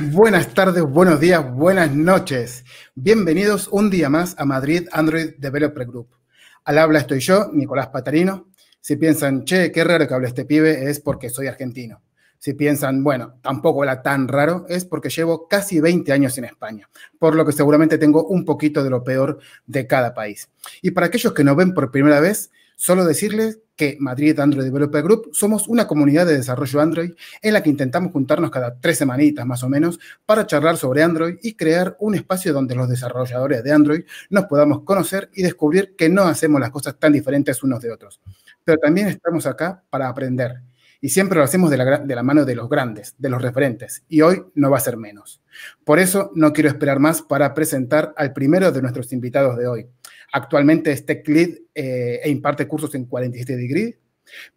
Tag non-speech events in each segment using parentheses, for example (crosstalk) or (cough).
Buenas tardes, buenos días, buenas noches. Bienvenidos un día más a Madrid Android Developer Group. Al habla estoy yo, Nicolás Patarino. Si piensan, che, qué raro que hable este pibe, es porque soy argentino. Si piensan, bueno, tampoco era tan raro, es porque llevo casi 20 años en España, por lo que seguramente tengo un poquito de lo peor de cada país. Y para aquellos que nos ven por primera vez, solo decirles que Madrid Android Developer Group somos una comunidad de desarrollo Android en la que intentamos juntarnos cada tres semanitas más o menos para charlar sobre Android y crear un espacio donde los desarrolladores de Android nos podamos conocer y descubrir que no hacemos las cosas tan diferentes unos de otros. Pero también estamos acá para aprender y siempre lo hacemos de la, de la, mano de los grandes, de los referentes, y hoy no va a ser menos. Por eso no quiero esperar más para presentar al primero de nuestros invitados de hoy. Actualmente es tech eh, lead e imparte cursos en 47 Degree,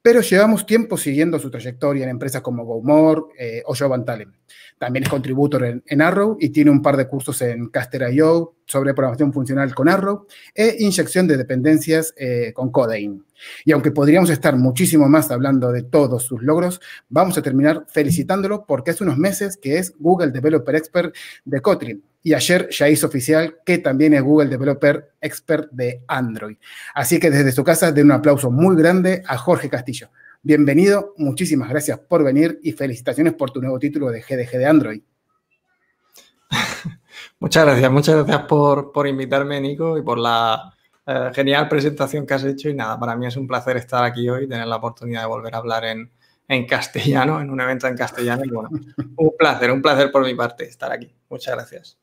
pero llevamos tiempo siguiendo su trayectoria en empresas como GoMore eh, o Jovan Talent. También es contributor en, Arrow y tiene un par de cursos en Caster.io sobre programación funcional con Arrow e inyección de dependencias eh, con Kotlin. Y aunque podríamos estar muchísimo más hablando de todos sus logros, vamos a terminar felicitándolo porque hace unos meses que es Google Developer Expert de Kotlin y ayer ya hizo oficial que también es Google Developer Expert de Android. Así que desde su casa den un aplauso muy grande a Jorge Castillo. Bienvenido, muchísimas gracias por venir y felicitaciones por tu nuevo título de GDG de Android. (laughs) Muchas gracias, muchas gracias por, por invitarme, Nico, y por la eh, genial presentación que has hecho. Y nada, para mí es un placer estar aquí hoy, tener la oportunidad de volver a hablar en, en castellano, en un evento en castellano. (laughs) un placer, un placer por mi parte estar aquí. Muchas gracias.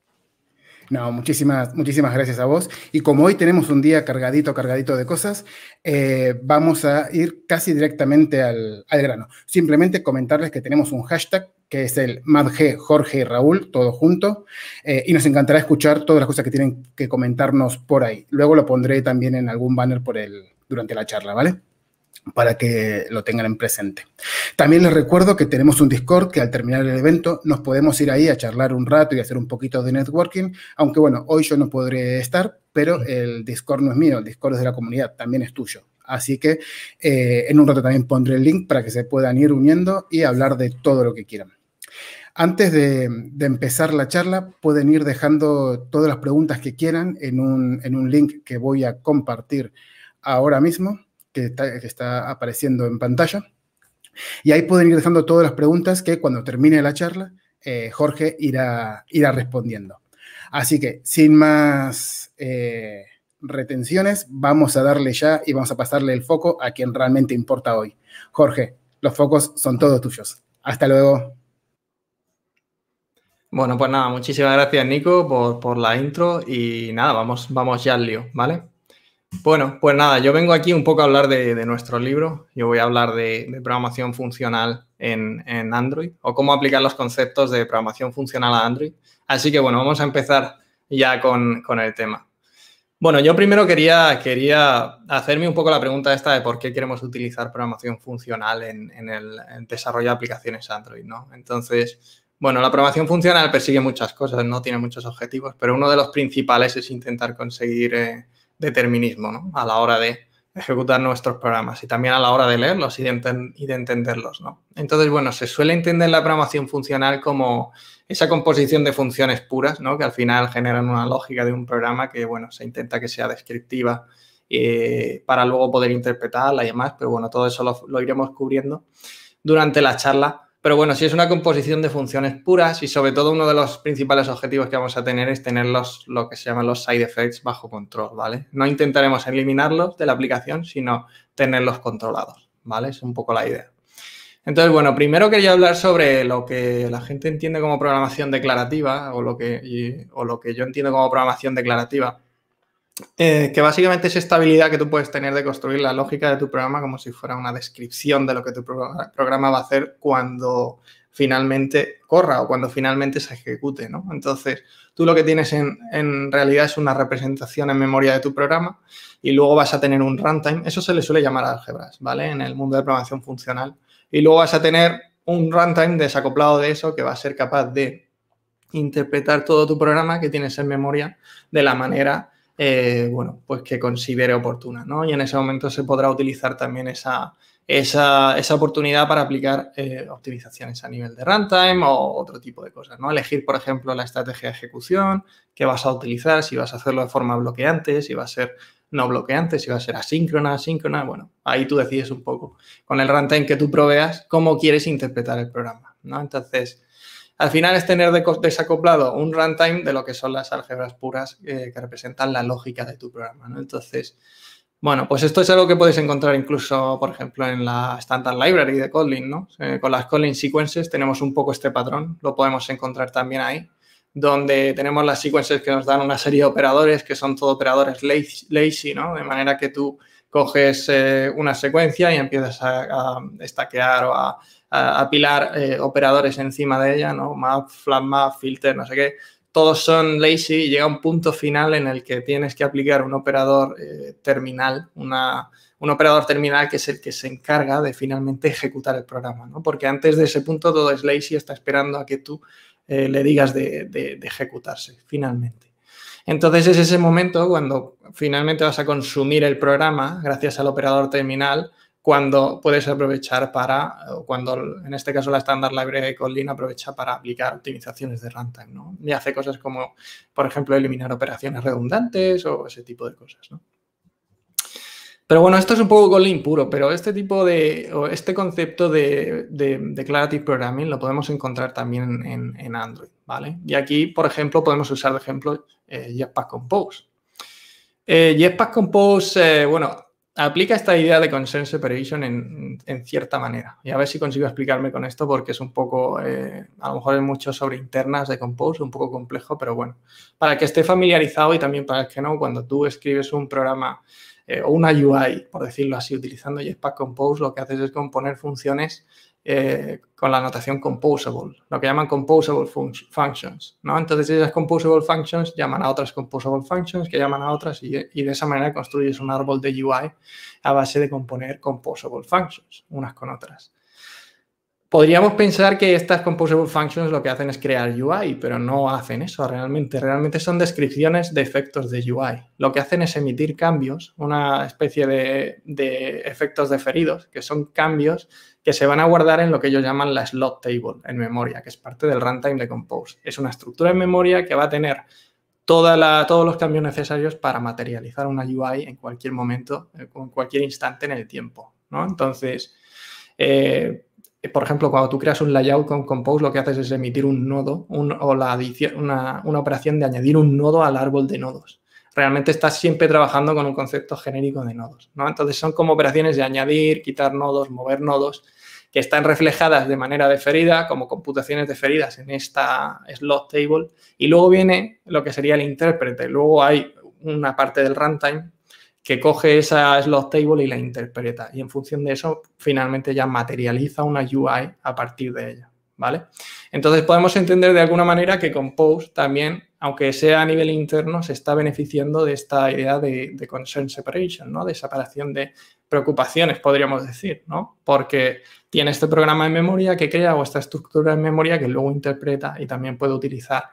No, muchísimas, muchísimas gracias a vos. Y como hoy tenemos un día cargadito, cargadito de cosas, eh, vamos a ir casi directamente al, grano. Simplemente comentarles que tenemos un hashtag que es el MadG, Jorge y Raúl, todo junto, eh, y nos encantará escuchar todas las cosas que tienen que comentarnos por ahí. Luego lo pondré también en algún banner por el, durante la charla, ¿vale? para que lo tengan en presente. También les recuerdo que tenemos un Discord que al terminar el evento nos podemos ir ahí a charlar un rato y hacer un poquito de networking, aunque bueno, hoy yo no podré estar, pero el Discord no es mío, el Discord es de la comunidad, también es tuyo. Así que eh, en un rato también pondré el link para que se puedan ir uniendo y hablar de todo lo que quieran. Antes de, empezar la charla, pueden ir dejando todas las preguntas que quieran en un, en un link que voy a compartir ahora mismo que está, apareciendo en pantalla. Y ahí pueden ir dejando todas las preguntas que cuando termine la charla, eh, Jorge irá, irá respondiendo. Así que, sin más eh, retenciones, vamos a darle ya y vamos a pasarle el foco a quien realmente importa hoy. Jorge, los focos son todos tuyos. Hasta luego. Bueno, pues nada, muchísimas gracias Nico por, la intro y nada, vamos, vamos ya al lío, ¿vale? Bueno, pues nada, yo vengo aquí un poco a hablar de, nuestro libro. Yo voy a hablar de, programación funcional en, Android o cómo aplicar los conceptos de programación funcional a Android. Así que bueno, vamos a empezar ya con, el tema. Bueno, yo primero quería, quería hacerme un poco la pregunta esta de por qué queremos utilizar programación funcional en, el desarrollo de aplicaciones Android, ¿no? Entonces, bueno, la programación funcional persigue muchas cosas, no tiene muchos objetivos, pero uno de los principales es intentar conseguir eh, determinismo ¿no? a la hora de ejecutar nuestros programas y también a la hora de leerlos y de, entenderlos. ¿no? Entonces, bueno, se suele entender la programación funcional como esa composición de funciones puras, ¿no? que al final generan una lógica de un programa que, bueno, se intenta que sea descriptiva eh, para luego poder interpretarla y demás, pero bueno, todo eso lo, lo iremos cubriendo durante la charla pero bueno, si es una composición de funciones puras y sobre todo uno de los principales objetivos que vamos a tener es tener los, lo que se llaman los side effects bajo control, ¿vale? No intentaremos eliminarlos de la aplicación, sino tenerlos controlados, ¿vale? Es un poco la idea. Entonces, bueno, primero quería hablar sobre lo que la gente entiende como programación declarativa o lo que, o lo que yo entiendo como programación declarativa. Eh, que básicamente es esta habilidad que tú puedes tener de construir la lógica de tu programa como si fuera una descripción de lo que tu programa va a hacer cuando finalmente corra o cuando finalmente se ejecute, ¿no? Entonces, tú lo que tienes en, en, realidad es una representación en memoria de tu programa y luego vas a tener un runtime, eso se le suele llamar álgebras, ¿vale? En el mundo de programación funcional. Y luego vas a tener un runtime desacoplado de eso que va a ser capaz de interpretar todo tu programa que tienes en memoria de la manera eh, bueno, pues que considere oportuna, ¿no? Y en ese momento se podrá utilizar también esa, esa, esa oportunidad para aplicar eh, optimizaciones a nivel de runtime o otro tipo de cosas, ¿no? Elegir, por ejemplo, la estrategia de ejecución que vas a utilizar, si vas a hacerlo de forma bloqueante, si va a ser no bloqueante, si va a ser asíncrona, asíncrona, bueno, ahí tú decides un poco con el runtime que tú proveas cómo quieres interpretar el programa, ¿no? Entonces, al final es tener desacoplado un runtime de lo que son las álgebras puras eh, que representan la lógica de tu programa. ¿no? Entonces, bueno, pues esto es algo que podéis encontrar incluso, por ejemplo, en la Standard Library de Kotlin, ¿no? Eh, con las Kotlin Sequences tenemos un poco este patrón, lo podemos encontrar también ahí, donde tenemos las sequences que nos dan una serie de operadores que son todo operadores lazy, ¿no? De manera que tú coges eh, una secuencia y empiezas a, estaquear o a apilar eh, operadores encima de ella, ¿no? Map, map, filter, no sé qué. Todos son lazy y llega un punto final en el que tienes que aplicar un operador eh, terminal, un operador terminal que es el que se encarga de finalmente ejecutar el programa, ¿no? Porque antes de ese punto todo es lazy, está esperando a que tú eh, le digas de ejecutarse finalmente. Entonces es ese momento cuando finalmente vas a consumir el programa gracias al operador terminal cuando puedes aprovechar para, o cuando en este caso la estándar Library de Kotlin aprovecha para aplicar optimizaciones de runtime, ¿no? Y hace cosas como, por ejemplo, eliminar operaciones redundantes o ese tipo de cosas, ¿no? Pero bueno, esto es un poco Kotlin puro, pero este tipo de, o este concepto de, declarative programming lo podemos encontrar también en, Android, ¿vale? Y aquí, por ejemplo, podemos usar, de ejemplo, eh, Jetpack Compose. Eh, Jetpack Compose, eh, bueno, aplica esta idea de consenso prevision en, cierta manera. Y a ver si consigo explicarme con esto porque es un poco, eh, a lo mejor es mucho sobre internas de Compose, un poco complejo, pero bueno, para que esté familiarizado y también para que no, cuando tú escribes un programa eh, o una UI, por decirlo así, utilizando Jetpack Compose, lo que haces es componer funciones eh, con la notación composable, lo que llaman composable functions. ¿no? Entonces esas composable functions llaman a otras composable functions que llaman a otras y, de esa manera construyes un árbol de UI a base de componer composable functions unas con otras. Podríamos pensar que estas composable functions lo que hacen es crear UI, pero no hacen eso realmente. Realmente son descripciones de efectos de UI. Lo que hacen es emitir cambios, una especie de, de efectos deferidos, que son cambios que se van a guardar en lo que ellos llaman la slot table en memoria, que es parte del runtime de Compose. Es una estructura en memoria que va a tener todos los cambios necesarios para materializar una UI en cualquier momento, en eh, cualquier instante en el tiempo. ¿no? Entonces, eh, por ejemplo, cuando tú creas un layout con Compose, lo que haces es emitir un nodo o la una, una operación de añadir un nodo al árbol de nodos realmente estás siempre trabajando con un concepto genérico de nodos, ¿no? Entonces son como operaciones de añadir, quitar nodos, mover nodos, que están reflejadas de manera deferida, como computaciones deferidas en esta slot table, y luego viene lo que sería el intérprete. Luego hay una parte del runtime que coge esa slot table y la interpreta, y en función de eso, finalmente ya materializa una UI a partir de ella. ¿vale? Entonces podemos entender de alguna manera que Compose también, aunque sea a nivel interno, se está beneficiando de esta idea de, concern separation, ¿no? De separación de preocupaciones, podríamos decir, ¿no? Porque tiene este programa en memoria que crea o esta estructura en memoria que luego interpreta y también puede utilizar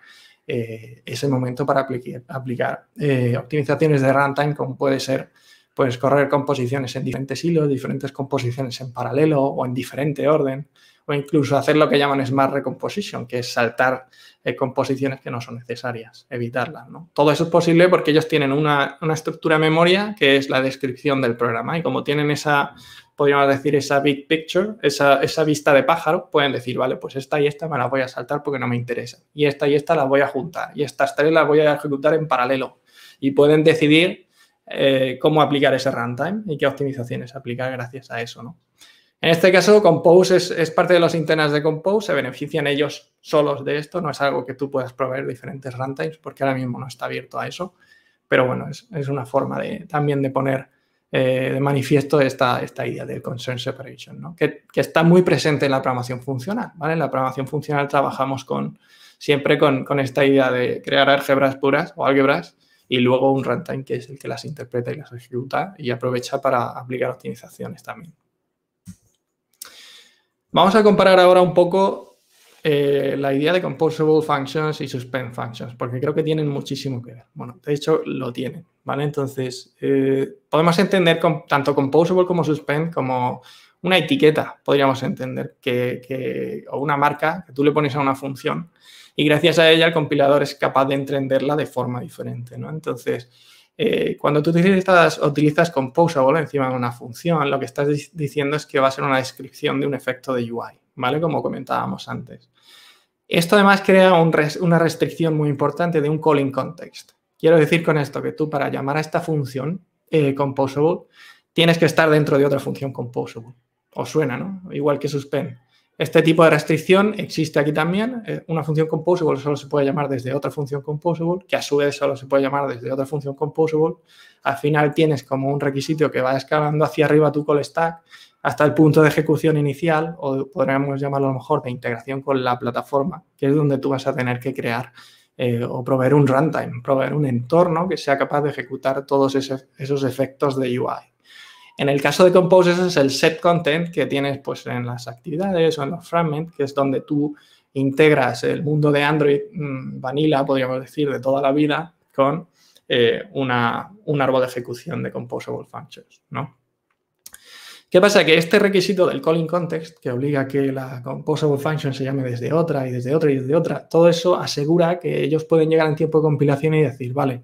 eh, ese momento para aplicar eh, optimizaciones de runtime como puede ser pues correr composiciones en diferentes hilos, diferentes composiciones en paralelo o en diferente orden, o incluso hacer lo que llaman smart recomposition, que es saltar eh, composiciones que no son necesarias, evitarlas. ¿no? Todo eso es posible porque ellos tienen una, estructura de memoria que es la descripción del programa y como tienen esa, podríamos decir, esa big picture, esa, esa vista de pájaro, pueden decir, vale, pues esta y esta me las voy a saltar porque no me interesa. y esta y esta las voy a juntar y estas tres las voy a ejecutar en paralelo y pueden decidir eh, cómo aplicar ese runtime y qué optimizaciones aplicar gracias a eso, ¿no? En este caso, Compose es, parte de los internas de Compose, se benefician ellos solos de esto, no es algo que tú puedas proveer diferentes runtimes porque ahora mismo no está abierto a eso, pero bueno, es, una forma también de poner eh, de manifiesto esta, idea del concern separation, ¿no? que, está muy presente en la programación funcional. En la programación funcional trabajamos con, siempre con esta idea de crear álgebras puras o álgebras y luego un runtime que es el que las interpreta y las ejecuta y aprovecha para aplicar optimizaciones también. Vamos a comparar ahora un poco eh, la idea de composable functions y suspend functions, porque creo que tienen muchísimo que ver. Bueno, de hecho lo tienen, ¿vale? Entonces, eh, podemos entender tanto composable como suspend como una etiqueta, podríamos entender, que, o una marca que tú le pones a una función y gracias a ella el compilador es capaz de entenderla de forma diferente, ¿no? Entonces, eh, cuando tú utilizas, utilizas composable encima de una función, lo que estás diciendo es que va a ser una descripción de un efecto de UI, ¿vale? Como comentábamos antes. Esto además crea una restricción muy importante de un calling context. Quiero decir con esto que tú para llamar a esta función eh, composable tienes que estar dentro de otra función composable. Os suena, ¿no? Igual que suspend. Este tipo de restricción existe aquí también. Eh, una función composable solo se puede llamar desde otra función composable, que a su vez solo se puede llamar desde otra función composable. Al final tienes como un requisito que va escalando hacia arriba tu call stack hasta el punto de ejecución inicial, o podríamos llamarlo a lo mejor de integración con la plataforma, que es donde tú vas a tener que crear eh, o proveer un runtime, proveer un entorno que sea capaz de ejecutar todos esos efectos de UI. En el caso de Compose, es el set content que tienes pues, en las actividades o en los fragments, que es donde tú integras el mundo de Android mm, vanilla, podríamos decir, de toda la vida, con eh, un árbol de ejecución de Composable Functions, ¿no? ¿Qué pasa? Que este requisito del calling context, que obliga a que la composable function se llame desde otra y desde otra y desde otra, todo eso asegura que ellos pueden llegar en tiempo de compilación y decir, vale,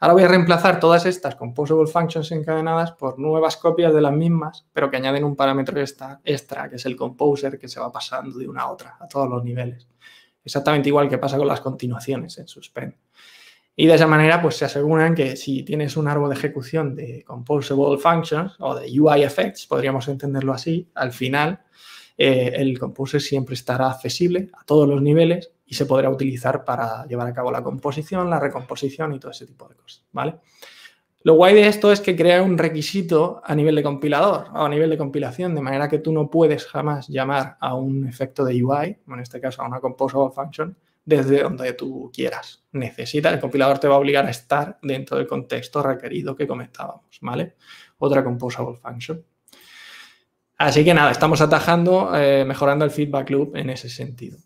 Ahora voy a reemplazar todas estas composable functions encadenadas por nuevas copias de las mismas, pero que añaden un parámetro extra, que es el composer, que se va pasando de una a otra a todos los niveles. Exactamente igual que pasa con las continuaciones en suspend. Y de esa manera, pues se aseguran que si tienes un árbol de ejecución de composable functions o de UI effects, podríamos entenderlo así, al final eh, el composer siempre estará accesible a todos los niveles y se podrá utilizar para llevar a cabo la composición, la recomposición y todo ese tipo de cosas, ¿vale? Lo guay de esto es que crea un requisito a nivel de compilador o a nivel de compilación, de manera que tú no puedes jamás llamar a un efecto de UI, en este caso a una composable function, desde donde tú quieras. Necesita, el compilador te va a obligar a estar dentro del contexto requerido que comentábamos, ¿vale? Otra composable function. Así que nada, estamos atajando, eh, mejorando el feedback loop en ese sentido.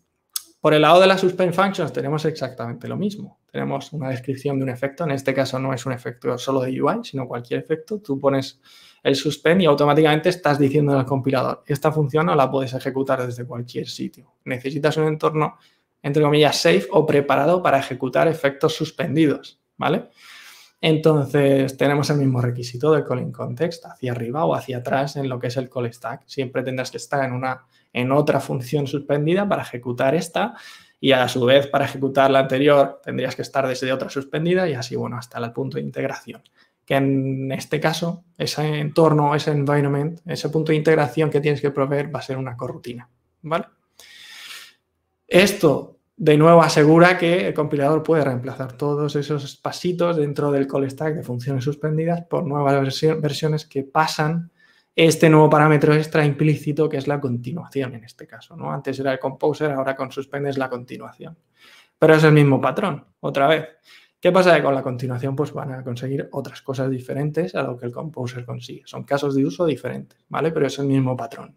Por el lado de las suspend functions tenemos exactamente lo mismo. Tenemos una descripción de un efecto. En este caso no es un efecto solo de UI, sino cualquier efecto. Tú pones el suspend y automáticamente estás diciendo al compilador, esta función no la puedes ejecutar desde cualquier sitio. Necesitas un entorno, entre comillas, safe o preparado para ejecutar efectos suspendidos, ¿vale? Entonces tenemos el mismo requisito de calling context hacia arriba o hacia atrás en lo que es el call stack. Siempre tendrás que estar en, una, en otra función suspendida para ejecutar esta y a su vez para ejecutar la anterior tendrías que estar desde otra suspendida y así, bueno, hasta el punto de integración. Que en este caso, ese entorno, ese environment, ese punto de integración que tienes que proveer va a ser una corrutina, ¿vale? Esto de nuevo asegura que el compilador puede reemplazar todos esos pasitos dentro del call stack de funciones suspendidas por nuevas versiones que pasan este nuevo parámetro extra implícito que es la continuación en este caso. ¿no? Antes era el composer, ahora con suspend es la continuación. Pero es el mismo patrón, otra vez. ¿Qué pasa? con la continuación pues van a conseguir otras cosas diferentes a lo que el composer consigue. Son casos de uso diferentes, ¿vale? Pero es el mismo patrón.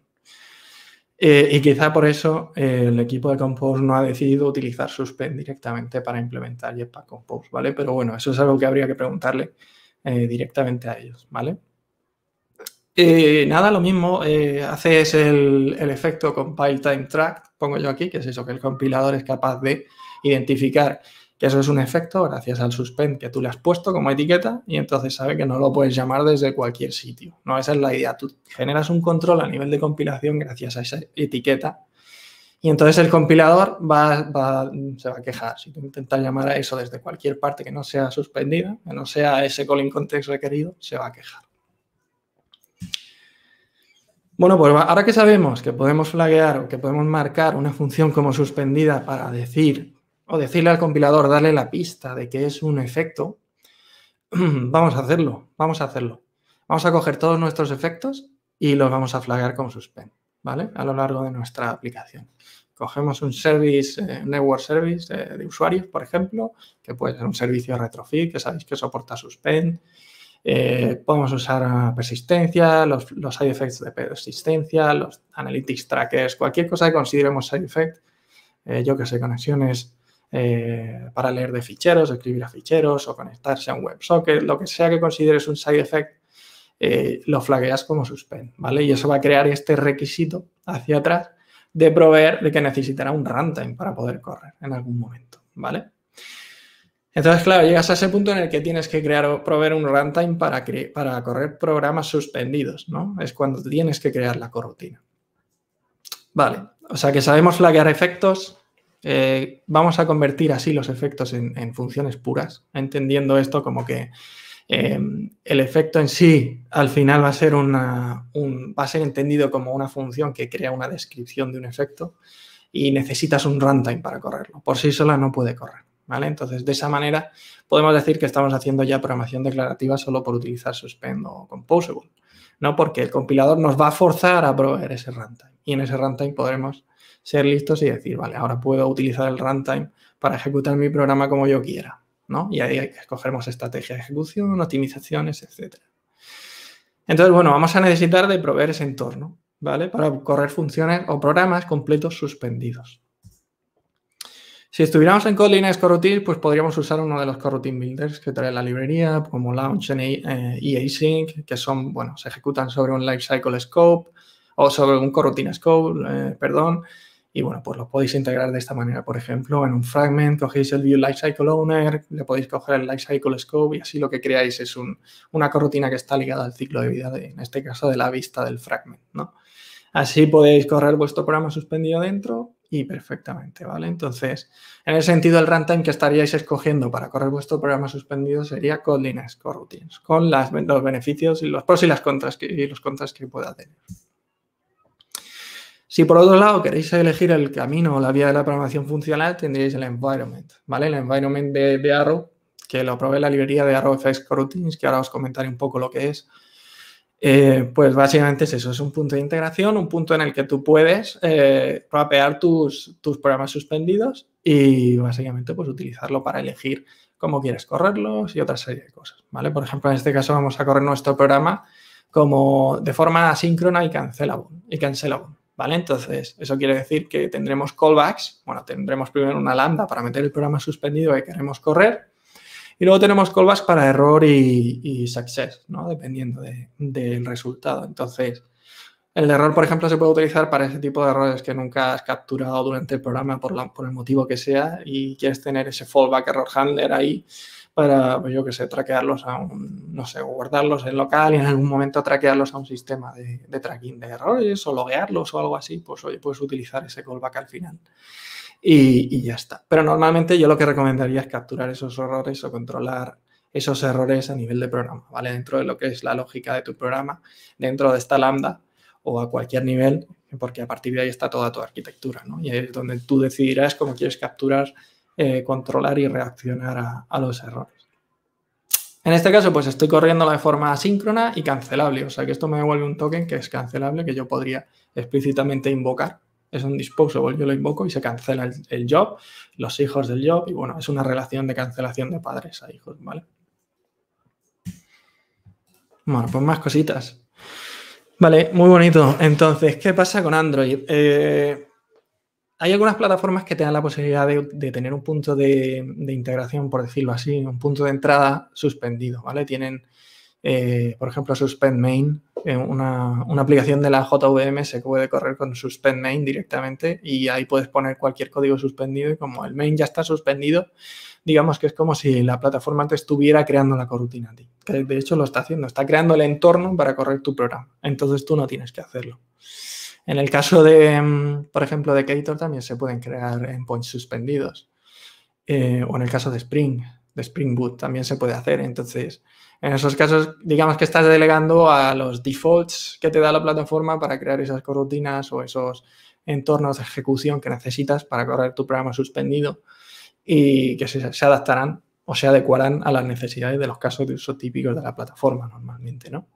Eh, y quizá por eso eh, el equipo de Compose no ha decidido utilizar Suspend directamente para implementar Jetpack Compose, ¿vale? Pero bueno, eso es algo que habría que preguntarle eh, directamente a ellos, ¿vale? nada, lo mismo, hace el, el, efecto compile time track, pongo yo aquí, que es eso, que el compilador es capaz de identificar eso es un efecto gracias al suspend que tú le has puesto como etiqueta y entonces sabe que no lo puedes llamar desde cualquier sitio. No, esa es la idea. Tú generas un control a nivel de compilación gracias a esa etiqueta y entonces el compilador se va a quejar. Si tú intentas llamar a eso desde cualquier parte que no sea suspendida, que no sea ese calling context requerido, se va a quejar. Bueno, pues ahora que sabemos que podemos flaguear o que podemos marcar una función como suspendida para decir o decirle al compilador, darle la pista de que es un efecto, (clears throat) vamos a hacerlo, vamos a hacerlo. Vamos a coger todos nuestros efectos y los vamos a flagrar con suspend, ¿vale? A lo largo de nuestra aplicación. Cogemos un service, eh, network service eh, de usuarios, por ejemplo, que puede ser un servicio retrofit, que sabéis que soporta suspend. Eh, podemos usar ah, persistencia, los, los, side effects de persistencia, los analytics trackers, cualquier cosa que consideremos side effect, yo que sé, conexiones eh, para leer de ficheros, escribir a ficheros o conectarse a un WebSocket, lo que sea que consideres un side effect, eh, lo flagueas como suspend, ¿vale? Y eso va a crear este requisito hacia atrás de proveer de que necesitará un runtime para poder correr en algún momento, ¿vale? Entonces, claro, llegas a ese punto en el que tienes que crear o proveer un runtime para, correr programas suspendidos, ¿no? Es cuando tienes que crear la corrutina. Vale, o sea que sabemos flaguear efectos, eh, vamos a convertir así los efectos en, funciones puras, entendiendo esto como que eh, el efecto en sí al final va a ser un, entendido como una función que crea una descripción de un efecto y necesitas un runtime para correrlo. Por sí sola no puede correr. ¿Vale? Entonces, de esa manera podemos decir que estamos haciendo ya programación declarativa solo por utilizar suspend o composable, ¿no? Porque el compilador nos va a forzar a proveer ese runtime y en ese runtime podremos ser listos y decir, vale, ahora puedo utilizar el runtime para ejecutar mi programa como yo quiera, ¿no? Y ahí escogemos estrategia de ejecución, optimizaciones, etc. Entonces, bueno, vamos a necesitar de proveer ese entorno, ¿vale? Para correr funciones o programas completos suspendidos. Si estuviéramos en Kotlin coroutines pues podríamos usar uno de los coroutine builders que trae la librería, como Launch y e async, eh, e que son, bueno, se ejecutan sobre un lifecycle scope o sobre un coroutine scope, eh, perdón, y bueno, pues lo podéis integrar de esta manera. Por ejemplo, en un fragment cogéis el View Lifecycle Owner, le podéis coger el Lifecycle Scope y así lo que creáis es una corrutina que está ligada al ciclo de vida, de, en este caso de la vista del fragment, ¿no? Así podéis correr vuestro programa suspendido dentro y perfectamente, ¿vale? Entonces, en el sentido, el runtime que estaríais escogiendo para correr vuestro programa suspendido sería con líneas con las, los beneficios y los pros y las contras que, y los contras que pueda tener. Si por otro lado queréis elegir el camino o la vía de la programación funcional, tendréis el environment, ¿vale? El environment de, Arrow, que lo probé en la librería de ArrowFX Coroutines, que ahora os comentaré un poco lo que es. Eh, pues básicamente es eso, es un punto de integración, un punto en el que tú puedes eh, rapear tus, tus programas suspendidos y básicamente pues utilizarlo para elegir cómo quieres correrlos y otra serie de cosas, ¿vale? Por ejemplo, en este caso vamos a correr nuestro programa como de forma asíncrona y cancelable, y cancelable ¿Vale? Entonces, eso quiere decir que tendremos callbacks. Bueno, tendremos primero una lambda para meter el programa suspendido que queremos correr. Y luego tenemos callbacks para error y, success, ¿no? Dependiendo del resultado. Entonces, el error, por ejemplo, se puede utilizar para ese tipo de errores que nunca has capturado durante el programa por el motivo que sea y quieres tener ese fallback error handler ahí para, pues yo qué sé, traquearlos a un, no sé, guardarlos en local y en algún momento traquearlos a un sistema de, de tracking de errores o loguearlos o algo así, pues oye, puedes utilizar ese callback al final. Y, y ya está. Pero normalmente yo lo que recomendaría es capturar esos errores o controlar esos errores a nivel de programa, ¿vale? Dentro de lo que es la lógica de tu programa, dentro de esta lambda o a cualquier nivel, porque a partir de ahí está toda tu arquitectura, ¿no? Y ahí es donde tú decidirás cómo quieres capturar eh, controlar y reaccionar a, los errores. En este caso, pues estoy corriéndola de forma asíncrona y cancelable, o sea que esto me devuelve un token que es cancelable, que yo podría explícitamente invocar. Es un disposable, yo lo invoco y se cancela el, job, los hijos del job, y bueno, es una relación de cancelación de padres a hijos, ¿vale? Bueno, pues más cositas. Vale, muy bonito. Entonces, ¿qué pasa con Android? Eh, hay algunas plataformas que te dan la posibilidad de, tener un punto de, integración, por decirlo así, un punto de entrada suspendido, ¿vale? Tienen, eh, por ejemplo, Suspend Main, eh, una, aplicación de la JVM se puede correr con Suspend Main directamente y ahí puedes poner cualquier código suspendido y como el main ya está suspendido, digamos que es como si la plataforma te estuviera creando la corrutina a ti, que de hecho lo está haciendo, está creando el entorno para correr tu programa, entonces tú no tienes que hacerlo. En el caso de, mm, por ejemplo, de Ktor también se pueden crear endpoints suspendidos. Eh, o en el caso de Spring, de Spring Boot también se puede hacer. Entonces, en esos casos, digamos que estás delegando a los defaults que te da la plataforma para crear esas corrutinas o esos entornos de ejecución que necesitas para correr tu programa suspendido y que se, se adaptarán o se adecuarán a las necesidades de los casos de uso típicos de la plataforma normalmente, ¿no?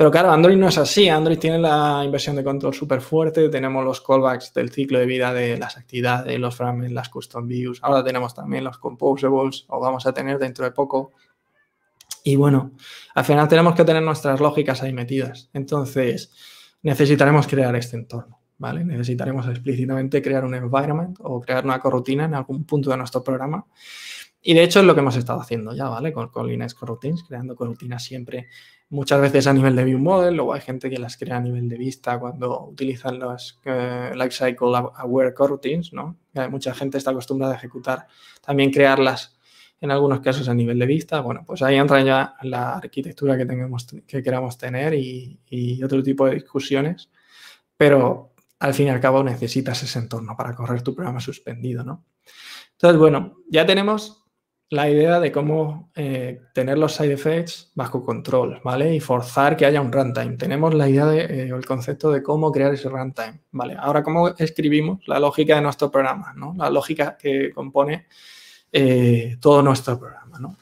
Pero claro, Android no es así. Android tiene la inversión de control súper fuerte. Tenemos los callbacks del ciclo de vida de las actividades, los frames, las custom views. Ahora tenemos también los composables o vamos a tener dentro de poco. Y bueno, al final tenemos que tener nuestras lógicas ahí metidas. Entonces, necesitaremos crear este entorno. ¿Vale? Necesitaremos explícitamente crear un environment o crear una corrutina en algún punto de nuestro programa y de hecho es lo que hemos estado haciendo ya, ¿vale? Con, con Linux coroutines, creando coroutinas siempre, muchas veces a nivel de view model, luego hay gente que las crea a nivel de vista cuando utilizan los eh, lifecycle aware coroutines, ¿no? Eh, mucha gente está acostumbrada a ejecutar, también crearlas en algunos casos a nivel de vista. Bueno, pues ahí entra ya la arquitectura que, tengamos, que queramos tener y otro tipo de discusiones, pero al fin y al cabo necesitas ese entorno para correr tu programa suspendido, ¿no? Entonces, bueno, ya tenemos la idea de cómo eh, tener los side effects bajo control, ¿vale? Y forzar que haya un runtime. Tenemos la idea de, eh, el concepto de cómo crear ese runtime, ¿vale? Ahora, ¿cómo escribimos la lógica de nuestro programa, ¿no? La lógica que compone eh, todo nuestro programa, ¿no?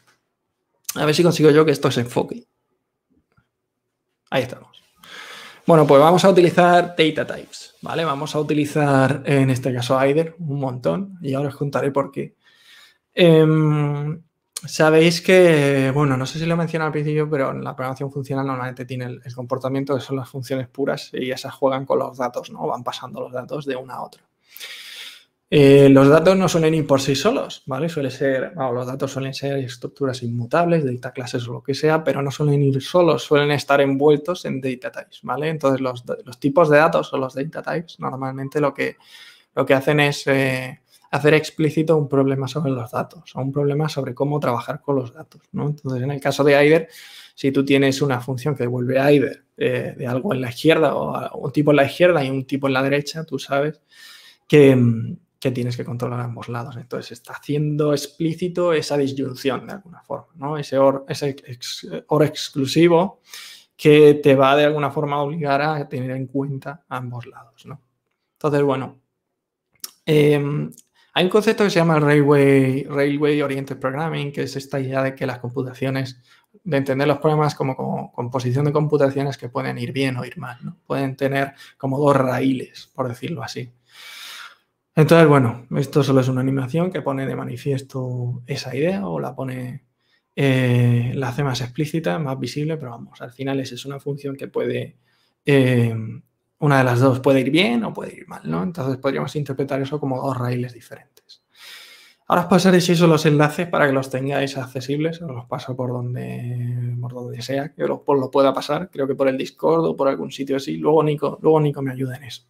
A ver si consigo yo que esto se enfoque. Ahí estamos. Bueno, pues vamos a utilizar data types, ¿vale? Vamos a utilizar, en este caso, either, un montón, y ahora os contaré por qué. Em, sabéis que, bueno, no sé si lo mencioné al principio, pero en la programación funcional normalmente tiene el, comportamiento que son las funciones puras y esas juegan con los datos, ¿no? Van pasando los datos de una a otra. Eh, los datos no suelen ir por sí solos, ¿vale? Suele ser, los datos suelen ser estructuras inmutables, data classes o lo que sea, pero no suelen ir solos, suelen estar envueltos en data types, ¿vale? Entonces, los, tipos de datos o los data types normalmente lo que, lo que hacen es... Eh, hacer explícito un problema sobre los datos o un problema sobre cómo trabajar con los datos. ¿no? Entonces, en el caso de Aider, si tú tienes una función que devuelve Aider eh, de algo en la izquierda o un tipo en la izquierda y un tipo en la derecha, tú sabes que, tienes que controlar ambos lados. Entonces, está haciendo explícito esa disyunción de alguna forma, ¿no? ese or, or exclusivo que te va de alguna forma a obligar a tener en cuenta ambos lados. ¿no? Entonces, bueno, em, hay un concepto que se llama Railway, Railway Oriented Programming, que es esta idea de que las computaciones, de entender los problemas como, composición de computaciones que pueden ir bien o ir mal, ¿no? pueden tener como dos raíles, por decirlo así. Entonces, bueno, esto solo es una animación que pone de manifiesto esa idea o la pone, eh, la hace más explícita, más visible, pero vamos, al final es, es una función que puede eh, una de las dos puede ir bien o puede ir mal, ¿no? Entonces podríamos interpretar eso como dos raíles diferentes. Ahora os pasaré si eso los enlaces para que los tengáis accesibles, os los paso por donde, por donde sea, que los, lo pueda pasar, creo que por el Discord o por algún sitio así, luego Nico, luego Nico me ayuda en eso.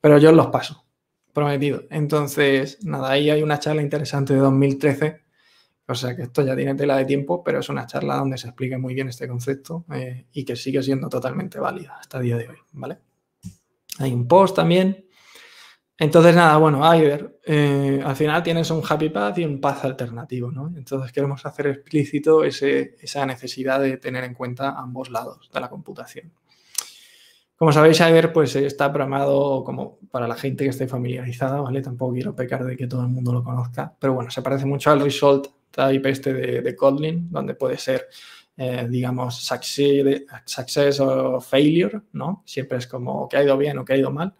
Pero yo os los paso, prometido. Entonces, nada, ahí hay una charla interesante de 2013 o sea que esto ya tiene tela de tiempo, pero es una charla donde se explique muy bien este concepto eh, y que sigue siendo totalmente válida hasta el día de hoy, ¿vale? Hay un post también. Entonces, nada, bueno, Aider, eh, al final tienes un happy path y un path alternativo, ¿no? Entonces queremos hacer explícito esa necesidad de tener en cuenta ambos lados de la computación. Como sabéis, Aider, pues, está programado como para la gente que esté familiarizada, ¿vale? Tampoco quiero pecar de que todo el mundo lo conozca, pero bueno, se parece mucho al result type este de Kotlin, donde puede ser eh, digamos, success, o failure, ¿no? Siempre es como que ha ido bien o que ha ido mal.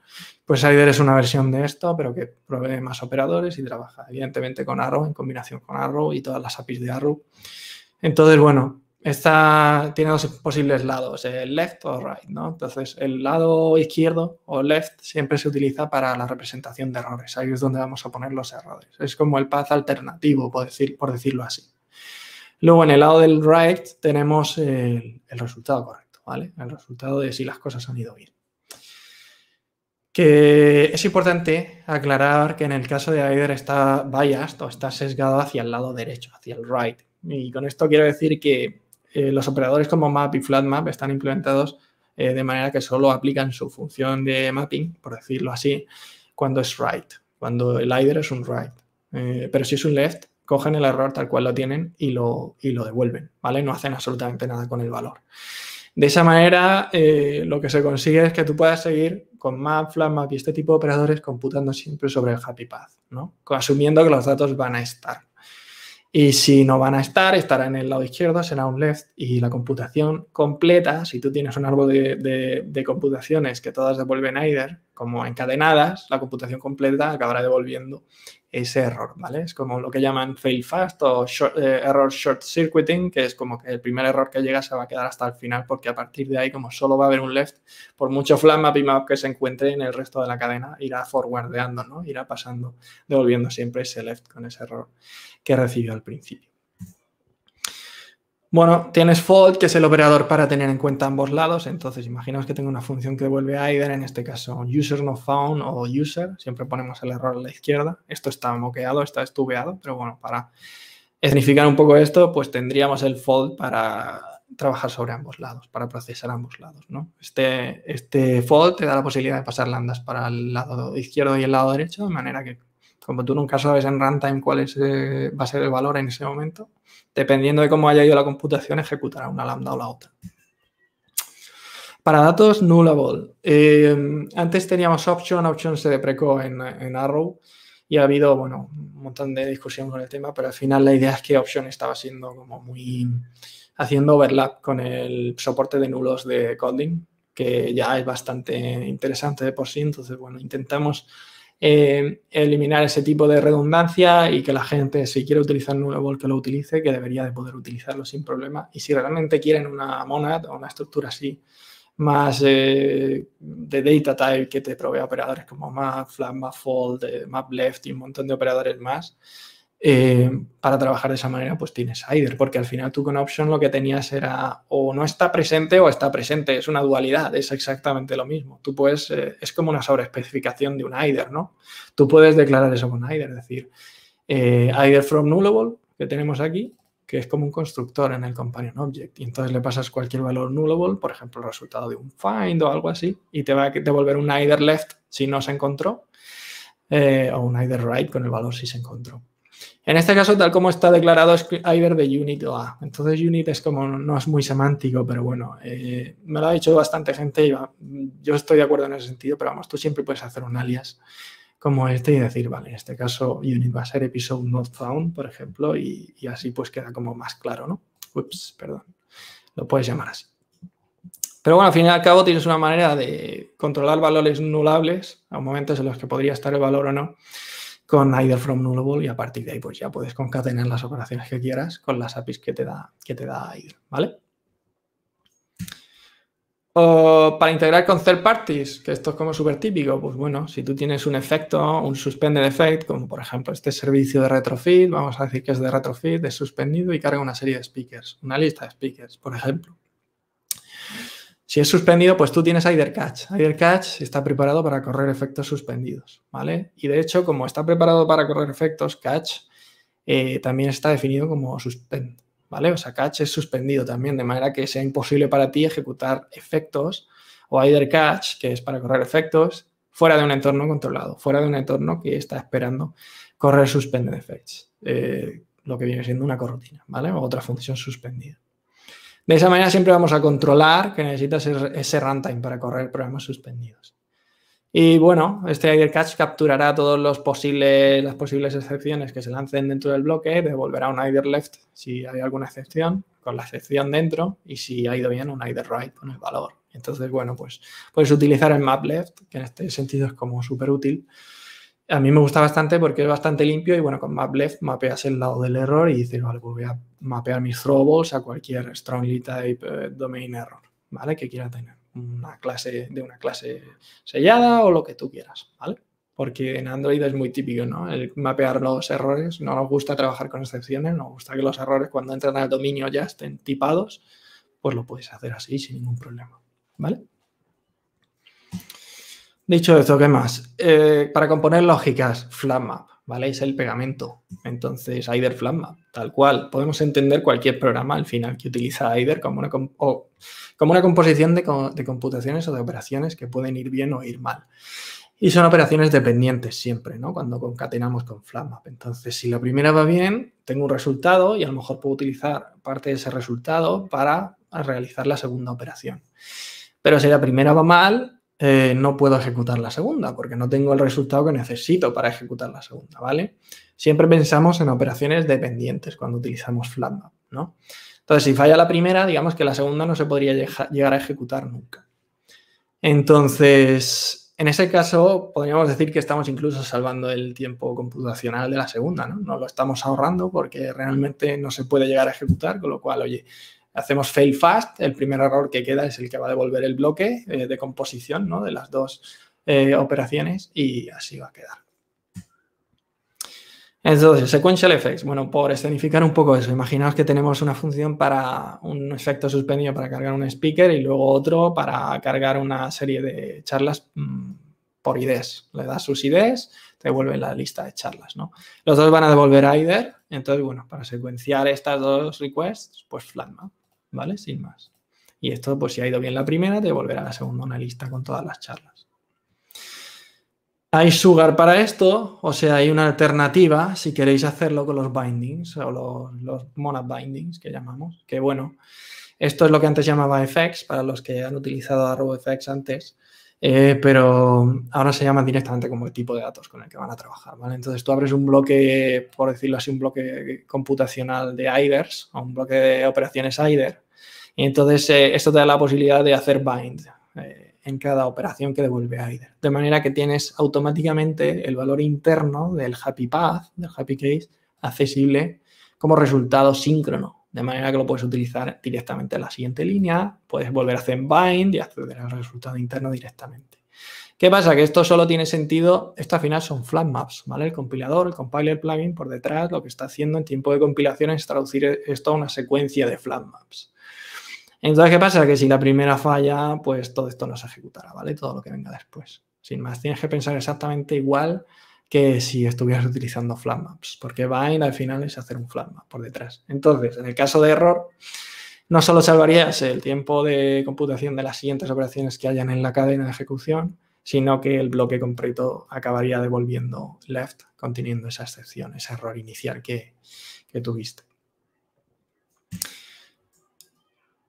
Pues Aider es una versión de esto, pero que provee más operadores y trabaja evidentemente con Arrow, en combinación con Arrow y todas las APIs de Arrow. Entonces, bueno, esta tiene dos posibles lados, el eh, left o right, ¿no? Entonces, el lado izquierdo o left siempre se utiliza para la representación de errores. Ahí es donde vamos a poner los errores. Es como el path alternativo, por, decir, por decirlo así. Luego en el lado del right tenemos el, resultado correcto, ¿vale? El resultado de si las cosas han ido bien. Que es importante aclarar que en el caso de Aider está biased o está sesgado hacia el lado derecho, hacia el right. Y con esto quiero decir que eh, los operadores como map y flatmap están implementados eh, de manera que solo aplican su función de mapping, por decirlo así, cuando es right, cuando el either es un right. Eh, pero si es un left, cogen el error tal cual lo tienen y lo, lo devuelven, ¿vale? No hacen absolutamente nada con el valor. De esa manera, eh, lo que se consigue es que tú puedas seguir con Map, FlatMap y este tipo de operadores computando siempre sobre el happy path, ¿no? Asumiendo que los datos van a estar. Y si no van a estar, estará en el lado izquierdo, será un left. Y la computación completa, si tú tienes un árbol de, computaciones que todas devuelven either, como encadenadas, la computación completa acabará devolviendo ese error, ¿vale? Es como lo que llaman fail fast o eh, error short circuiting, que es como que el primer error que llega se va a quedar hasta el final, porque a partir de ahí, como solo va a haber un left, por mucho flat y que se encuentre en el resto de la cadena, irá forwardeando, ¿no? Irá pasando, devolviendo siempre ese left con ese error que recibió al principio. Bueno, tienes fold, que es el operador para tener en cuenta ambos lados. Entonces, imaginaos que tengo una función que devuelve either, en este caso user no found o user. Siempre ponemos el error a la izquierda. Esto está moqueado, está estubeado, pero bueno, para significar un poco esto, pues tendríamos el fold para trabajar sobre ambos lados, para procesar ambos lados, Este, este fold te da la posibilidad de pasar lambdas para el lado izquierdo y el lado derecho, de manera que como tú nunca sabes en runtime cuál es, eh, va a ser el valor en ese momento, dependiendo de cómo haya ido la computación, ejecutará una lambda o la otra. Para datos nullable, eh, antes teníamos option, option se deprecó en, Arrow y ha habido, bueno, un montón de discusión con el tema, pero al final la idea es que option estaba siendo como muy, haciendo overlap con el soporte de nulos de coding, que ya es bastante interesante de por sí, entonces, bueno, intentamos eh, eliminar ese tipo de redundancia y que la gente, si quiere utilizar el que lo utilice, que debería de poder utilizarlo sin problema. Y si realmente quieren una monad o una estructura así, más eh, de data type que te provea operadores como MAP, fold eh, map left y un montón de operadores más, eh, para trabajar de esa manera, pues tienes either porque al final tú con option lo que tenías era o no está presente o está presente, es una dualidad, es exactamente lo mismo. Tú puedes, eh, es como una especificación de un either ¿no? Tú puedes declarar eso con either es decir, eh, from nullable, que tenemos aquí, que es como un constructor en el companion object, y entonces le pasas cualquier valor nullable, por ejemplo, el resultado de un find o algo así, y te va a devolver un either left si no se encontró, eh, o un either right con el valor si se encontró. En este caso, tal como está declarado, es either de unit o ah, a. Entonces, unit es como, no es muy semántico, pero bueno, eh, me lo ha dicho bastante gente y yo estoy de acuerdo en ese sentido, pero vamos, tú siempre puedes hacer un alias como este y decir, vale, en este caso unit va a ser episode not found, por ejemplo, y, y así pues queda como más claro, ¿no? Ups, perdón. Lo puedes llamar así. Pero bueno, al fin y al cabo tienes una manera de controlar valores nulables a momentos en los que podría estar el valor o no con Either from Nullable y a partir de ahí pues ya puedes concatenar las operaciones que quieras con las APIs que te da, que te da ¿vale? para integrar con third parties, que esto es como súper típico, pues bueno, si tú tienes un efecto, un suspended effect, como por ejemplo este servicio de retrofit, vamos a decir que es de retrofit, es suspendido y carga una serie de speakers, una lista de speakers, por ejemplo. Si es suspendido, pues tú tienes Either Catch. Either Catch está preparado para correr efectos suspendidos, ¿vale? Y de hecho, como está preparado para correr efectos, Catch eh, también está definido como suspend, ¿vale? O sea, Catch es suspendido también, de manera que sea imposible para ti ejecutar efectos o Either Catch, que es para correr efectos, fuera de un entorno controlado, fuera de un entorno que está esperando correr suspended effects, eh, lo que viene siendo una corrutina, ¿vale? O otra función suspendida. De esa manera siempre vamos a controlar que necesitas ese runtime para correr programas suspendidos. Y bueno, este idle catch capturará todas los posibles, las posibles excepciones que se lancen dentro del bloque, devolverá un idle left si hay alguna excepción, con la excepción dentro, y si ha ido bien, un idle right con el valor. Entonces, bueno, pues puedes utilizar el map left, que en este sentido es como súper útil, a mí me gusta bastante porque es bastante limpio y bueno, con MapLeft mapeas el lado del error y dices, vale, pues voy a mapear mis robos a cualquier strongly type eh, domain error, ¿vale? Que quiera tener una clase de una clase sellada o lo que tú quieras, ¿vale? Porque en Android es muy típico, ¿no? El mapear los errores, no nos gusta trabajar con excepciones, nos gusta que los errores cuando entran al dominio ya estén tipados, pues lo puedes hacer así sin ningún problema, ¿vale? Dicho esto, ¿qué más? Eh, para componer lógicas, FlatMap, ¿vale? Es el pegamento. Entonces, Aider FlatMap, tal cual. Podemos entender cualquier programa al final que utiliza Aider como una, como una composición de, de computaciones o de operaciones que pueden ir bien o ir mal. Y son operaciones dependientes siempre, ¿no? Cuando concatenamos con FlatMap. Entonces, si la primera va bien, tengo un resultado y a lo mejor puedo utilizar parte de ese resultado para realizar la segunda operación. Pero si la primera va mal, eh, no puedo ejecutar la segunda porque no tengo el resultado que necesito para ejecutar la segunda, ¿vale? Siempre pensamos en operaciones dependientes cuando utilizamos FlatMap, ¿no? Entonces, si falla la primera, digamos que la segunda no se podría llegar a ejecutar nunca. Entonces, en ese caso, podríamos decir que estamos incluso salvando el tiempo computacional de la segunda, ¿no? No lo estamos ahorrando porque realmente no se puede llegar a ejecutar, con lo cual, oye, hacemos fail fast, el primer error que queda es el que va a devolver el bloque eh, de composición ¿no? de las dos eh, operaciones y así va a quedar. Entonces, sequential effects. Bueno, por escenificar un poco eso, imaginaos que tenemos una función para un efecto suspendido para cargar un speaker y luego otro para cargar una serie de charlas mm, por IDs. Le das sus IDs, te devuelve la lista de charlas, ¿no? Los dos van a devolver a IDER, entonces, bueno, para secuenciar estas dos requests, pues Flatma. ¿vale? Sin más. Y esto, pues si ha ido bien la primera, te a la segunda una lista con todas las charlas. Hay Sugar para esto, o sea, hay una alternativa si queréis hacerlo con los bindings o los, monad bindings que llamamos, que bueno, esto es lo que antes llamaba FX, para los que han utilizado fx antes, eh, pero ahora se llama directamente como el tipo de datos con el que van a trabajar, ¿vale? Entonces tú abres un bloque, por decirlo así, un bloque computacional de IDERS o un bloque de operaciones IDER y entonces eh, esto te da la posibilidad de hacer bind eh, en cada operación que devuelve IDER, de manera que tienes automáticamente el valor interno del happy path, del happy case, accesible como resultado síncrono de manera que lo puedes utilizar directamente en la siguiente línea, puedes volver a hacer bind y acceder al resultado interno directamente. ¿Qué pasa? Que esto solo tiene sentido, esto al final son flat maps, ¿vale? El compilador, el compiler plugin por detrás lo que está haciendo en tiempo de compilación es traducir esto a una secuencia de flat maps. Entonces, ¿qué pasa? Que si la primera falla, pues todo esto no se ejecutará, ¿vale? Todo lo que venga después. Sin más, tienes que pensar exactamente igual que si estuvieras utilizando Flatmaps, porque Bind al final es hacer un Flatmap por detrás. Entonces, en el caso de error, no solo salvarías el tiempo de computación de las siguientes operaciones que hayan en la cadena de ejecución, sino que el bloque completo acabaría devolviendo left, conteniendo esa excepción, ese error inicial que, que tuviste.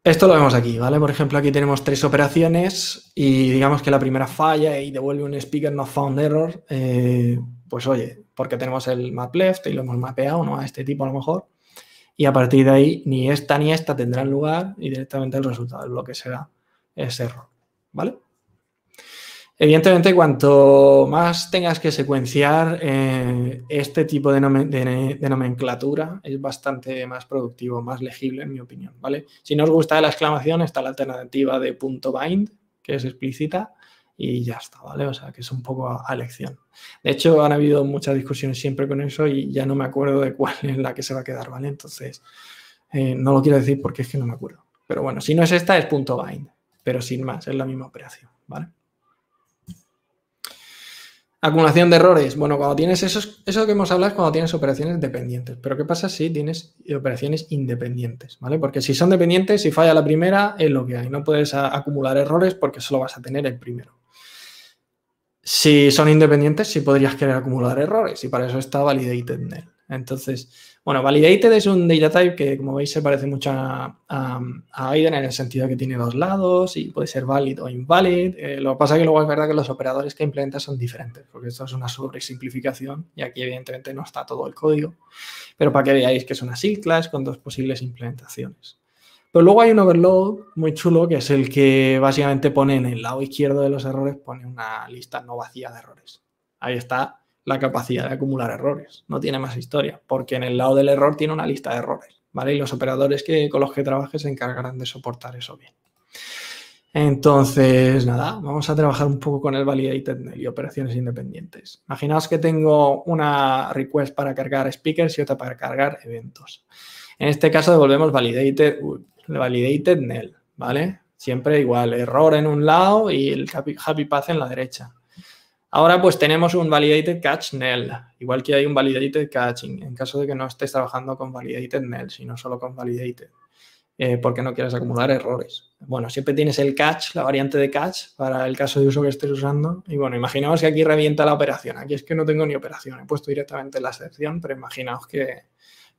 Esto lo vemos aquí, ¿vale? Por ejemplo, aquí tenemos tres operaciones y digamos que la primera falla y devuelve un speaker not found error. Eh, pues oye, porque tenemos el map left y lo hemos mapeado, ¿no? A este tipo a lo mejor. Y a partir de ahí, ni esta ni esta tendrán lugar y directamente el resultado lo que será ese error, ¿vale? Evidentemente, cuanto más tengas que secuenciar, eh, este tipo de, nomenclatura es bastante más productivo, más legible, en mi opinión, ¿vale? Si no os gusta la exclamación, está la alternativa de punto .bind, que es explícita, y ya está, ¿vale? O sea, que es un poco a, elección. De hecho, han habido muchas discusiones siempre con eso y ya no me acuerdo de cuál es la que se va a quedar, ¿vale? Entonces, eh, no lo quiero decir porque es que no me acuerdo. Pero bueno, si no es esta, es punto .bind, pero sin más, es la misma operación, ¿vale? Acumulación de errores. Bueno, cuando tienes eso, eso que hemos hablado es cuando tienes operaciones dependientes. Pero ¿qué pasa si tienes operaciones independientes? ¿Vale? Porque si son dependientes, si falla la primera, es lo que hay. No puedes acumular errores porque solo vas a tener el primero. Si son independientes, sí podrías querer acumular errores y para eso está Validated entonces, bueno, Validated es un data type que, como veis, se parece mucho a, Aiden en el sentido que tiene dos lados y puede ser válido o invalid. Eh, lo que pasa es que luego es verdad que los operadores que implementa son diferentes, porque esto es una sobresimplificación y aquí, evidentemente, no está todo el código. Pero para que veáis que es una con dos posibles implementaciones. Pero luego hay un overload muy chulo que es el que básicamente pone en el lado izquierdo de los errores, pone una lista no vacía de errores. Ahí está la capacidad de acumular errores. No tiene más historia, porque en el lado del error tiene una lista de errores, ¿vale? Y los operadores que, con los que trabaje se encargarán de soportar eso bien. Entonces, nada, vamos a trabajar un poco con el validated y operaciones independientes. Imaginaos que tengo una request para cargar speakers y otra para cargar eventos. En este caso devolvemos validated, NEL, ¿vale? Siempre igual, error en un lado y el happy path en la derecha. Ahora pues tenemos un validated catch NEL, igual que hay un validated catching, en caso de que no estés trabajando con validated NEL, sino solo con validated, eh, porque no quieres acumular errores. Bueno, siempre tienes el catch, la variante de catch, para el caso de uso que estés usando. Y bueno, imaginaos que aquí revienta la operación. Aquí es que no tengo ni operación, he puesto directamente la excepción, pero imaginaos que,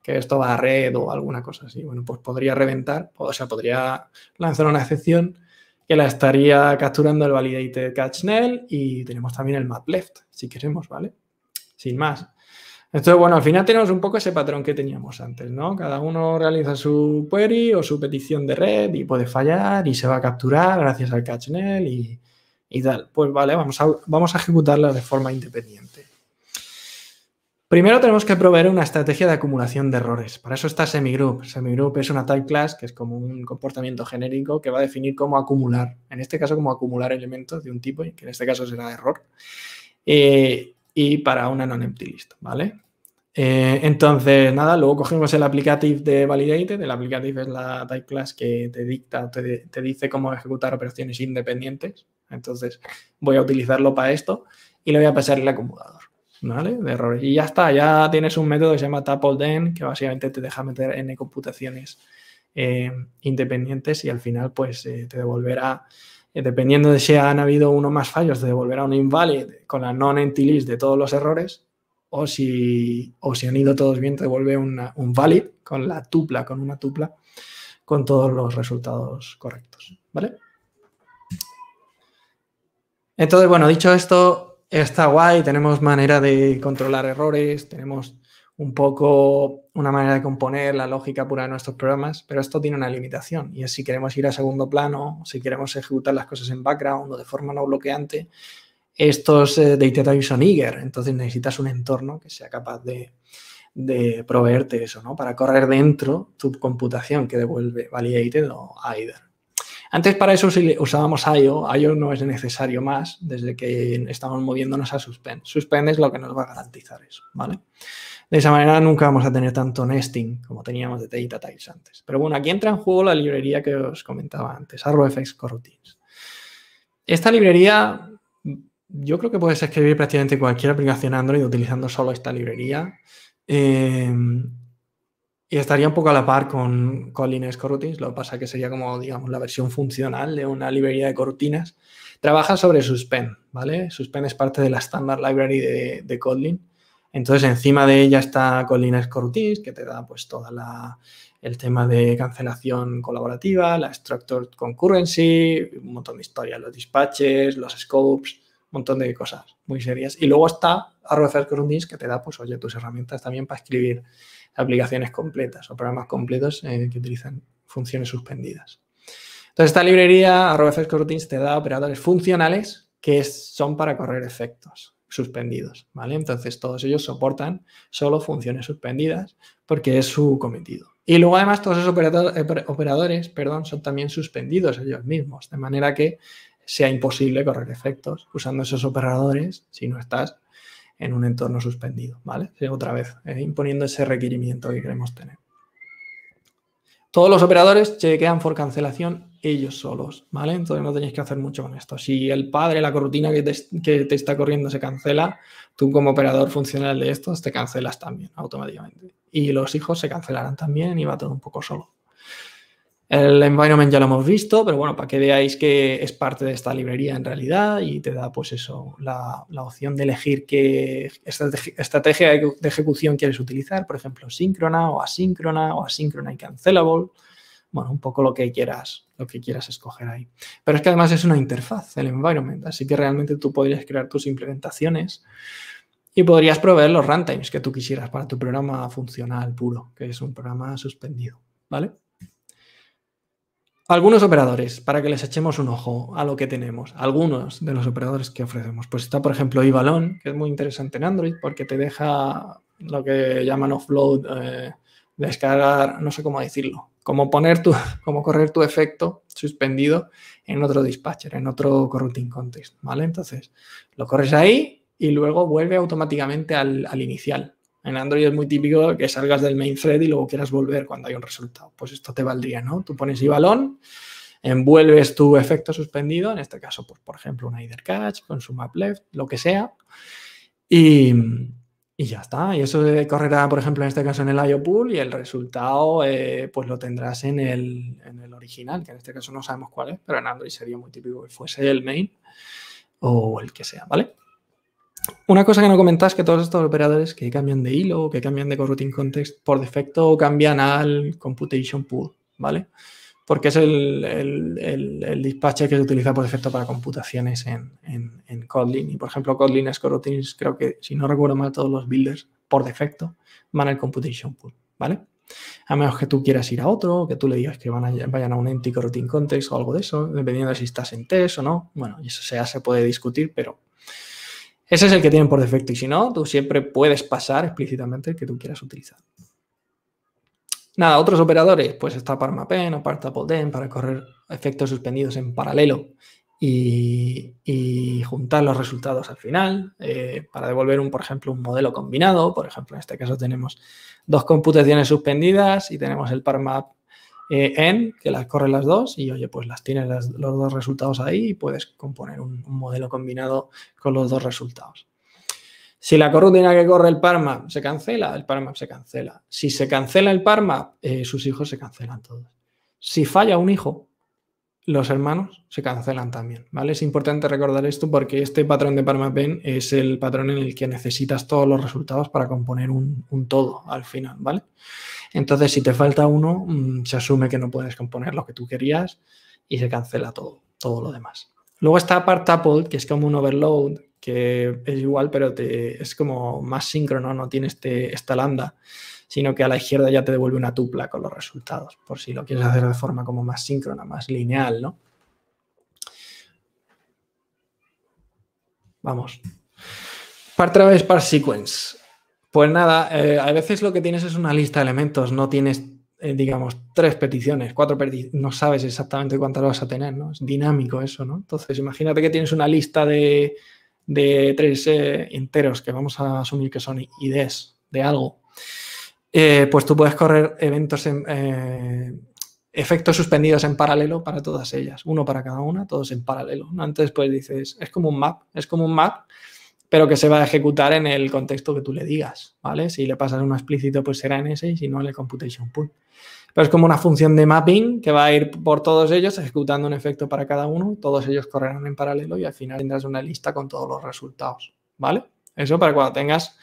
que esto va a red o alguna cosa así. Bueno, pues podría reventar, o sea, podría lanzar una excepción que la estaría capturando el validated catchnel y tenemos también el map left, si queremos, ¿vale? Sin más. Entonces, bueno, al final tenemos un poco ese patrón que teníamos antes, ¿no? Cada uno realiza su query o su petición de red y puede fallar y se va a capturar gracias al catchnel y, y tal. Pues vale, vamos a, vamos a ejecutarla de forma independiente. Primero tenemos que proveer una estrategia de acumulación de errores. Para eso está SemiGroup. SemiGroup es una type class que es como un comportamiento genérico que va a definir cómo acumular, en este caso cómo acumular elementos de un tipo, que en este caso será error, eh, y para una non-empty list, ¿vale? Eh, entonces, nada, luego cogemos el aplicativo de validated. El applicative es la type class que te dicta, te, te dice cómo ejecutar operaciones independientes. Entonces, voy a utilizarlo para esto y le voy a pasar el acumulador. De errores. Y ya está, ya tienes un método que se llama den que básicamente te deja meter n computaciones eh, independientes y al final pues eh, te devolverá, eh, dependiendo de si han habido uno más fallos, te devolverá un invalid con la non-empty list de todos los errores o si, o han ido todos bien, te devuelve un valid con la tupla, con una tupla, con todos los resultados correctos, ¿vale? Entonces, bueno, dicho esto, está guay, tenemos manera de controlar errores, tenemos un poco una manera de componer la lógica pura de nuestros programas, pero esto tiene una limitación y es si queremos ir a segundo plano, si queremos ejecutar las cosas en background o de forma no bloqueante, estos eh, de data types son eager, entonces necesitas un entorno que sea capaz de, proveerte eso, ¿no? Para correr dentro tu computación que devuelve validated o either. Antes para eso usábamos IO, IO no es necesario más desde que estamos moviéndonos a Suspend. Suspend es lo que nos va a garantizar eso, ¿vale? De esa manera nunca vamos a tener tanto nesting como teníamos de data Tiles antes. Pero bueno, aquí entra en juego la librería que os comentaba antes, ArrowFX Coroutines. Esta librería, yo creo que puedes escribir prácticamente cualquier aplicación Android utilizando solo esta librería. Eh, y estaría un poco a la par con, Kotlin lo que pasa que sería como, digamos, la versión funcional de una librería de corutinas. Trabaja sobre suspend, ¿vale? Suspend es parte de la Standard Library de, de Kotlin. Entonces, encima de ella está Kotlin Coroutines, que te da, pues, toda el tema de cancelación colaborativa, la Structured Concurrency, un montón de historias, los dispatches, los scopes, un montón de cosas muy serias. Y luego está RFR Coroutines, que te da, pues, oye, tus herramientas también para escribir aplicaciones completas o programas completos eh, que utilizan funciones suspendidas. Entonces, esta librería, arroba routines, te da operadores funcionales que son para correr efectos suspendidos, ¿vale? Entonces, todos ellos soportan solo funciones suspendidas porque es su cometido. Y luego, además, todos esos eh, operadores perdón, son también suspendidos ellos mismos, de manera que sea imposible correr efectos usando esos operadores si no estás en un entorno suspendido, ¿vale? Otra vez, eh, imponiendo ese requerimiento que queremos tener. Todos los operadores quedan por cancelación ellos solos, ¿vale? Entonces no tenéis que hacer mucho con esto. Si el padre, la corrutina que te, que te está corriendo se cancela, tú como operador funcional de estos te cancelas también automáticamente. Y los hijos se cancelarán también y va todo un poco solo. El environment ya lo hemos visto, pero bueno, para que veáis que es parte de esta librería en realidad y te da pues eso, la, opción de elegir qué estrategia de ejecución quieres utilizar, por ejemplo, síncrona o asíncrona o asíncrona y cancelable. Bueno, un poco lo que quieras, lo que quieras escoger ahí. Pero es que además es una interfaz, el environment, así que realmente tú podrías crear tus implementaciones y podrías proveer los runtimes que tú quisieras para tu programa funcional puro, que es un programa suspendido, ¿vale? Algunos operadores, para que les echemos un ojo a lo que tenemos, algunos de los operadores que ofrecemos. Pues está, por ejemplo, Ivalon, que es muy interesante en Android porque te deja lo que llaman offload, eh, descargar, no sé cómo decirlo, como poner tu, (laughs) como correr tu efecto suspendido en otro dispatcher, en otro coroutine context, ¿vale? Entonces, lo corres ahí y luego vuelve automáticamente al, al inicial, en Android es muy típico que salgas del main thread y luego quieras volver cuando hay un resultado. Pues esto te valdría, ¿no? Tú pones y balón, envuelves tu efecto suspendido, en este caso, pues, por ejemplo, un either catch con su map left, lo que sea, y, ya está. Y eso correrá, por ejemplo, en este caso en el IO pool y el resultado, eh, pues lo tendrás en el, en el original, que en este caso no sabemos cuál es, pero en Android sería muy típico que fuese el main o el que sea, ¿vale? Una cosa que no comentás es que todos estos operadores que cambian de hilo, que cambian de coroutine context, por defecto cambian al computation pool, ¿vale? Porque es el, el, que se utiliza por defecto para computaciones en, en, Kotlin. Y por ejemplo, Kotlin es coroutines, creo que si no recuerdo mal, todos los builders por defecto van al computation pool, ¿vale? A menos que tú quieras ir a otro, que tú le digas que van a, vayan a un entity coroutine context o algo de eso, dependiendo de si estás en test o no. Bueno, eso sea, se puede discutir, pero ese es el que tienen por defecto y si no, tú siempre puedes pasar explícitamente el que tú quieras utilizar. Nada, otros operadores, pues está ParmaPen o PartAppleDen para correr efectos suspendidos en paralelo y, juntar los resultados al final eh, para devolver, un, por ejemplo, un modelo combinado. Por ejemplo, en este caso tenemos dos computaciones suspendidas y tenemos el ParMap eh, en, que las corre las dos y oye, pues las tienes los dos resultados ahí y puedes componer un, modelo combinado con los dos resultados. Si la corrutina que corre el parma se cancela, el parma se cancela. Si se cancela el parma, eh, sus hijos se cancelan todos. Si falla un hijo, los hermanos se cancelan también, ¿vale? Es importante recordar esto porque este patrón de ParmaPen es el patrón en el que necesitas todos los resultados para componer un, todo al final, ¿vale? vale entonces, si te falta uno, mm, se asume que no puedes componer lo que tú querías y se cancela todo, todo lo demás. Luego está part tuple, que es como un overload, que es igual, pero es como más síncrono, no tiene este, esta lambda, sino que a la izquierda ya te devuelve una tupla con los resultados, por si lo quieres hacer de forma como más síncrona, más lineal, ¿no? Vamos. Part traverse, part sequence. Pues nada, eh, a veces lo que tienes es una lista de elementos, no tienes, eh, digamos, tres peticiones, cuatro peticiones, no sabes exactamente cuántas vas a tener, ¿no? Es dinámico eso, ¿no? Entonces, imagínate que tienes una lista de, tres eh, enteros que vamos a asumir que son IDs de algo. pues tú puedes correr eventos efectos suspendidos en paralelo para todas ellas, uno para cada una, todos en paralelo. Antes pues dices, es como un map, es como un map pero que se va a ejecutar en el contexto que tú le digas, ¿vale? Si le pasas uno explícito, pues será en ese y si no, en el computation pool. Pero es como una función de mapping que va a ir por todos ellos, ejecutando un efecto para cada uno, todos ellos correrán en paralelo y al final tendrás una lista con todos los resultados, ¿vale? Eso para cuando tengas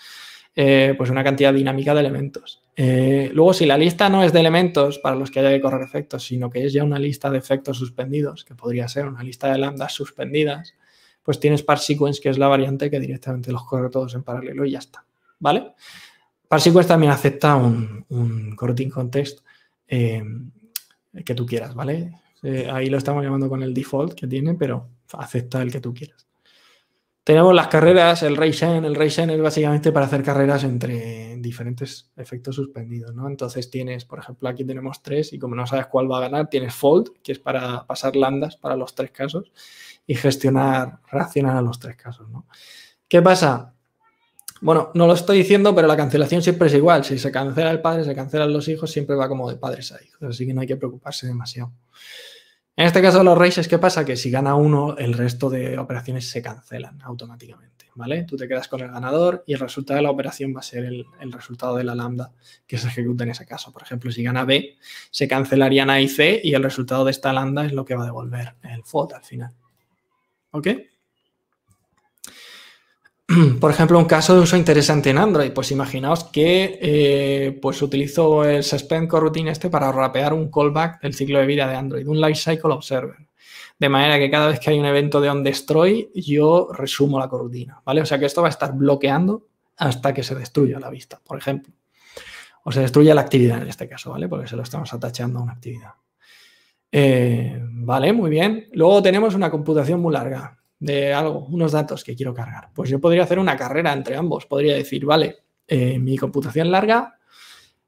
eh, pues una cantidad dinámica de elementos. Eh, luego, si la lista no es de elementos para los que haya que correr efectos, sino que es ya una lista de efectos suspendidos, que podría ser una lista de lambdas suspendidas, pues tienes parsequence, que es la variante que directamente los corre todos en paralelo y ya está, ¿vale? Parsequence también acepta un, un coroutine context eh, que tú quieras, ¿vale? Eh, ahí lo estamos llamando con el default que tiene, pero acepta el que tú quieras. Tenemos las carreras, el en El RaySen es básicamente para hacer carreras entre diferentes efectos suspendidos, ¿no? Entonces tienes, por ejemplo, aquí tenemos tres y como no sabes cuál va a ganar, tienes Fold, que es para pasar lambdas para los tres casos y gestionar, reaccionar a los tres casos. ¿no? ¿Qué pasa? Bueno, no lo estoy diciendo, pero la cancelación siempre es igual. Si se cancela el padre, se cancelan los hijos, siempre va como de padres a hijos. Así que no hay que preocuparse demasiado. En este caso de los races, ¿qué pasa? Que si gana uno, el resto de operaciones se cancelan automáticamente, ¿vale? Tú te quedas con el ganador y el resultado de la operación va a ser el, resultado de la lambda que se ejecuta en ese caso. Por ejemplo, si gana B, se cancelarían A y C y el resultado de esta lambda es lo que va a devolver el FOT al final. ¿Ok? (clears throat) Por ejemplo, un caso de uso interesante en Android. Pues imaginaos que eh, pues utilizo el suspend coroutine este para rapear un callback del ciclo de vida de Android, un lifecycle observer. De manera que cada vez que hay un evento de on destroy, yo resumo la corrutina, ¿vale? O sea que esto va a estar bloqueando hasta que se destruya la vista, por ejemplo. O se destruya la actividad en este caso, ¿vale? Porque se lo estamos atachando a una actividad. Eh, vale, muy bien. Luego tenemos una computación muy larga de algo, unos datos que quiero cargar. Pues yo podría hacer una carrera entre ambos. Podría decir, vale, eh, mi computación larga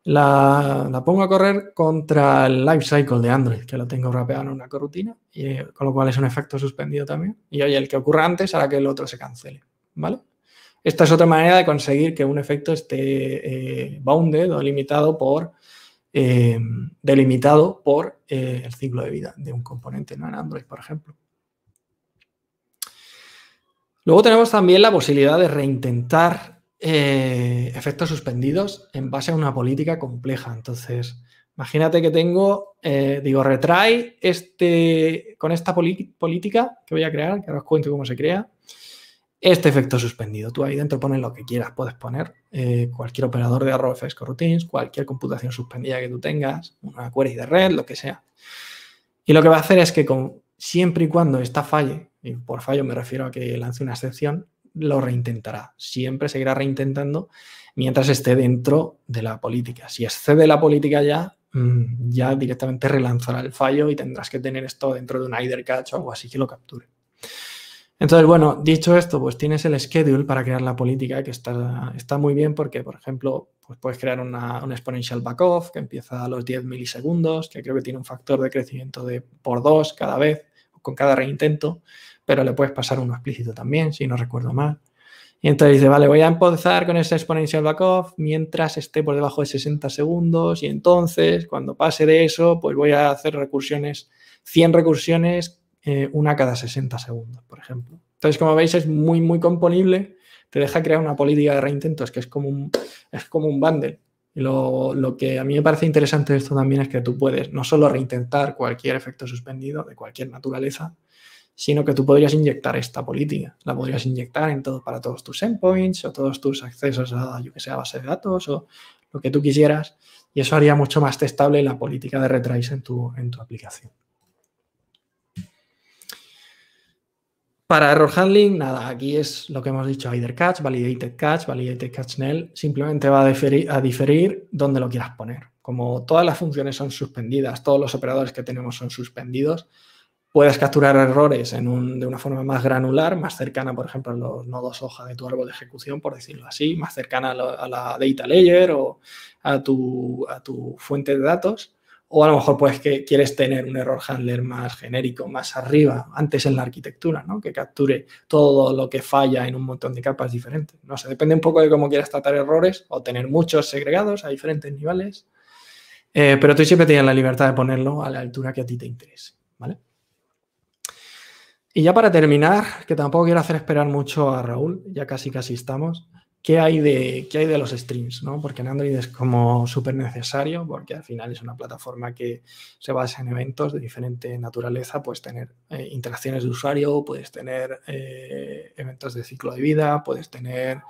la, pongo a correr contra el lifecycle de Android, que lo tengo rapeado en una corrutina, y, eh, con lo cual es un efecto suspendido también. Y hoy el que ocurra antes hará que el otro se cancele. ¿Vale? Esta es otra manera de conseguir que un efecto esté bounded o limitado por eh, delimitado por eh, el ciclo de vida de un componente, ¿no? En Android, por ejemplo. Luego tenemos también la posibilidad de reintentar eh, efectos suspendidos en base a una política compleja. Entonces, imagínate que tengo, digo, retrae este, con esta política que voy a crear, que ahora os cuento cómo se crea, este efecto suspendido, tú ahí dentro pones lo que quieras, puedes poner eh, cualquier operador de arroba coroutines, cualquier computación suspendida que tú tengas, una query de red, lo que sea. Y lo que va a hacer es que con, siempre y cuando esta falle, y por fallo me refiero a que lance una excepción, lo reintentará. Siempre seguirá reintentando mientras esté dentro de la política. Si excede la política ya, mm, ya directamente relanzará el fallo y tendrás que tener esto dentro de un either catch o algo así que lo capture. Entonces, bueno, dicho esto, pues tienes el schedule para crear la política, que está, está muy bien porque, por ejemplo, pues puedes crear una, un exponential backoff que empieza a los 10 milisegundos, que creo que tiene un factor de crecimiento de por dos cada vez, con cada reintento, pero le puedes pasar uno explícito también, si no recuerdo mal. Y entonces dice, vale, voy a empezar con ese exponential backoff mientras esté por debajo de 60 segundos y entonces, cuando pase de eso, pues voy a hacer recursiones, 100 recursiones eh, una cada 60 segundos, por ejemplo. Entonces, como veis, es muy, muy componible. Te deja crear una política de reintentos, que es como un, es como un bundle. lo, que a mí me parece interesante de esto también es que tú puedes no solo reintentar cualquier efecto suspendido de cualquier naturaleza, sino que tú podrías inyectar esta política. La podrías inyectar en todo, para todos tus endpoints o todos tus accesos a, yo que base de datos o lo que tú quisieras. Y eso haría mucho más testable la política de retrace en tu aplicación. Para error handling, nada, aquí es lo que hemos dicho, either catch, validated catch, validated catch nel, simplemente va a diferir, a donde lo quieras poner. Como todas las funciones son suspendidas, todos los operadores que tenemos son suspendidos, puedes capturar errores de una forma más granular, más cercana, por ejemplo, a los nodos hoja de tu árbol de ejecución, por decirlo así, más cercana a, la data layer o a tu, a tu fuente de datos o a lo mejor pues que quieres tener un error handler más genérico, más arriba, antes en la arquitectura, ¿no? Que capture todo lo que falla en un montón de capas diferentes. No sé, depende un poco de cómo quieras tratar errores o tener muchos segregados a diferentes niveles. Eh, pero tú siempre tienes la libertad de ponerlo a la altura que a ti te interese, ¿vale? Y ya para terminar, que tampoco quiero hacer esperar mucho a Raúl, ya casi casi estamos qué hay de, qué hay de los streams, ¿no? Porque en Android es como súper necesario, porque al final es una plataforma que se basa en eventos de diferente naturaleza, puedes tener eh, interacciones de usuario, puedes tener eh, eventos de ciclo de vida, puedes tener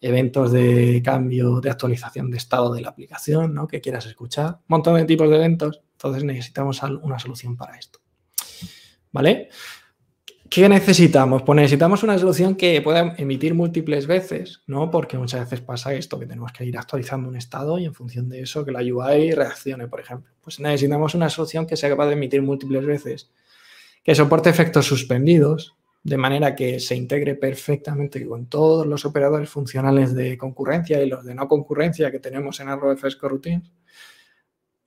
eventos de cambio, de actualización de estado de la aplicación, ¿no? Que quieras escuchar, un montón de tipos de eventos, entonces necesitamos una solución para esto. ¿Vale? ¿Qué necesitamos? Pues necesitamos una solución que pueda emitir múltiples veces, ¿no? Porque muchas veces pasa esto, que tenemos que ir actualizando un estado y en función de eso que la UI reaccione, por ejemplo. Pues necesitamos una solución que sea capaz de emitir múltiples veces, que soporte efectos suspendidos, de manera que se integre perfectamente con todos los operadores funcionales de concurrencia y los de no concurrencia que tenemos en RFS Coroutines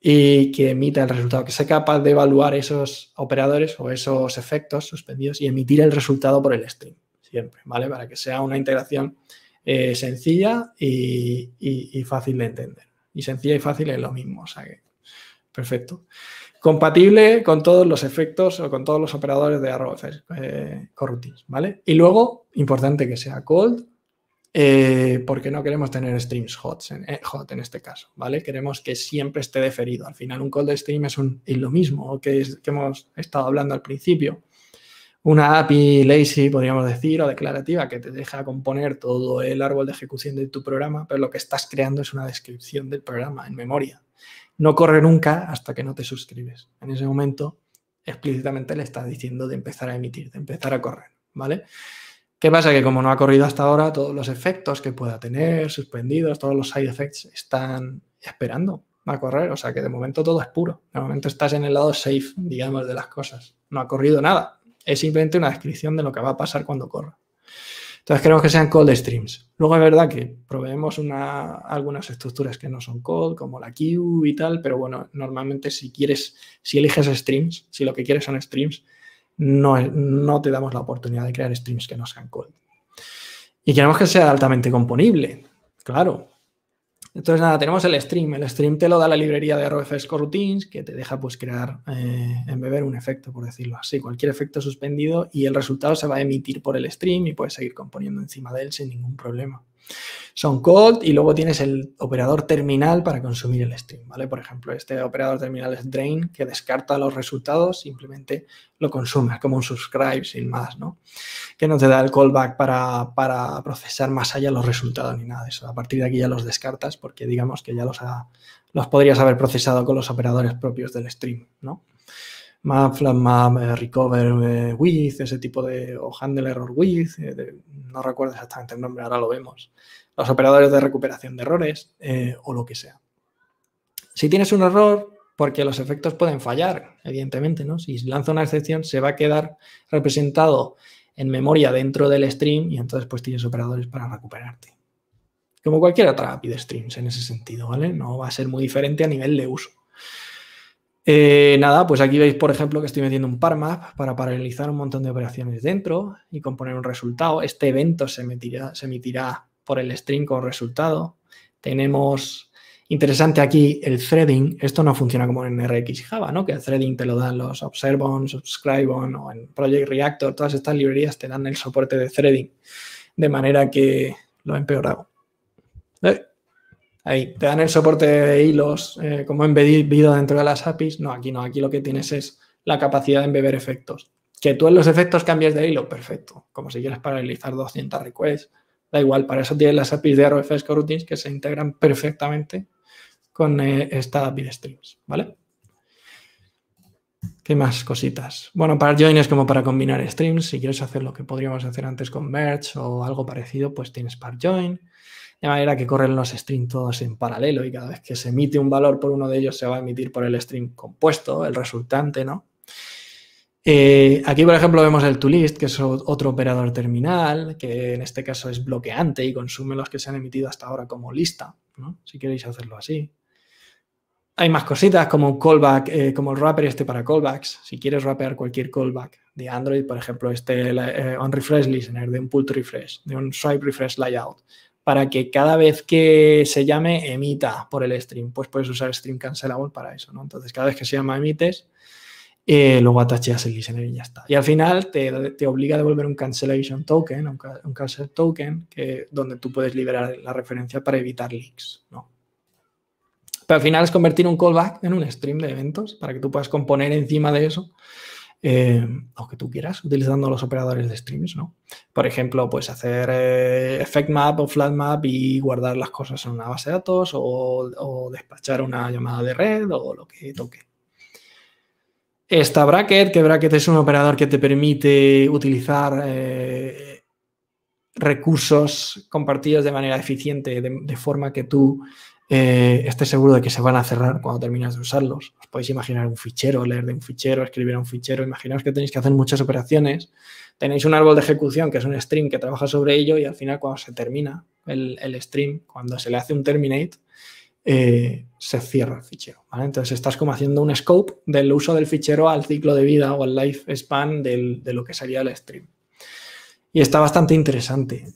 y que emita el resultado, que sea capaz de evaluar esos operadores o esos efectos suspendidos y emitir el resultado por el stream, siempre, ¿vale? Para que sea una integración eh, sencilla y, fácil de entender. Y sencilla y fácil es lo mismo, o sea que, perfecto. Compatible con todos los efectos o con todos los operadores de arroba eh, coroutines ¿vale? Y luego, importante que sea cold eh, porque no queremos tener streams hot en, eh, hot en este caso, ¿vale? Queremos que siempre esté deferido. Al final, un cold stream es, un, lo mismo que, es, que, hemos estado hablando al principio. Una API lazy, podríamos decir, o declarativa, que te deja componer todo el árbol de ejecución de tu programa, pero lo que estás creando es una descripción del programa en memoria. No corre nunca hasta que no te suscribes. En ese momento, explícitamente le estás diciendo de empezar a emitir, de empezar a correr, ¿vale? ¿Qué pasa? Que como no ha corrido hasta ahora, todos los efectos que pueda tener, suspendidos, todos los side effects están esperando a correr. O sea que de momento todo es puro. De momento estás en el lado safe, digamos, de las cosas. No ha corrido nada. Es simplemente una descripción de lo que va a pasar cuando corra. Entonces queremos que sean cold streams. Luego es verdad que proveemos una, algunas estructuras que no son cold, como la queue y tal, pero bueno, normalmente si quieres, si eliges streams, si lo que quieres son streams, no, no te damos la oportunidad de crear streams que no sean cold. Y queremos que sea altamente componible, claro. Entonces, nada, tenemos el stream. El stream te lo da la librería de RFS Coroutines, que te deja pues crear, eh, en embeber un efecto, por decirlo así, cualquier efecto suspendido y el resultado se va a emitir por el stream y puedes seguir componiendo encima de él sin ningún problema. Son code y luego tienes el operador terminal para consumir el stream, ¿vale? Por ejemplo, este operador terminal es drain que descarta los resultados, simplemente lo consume, como un subscribe sin más, ¿no? Que no te da el callback para, procesar más allá los resultados ni nada de eso. A partir de aquí ya los descartas porque digamos que ya los, los podrías haber procesado con los operadores propios del stream, ¿no? map, flatmap, eh, recover eh, with, ese tipo de, o handle error with, eh, no recuerdo exactamente el nombre, ahora lo vemos, los operadores de recuperación de errores eh, o lo que sea. Si tienes un error, porque los efectos pueden fallar, evidentemente, ¿no? Si lanza una excepción, se va a quedar representado en memoria dentro del stream y entonces pues tienes operadores para recuperarte. Como cualquier otra API de streams en ese sentido, ¿vale? No va a ser muy diferente a nivel de uso. Eh, nada, pues aquí veis, por ejemplo, que estoy metiendo un ParMap para paralelizar un montón de operaciones dentro y componer un resultado. Este evento se emitirá, se emitirá por el string con resultado. Tenemos interesante aquí el threading. Esto no funciona como en RX Java, ¿no? Que el threading te lo dan los Observon, Subscribon o en Project Reactor. Todas estas librerías te dan el soporte de threading. De manera que lo he empeorado. Eh, Ahí, te dan el soporte de hilos eh, como embedido dentro de las APIs. No, aquí no, aquí lo que tienes es la capacidad de embeber efectos. Que tú en los efectos cambies de hilo, perfecto. Como si quieres paralizar 200 requests, da igual. Para eso tienes las APIs de RFS coroutines que se integran perfectamente con eh, esta API de streams, ¿vale? ¿Qué más cositas? Bueno, para join es como para combinar streams. Si quieres hacer lo que podríamos hacer antes con merge o algo parecido, pues tienes para join de manera que corren los strings todos en paralelo y cada vez que se emite un valor por uno de ellos se va a emitir por el string compuesto, el resultante, ¿no? Eh, aquí, por ejemplo, vemos el toList, que es otro operador terminal, que en este caso es bloqueante y consume los que se han emitido hasta ahora como lista, ¿no? si queréis hacerlo así. Hay más cositas como callback, eh, como el wrapper este para callbacks. Si quieres rapear cualquier callback de Android, por ejemplo, este eh, onRefreshListener de un pull refresh, de un swipe refresh layout, para que cada vez que se llame emita por el stream. Pues puedes usar stream cancelable para eso, ¿no? Entonces, cada vez que se llama emites, eh, luego atacheas el listener y ya está. Y al final te, obliga a devolver un cancellation token, un, un, cancel token, que, donde tú puedes liberar la referencia para evitar leaks, ¿no? Pero al final es convertir un callback en un stream de eventos para que tú puedas componer encima de eso eh, lo que tú quieras, utilizando los operadores de streams, ¿no? Por ejemplo, puedes hacer eh, effect map o flat map y guardar las cosas en una base de datos o, despachar una llamada de red o lo que toque. Esta Bracket, que Bracket es un operador que te permite utilizar eh, recursos compartidos de manera eficiente, de forma que tú eh, esté seguro de que se van a cerrar cuando terminas de usarlos. Os podéis imaginar un fichero, leer de un fichero, escribir a un fichero. Imaginaos que tenéis que hacer muchas operaciones. Tenéis un árbol de ejecución que es un stream que trabaja sobre ello y al final cuando se termina el, stream, cuando se le hace un terminate, eh, se cierra el fichero. Entonces estás como haciendo un scope del uso del fichero al ciclo de vida o al lifespan span de lo que sería el stream. Y está bastante interesante.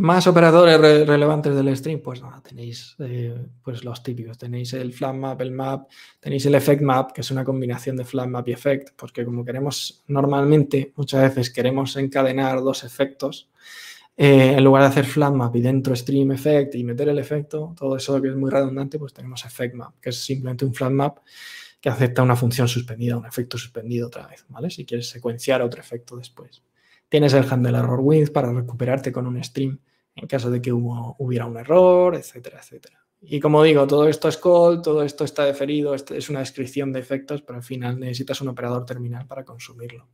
Más operadores relevantes del stream, pues nada, tenéis eh, pues los típicos, tenéis el map, el map, tenéis el effect map, que es una combinación de map y effect, porque como queremos normalmente, muchas veces queremos encadenar dos efectos, eh, en lugar de hacer map y dentro stream effect y meter el efecto, todo eso que es muy redundante, pues tenemos effect map, que es simplemente un map que acepta una función suspendida, un efecto suspendido otra vez, ¿vale? Si quieres secuenciar otro efecto después. Tienes el handle error with para recuperarte con un stream en caso de que hubiera un error, etcétera, etcétera. Y como digo, todo esto es call, todo esto está deferido, este es una descripción de efectos, pero al final necesitas un operador terminal para consumirlo.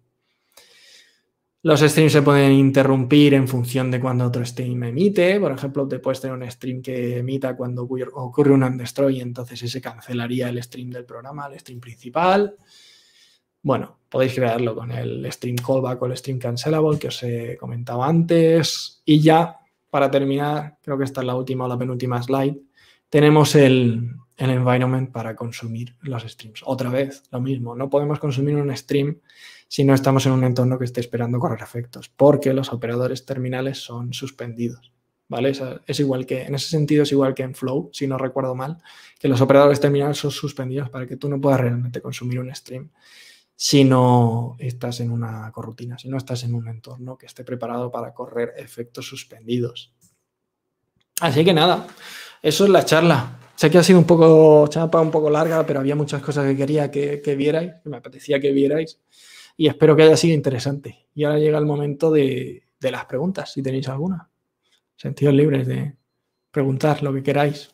Los streams se pueden interrumpir en función de cuando otro stream emite. Por ejemplo, te puedes tener un stream que emita cuando ocurre un undestroy, entonces ese cancelaría el stream del programa, el stream principal. Bueno, podéis crearlo con el stream callback o el stream cancelable que os he comentado antes. Y ya para terminar, creo que esta es la última o la penúltima slide, tenemos el, environment para consumir los streams. Otra vez, lo mismo, no podemos consumir un stream si no estamos en un entorno que esté esperando correr efectos, porque los operadores terminales son suspendidos. ¿Vale? es, igual que, en ese sentido es igual que en Flow, si no recuerdo mal, que los operadores terminales son suspendidos para que tú no puedas realmente consumir un stream si no estás en una corrutina, si no estás en un entorno que esté preparado para correr efectos suspendidos. Así que nada, eso es la charla. Sé que ha sido un poco chapa, un poco larga, pero había muchas cosas que quería que, vierais, que me apetecía que vierais, y espero que haya sido interesante. Y ahora llega el momento de, de las preguntas, si tenéis alguna. Sentidos libres de preguntar lo que queráis.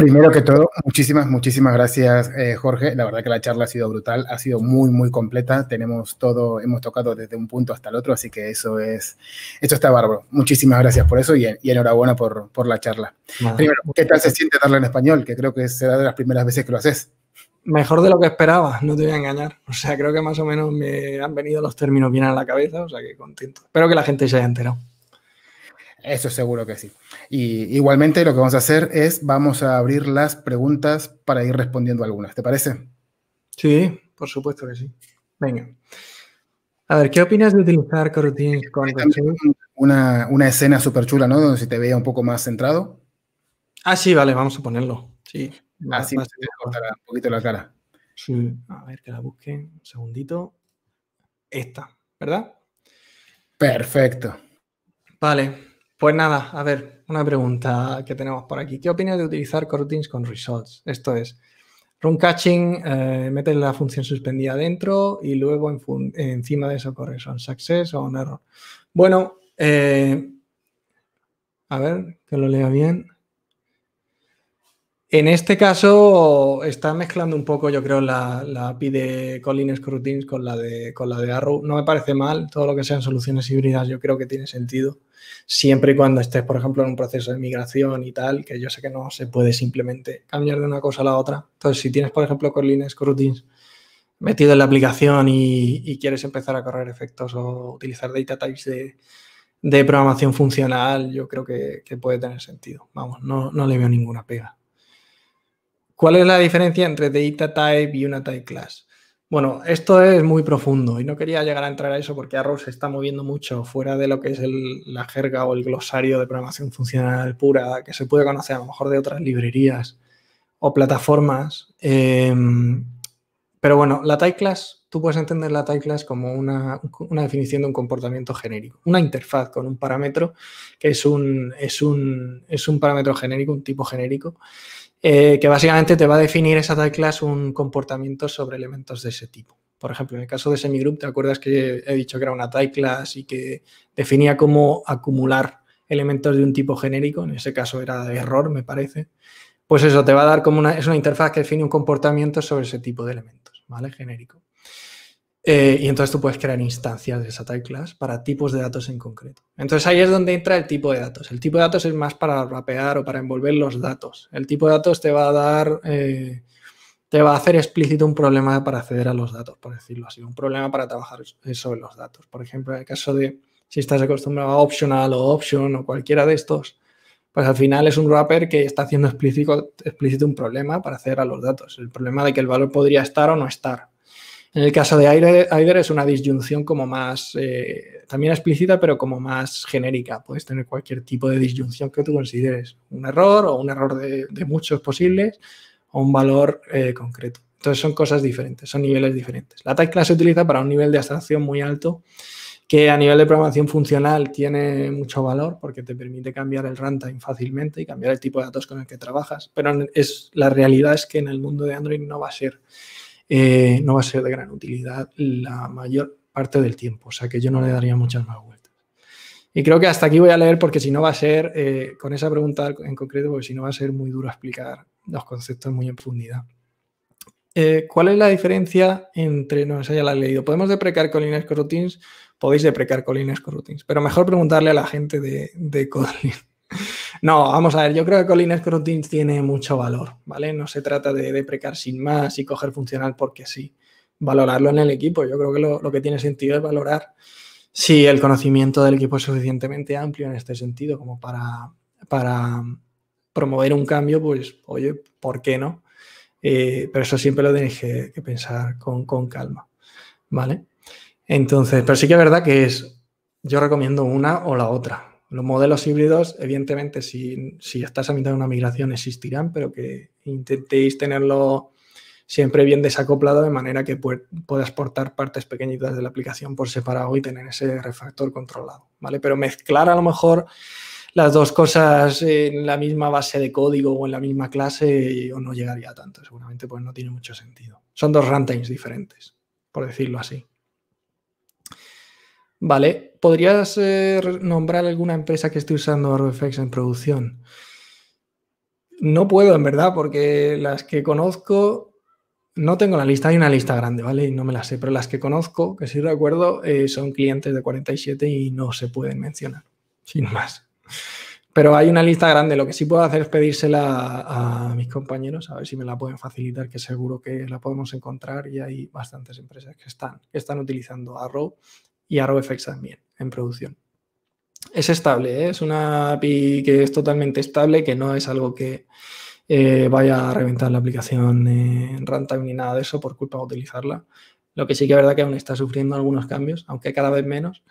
Primero que todo, muchísimas, muchísimas gracias, eh, Jorge. La verdad que la charla ha sido brutal, ha sido muy, muy completa. Tenemos todo, hemos tocado desde un punto hasta el otro, así que eso es, esto está bárbaro. Muchísimas gracias por eso y, enhorabuena por, por, la charla. Primero, ¿qué tal se siente darla en español? Que creo que será de las primeras veces que lo haces. Mejor de lo que esperaba, no te voy a engañar. O sea, creo que más o menos me han venido los términos bien a la cabeza, o sea que contento. Espero que la gente se haya enterado. Eso seguro que sí. Y igualmente lo que vamos a hacer es, vamos a abrir las preguntas para ir respondiendo algunas, ¿te parece? Sí, por supuesto que sí. Venga. A ver, ¿qué opinas de utilizar coroutines con una, una escena súper chula, ¿no? Donde se te veía un poco más centrado. Ah, sí, vale, vamos a ponerlo. Sí. Así ah, se te cortará un poquito la cara. Sí. A ver, que la busque. Un segundito. Esta, ¿verdad? Perfecto. Vale, pues nada, a ver, una pregunta que tenemos por aquí. ¿Qué opinas de utilizar coroutines con results? Esto es, run catching, eh, la función suspendida dentro y luego encima de eso corre son success o un error. Bueno, eh, a ver, que lo lea bien. En este caso está mezclando un poco, yo creo, la, la API de Collins Scrutins con la de con la de Arrow. No me parece mal, todo lo que sean soluciones híbridas, yo creo que tiene sentido. Siempre y cuando estés, por ejemplo, en un proceso de migración y tal, que yo sé que no se puede simplemente cambiar de una cosa a la otra. Entonces, si tienes, por ejemplo, Collins Scrutins metido en la aplicación y, quieres empezar a correr efectos o utilizar data types de, programación funcional, yo creo que, puede tener sentido. Vamos, no le veo ninguna pega. ¿Cuál es la diferencia entre data type y una type class? Bueno, esto es muy profundo y no quería llegar a entrar a eso porque Arrow se está moviendo mucho fuera de lo que es la jerga o el glosario de programación funcional pura que se puede conocer a lo mejor de otras librerías o plataformas. Em, pero bueno, la type class, tú puedes entender la type class como una, definición de un comportamiento genérico, una interfaz con un parámetro que es un, es un, es un parámetro genérico, un tipo genérico eh, que básicamente te va a definir esa type class un comportamiento sobre elementos de ese tipo. Por ejemplo, en el caso de semigroup, ¿te acuerdas que he dicho que era una type class y que definía cómo acumular elementos de un tipo genérico? En ese caso era de error, me parece. Pues eso te va a dar como una, es una interfaz que define un comportamiento sobre ese tipo de elementos, ¿vale? Genérico. Eh, y entonces tú puedes crear instancias de esa type class para tipos de datos en concreto. Entonces ahí es donde entra el tipo de datos. El tipo de datos es más para rapear o para envolver los datos. El tipo de datos te va a dar, eh, te va a hacer explícito un problema para acceder a los datos, por decirlo así, un problema para trabajar sobre los datos. Por ejemplo, en el caso de si estás acostumbrado a optional o option o cualquiera de estos, pues al final es un wrapper que está haciendo explícito, explícito un problema para acceder a los datos. El problema de que el valor podría estar o no estar en el caso de Aider es una disyunción como más, eh, también explícita, pero como más genérica. Puedes tener cualquier tipo de disyunción que tú consideres un error o un error de, muchos posibles o un valor eh, concreto. Entonces son cosas diferentes, son niveles diferentes. La type se utiliza para un nivel de abstracción muy alto que a nivel de programación funcional tiene mucho valor porque te permite cambiar el runtime fácilmente y cambiar el tipo de datos con el que trabajas, pero es, la realidad es que en el mundo de Android no va a ser eh, no va a ser de gran utilidad la mayor parte del tiempo. O sea que yo no le daría muchas más vueltas. Y creo que hasta aquí voy a leer porque si no va a ser, eh, con esa pregunta en concreto, porque si no va a ser muy duro explicar los conceptos muy en eh, ¿Cuál es la diferencia entre, no sé, ya la he leído, podemos deprecar con líneas coroutines, podéis deprecar con líneas coroutines, pero mejor preguntarle a la gente de, de Kotlin. No, vamos a ver, yo creo que Colin Scrutin tiene mucho valor, ¿vale? No se trata de precar sin más y coger funcional porque sí. Valorarlo en el equipo, yo creo que lo, que tiene sentido es valorar si el conocimiento del equipo es suficientemente amplio en este sentido como para, para promover un cambio, pues oye, ¿por qué no? Eh, pero eso siempre lo tenéis que, pensar con, con, calma, ¿vale? Entonces, pero sí que es verdad que es, yo recomiendo una o la otra, los modelos híbridos, evidentemente, si, estás a mitad de una migración, existirán, pero que intentéis tenerlo siempre bien desacoplado de manera que puedas portar partes pequeñitas de la aplicación por separado y tener ese refactor controlado, ¿vale? Pero mezclar a lo mejor las dos cosas en la misma base de código o en la misma clase o eh, no llegaría tanto, seguramente pues no tiene mucho sentido. Son dos runtimes diferentes, por decirlo así. Vale, ¿podrías eh, nombrar alguna empresa que esté usando RFX en producción? No puedo, en verdad, porque las que conozco, no tengo la lista, hay una lista grande, ¿vale? Y no me la sé, pero las que conozco, que sí recuerdo, eh, son clientes de 47 y no se pueden mencionar, sin más. Pero hay una lista grande, lo que sí puedo hacer es pedírsela a, mis compañeros, a ver si me la pueden facilitar, que seguro que la podemos encontrar y hay bastantes empresas que están, que están utilizando Arrow y ArrowFX también en producción. Es estable, ¿eh? es una API que es totalmente estable, que no es algo que eh, vaya a reventar la aplicación en runtime ni nada de eso por culpa de utilizarla. Lo que sí que es verdad que aún está sufriendo algunos cambios, aunque cada vez menos,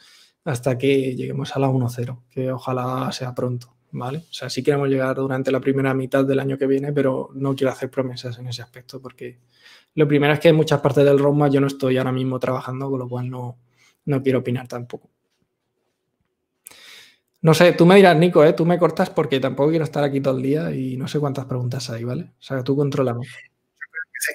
hasta que lleguemos a la 1.0, que ojalá sea pronto, ¿vale? O sea, sí queremos llegar durante la primera mitad del año que viene, pero no quiero hacer promesas en ese aspecto porque lo primero es que en muchas partes del roadmap yo no estoy ahora mismo trabajando, con lo cual no, no quiero opinar tampoco. No sé, tú me dirás, Nico, ¿eh? tú me cortas porque tampoco quiero estar aquí todo el día y no sé cuántas preguntas hay, ¿vale? O sea, tú controlamos.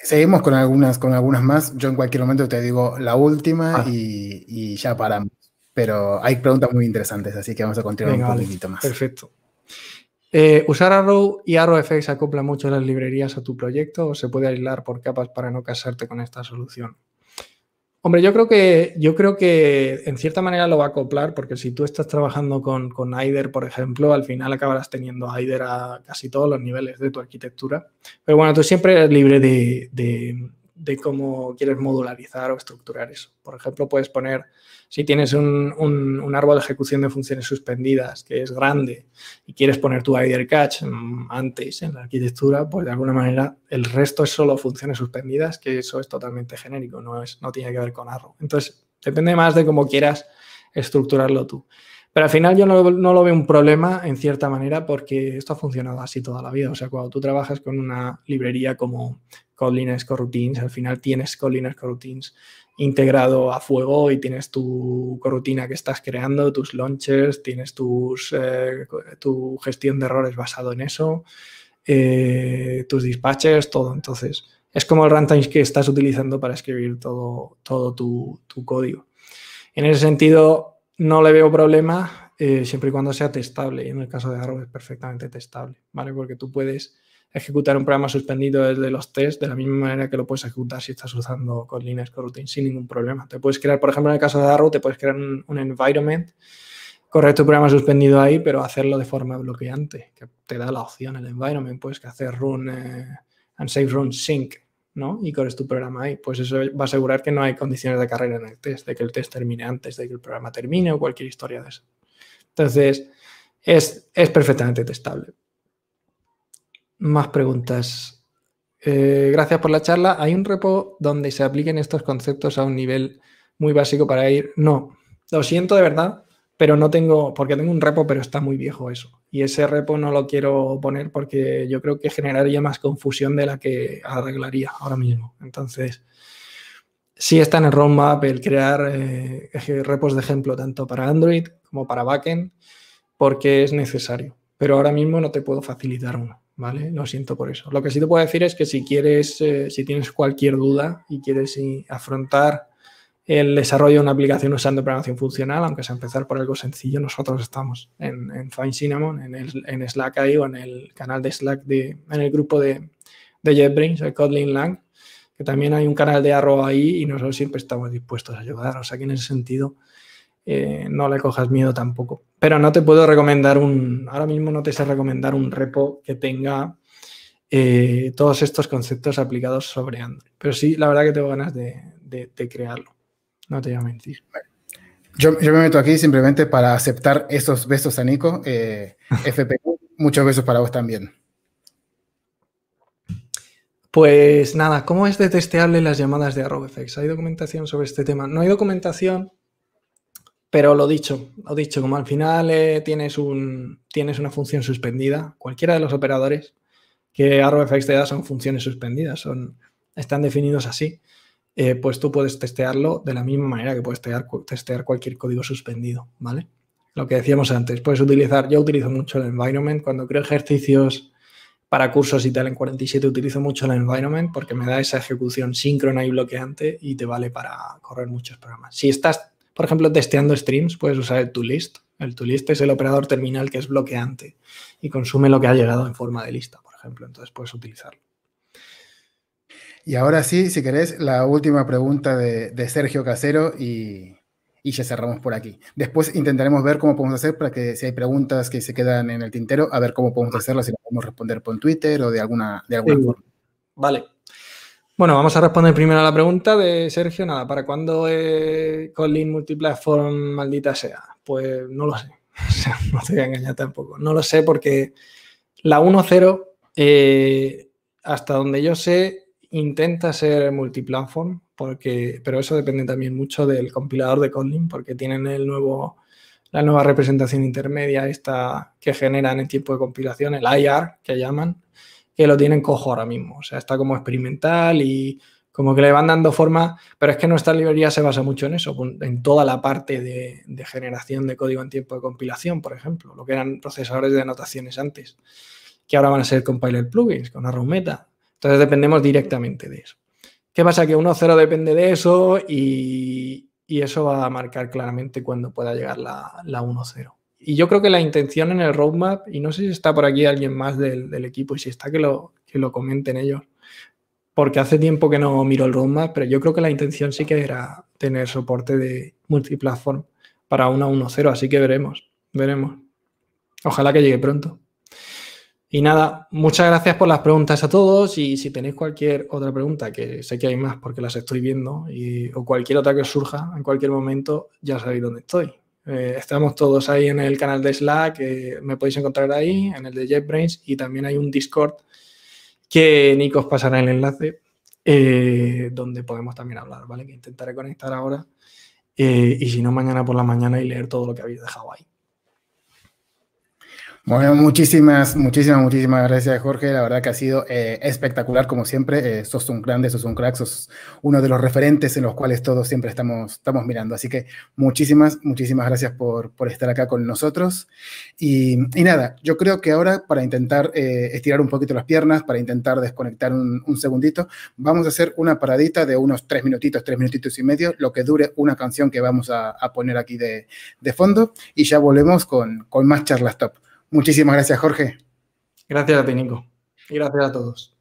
Seguimos con algunas, con algunas más. Yo en cualquier momento te digo la última ah. y, ya paramos. Pero hay preguntas muy interesantes, así que vamos a continuar un poquito más. Perfecto. Eh, ¿Usar Arrow y ArrowFX acopla mucho las librerías a tu proyecto o se puede aislar por capas para no casarte con esta solución? Hombre, yo creo que yo creo que en cierta manera lo va a acoplar, porque si tú estás trabajando con, con por ejemplo, al final acabarás teniendo AIDER a casi todos los niveles de tu arquitectura. Pero bueno, tú siempre eres libre de, de cómo quieres modularizar o estructurar eso. Por ejemplo, puedes poner, si tienes un, árbol de ejecución de funciones suspendidas que es grande y quieres poner tu idea catch mm, antes en la arquitectura, pues de alguna manera el resto es solo funciones suspendidas, que eso es totalmente genérico, no, es, no tiene que ver con arrow. Entonces, depende más de cómo quieras estructurarlo tú. Pero al final yo no, no, lo veo un problema en cierta manera porque esto ha funcionado así toda la vida. O sea, cuando tú trabajas con una librería como, Kotlin coroutines, al final tienes Kotlin coroutines integrado a fuego y tienes tu corrutina que estás creando, tus launchers, tienes tus, eh, tu gestión de errores basado en eso, eh, tus dispatches, todo. Entonces, es como el runtime que estás utilizando para escribir todo, todo tu, código. En ese sentido, no le veo problema eh, siempre y cuando sea testable. Y en el caso de Arrow es perfectamente testable, ¿vale? Porque tú puedes ejecutar un programa suspendido desde los tests de la misma manera que lo puedes ejecutar si estás usando con Linux Coroutine sin ningún problema. Te puedes crear, por ejemplo, en el caso de Arrow, te puedes crear un, environment, correr tu programa suspendido ahí, pero hacerlo de forma bloqueante, que te da la opción el environment, puedes que hacer run eh, and save run sync, ¿no? Y corres tu programa ahí. Pues eso va a asegurar que no hay condiciones de carrera en el test, de que el test termine antes de que el programa termine o cualquier historia de eso. Entonces, es, es perfectamente testable. Más preguntas. Eh, gracias por la charla. ¿Hay un repo donde se apliquen estos conceptos a un nivel muy básico para ir? No, lo siento de verdad, pero no tengo, porque tengo un repo, pero está muy viejo eso. Y ese repo no lo quiero poner porque yo creo que generaría más confusión de la que arreglaría ahora mismo. Entonces, sí está en el roadmap el crear eh, repos de ejemplo tanto para Android como para backend, porque es necesario. Pero ahora mismo no te puedo facilitar uno. ¿vale? Lo siento por eso. Lo que sí te puedo decir es que si quieres, eh, si tienes cualquier duda y quieres eh, afrontar el desarrollo de una aplicación usando programación funcional, aunque sea empezar por algo sencillo, nosotros estamos en, Fine Cinnamon, en, el, Slack ahí o en el canal de Slack, de, en el grupo de, de JetBrains, el Kotlin Lang, que también hay un canal de arroba ahí y nosotros siempre estamos dispuestos a ayudar. O sea que en ese sentido eh, no le cojas miedo tampoco. Pero no te puedo recomendar un, ahora mismo no te sé recomendar un repo que tenga eh, todos estos conceptos aplicados sobre Android. Pero sí, la verdad que tengo ganas de, crearlo. No te voy a mentir. Yo, me meto aquí simplemente para aceptar esos besos a Nico. Eh, (laughs) FPU, muchos besos para vos también. Pues nada, ¿cómo es detestable las llamadas de ArrobaFX? ¿Hay documentación sobre este tema? No hay documentación, pero lo dicho, lo dicho, como al final eh, tienes, un, tienes una función suspendida, cualquiera de los operadores que ArrowFX te da son funciones suspendidas, son, están definidos así, eh, pues tú puedes testearlo de la misma manera que puedes testear, testear, cualquier código suspendido, ¿vale? Lo que decíamos antes, puedes utilizar, yo utilizo mucho el environment, cuando creo ejercicios para cursos y tal en 47 utilizo mucho el environment porque me da esa ejecución síncrona y bloqueante y te vale para correr muchos programas. Si estás por ejemplo, testeando streams, puedes usar el toList. El toList es el operador terminal que es bloqueante y consume lo que ha llegado en forma de lista, por ejemplo. Entonces puedes utilizarlo. Y ahora sí, si querés, la última pregunta de, Sergio Casero y, y, ya cerramos por aquí. Después intentaremos ver cómo podemos hacer para que si hay preguntas que se quedan en el tintero, a ver cómo podemos hacerlas, si podemos responder por Twitter o de alguna, de alguna forma. Vale, bueno, vamos a responder primero a la pregunta de Sergio. Nada, ¿para cuándo eh, Kotlin Multiplatform maldita sea? Pues no lo sé. (laughs) no te voy a engañar tampoco. No lo sé porque la 1.0, eh, hasta donde yo sé, intenta ser multiplatform, porque, pero eso depende también mucho del compilador de Kotlin, porque tienen el nuevo, la nueva representación intermedia esta que generan el tipo de compilación, el IR que llaman que lo tienen cojo ahora mismo. O sea, está como experimental y como que le van dando forma, pero es que nuestra librería se basa mucho en eso, en toda la parte de, generación de código en tiempo de compilación, por ejemplo, lo que eran procesadores de anotaciones antes, que ahora van a ser compiler plugins con Arrow Meta. Entonces dependemos directamente de eso. ¿Qué pasa? Que 1.0 depende de eso y, eso va a marcar claramente cuándo pueda llegar la, la 1.0 y yo creo que la intención en el roadmap, y no sé si está por aquí alguien más del, equipo, y si está que lo, que lo comenten ellos, porque hace tiempo que no miro el roadmap, pero yo creo que la intención sí que era tener soporte de multiplatform para una 1.0, así que veremos, veremos. Ojalá que llegue pronto. Y nada, muchas gracias por las preguntas a todos y si tenéis cualquier otra pregunta, que sé que hay más porque las estoy viendo, y, o cualquier otra que surja en cualquier momento, ya sabéis dónde estoy. Eh, estamos todos ahí en el canal de Slack, me podéis encontrar ahí, en el de JetBrains, y también hay un Discord que Nico os pasará el enlace, eh, donde podemos también hablar, ¿vale? Que intentaré conectar ahora, eh, y si no, mañana por la mañana y leer todo lo que habéis dejado ahí. Bueno, muchísimas, muchísimas, muchísimas gracias, Jorge. La verdad que ha sido eh, espectacular, como siempre. Eh, sos un grande, sos un crack, sos uno de los referentes en los cuales todos siempre estamos, estamos mirando. Así que muchísimas, muchísimas gracias por, estar acá con nosotros. Y, nada, yo creo que ahora, para intentar eh, estirar un poquito las piernas, para intentar desconectar un, segundito, vamos a hacer una paradita de unos tres minutitos, tres minutitos y medio, lo que dure una canción que vamos a, a poner aquí de, de, fondo. Y ya volvemos con, con más charlas top. Muchísimas gracias, Jorge. Gracias a ti, Nico. Y gracias a todos.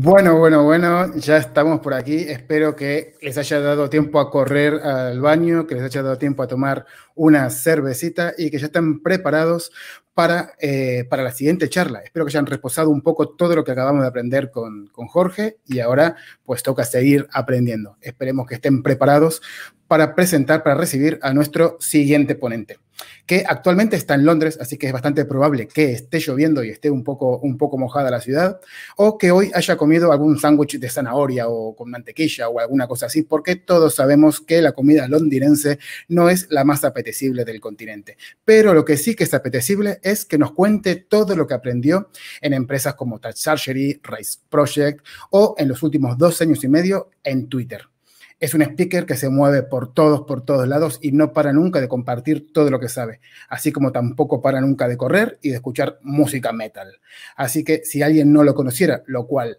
Bueno, bueno, bueno, ya estamos por aquí. Espero que les haya dado tiempo a correr al baño, que les haya dado tiempo a tomar una cervecita y que ya estén preparados para, eh, para la siguiente charla. Espero que hayan reposado un poco todo lo que acabamos de aprender con Jorge y ahora pues toca seguir aprendiendo. Esperemos que estén preparados para presentar, para recibir a nuestro siguiente ponente que actualmente está en Londres, así que es bastante probable que esté lloviendo y esté un poco, un poco mojada la ciudad, o que hoy haya comido algún sándwich de zanahoria o con mantequilla o alguna cosa así, porque todos sabemos que la comida londinense no es la más apetecible del continente. Pero lo que sí que es apetecible es que nos cuente todo lo que aprendió en empresas como Touch Surgery, Rice Project o en los últimos dos años y medio en Twitter. Es un speaker que se mueve por todos, por todos lados y no para nunca de compartir todo lo que sabe, así como tampoco para nunca de correr y de escuchar música metal. Así que si alguien no lo conociera, lo cual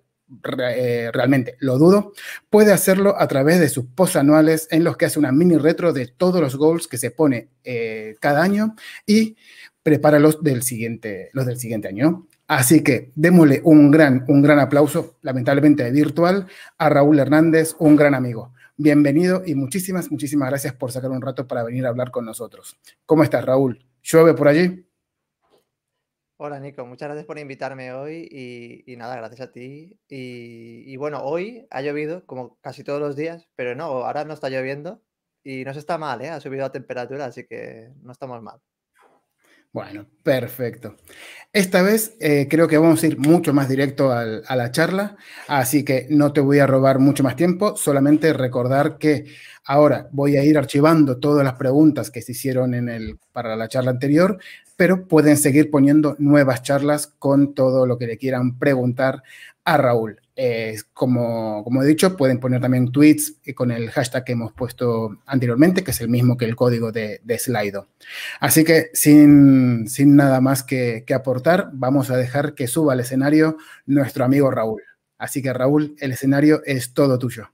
eh, realmente lo dudo, puede hacerlo a través de sus posts anuales en los que hace una mini retro de todos los goals que se pone eh, cada año y prepara los del siguiente, los del siguiente año. Así que démosle un gran, un gran aplauso, lamentablemente virtual, a Raúl Hernández, un gran amigo bienvenido y muchísimas, muchísimas gracias por sacar un rato para venir a hablar con nosotros. ¿Cómo estás, Raúl? ¿Llueve por allí? Hola, Nico. Muchas gracias por invitarme hoy y, nada, gracias a ti. Y, bueno, hoy ha llovido como casi todos los días, pero no, ahora no está lloviendo y no se está mal, ¿eh? ha subido la temperatura, así que no estamos mal. Bueno, perfecto. Esta vez eh, creo que vamos a ir mucho más directo a la charla, así que no te voy a robar mucho más tiempo, solamente recordar que ahora voy a ir archivando todas las preguntas que se hicieron en el, para la charla anterior, pero pueden seguir poniendo nuevas charlas con todo lo que le quieran preguntar a Raúl. Eh, como, he dicho, pueden poner también tweets eh, con el hashtag que hemos puesto anteriormente, que es el mismo que el código de, Slido. Así que sin, nada más que, aportar, vamos a dejar que suba al escenario nuestro amigo Raúl. Así que Raúl, el escenario es todo tuyo.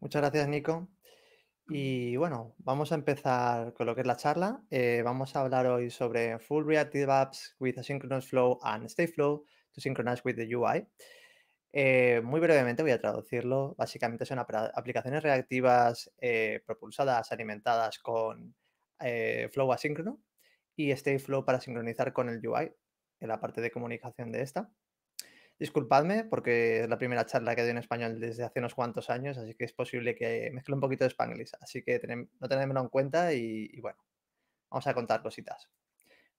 Muchas gracias, Nico. Y bueno, vamos a empezar con lo que es la charla. Eh, vamos a hablar hoy sobre Full Reactive Apps with Asynchronous Flow and State Flow to synchronize with the UI. Eh, muy brevemente voy a traducirlo. Básicamente son aplicaciones reactivas eh, propulsadas, alimentadas con eh, flow asíncrono y state flow para sincronizar con el UI en la parte de comunicación de esta. Disculpadme porque es la primera charla que doy en español desde hace unos cuantos años, así que es posible que mezcle un poquito de spanglish. Así que no tenedmelo en cuenta y bueno, vamos a contar cositas.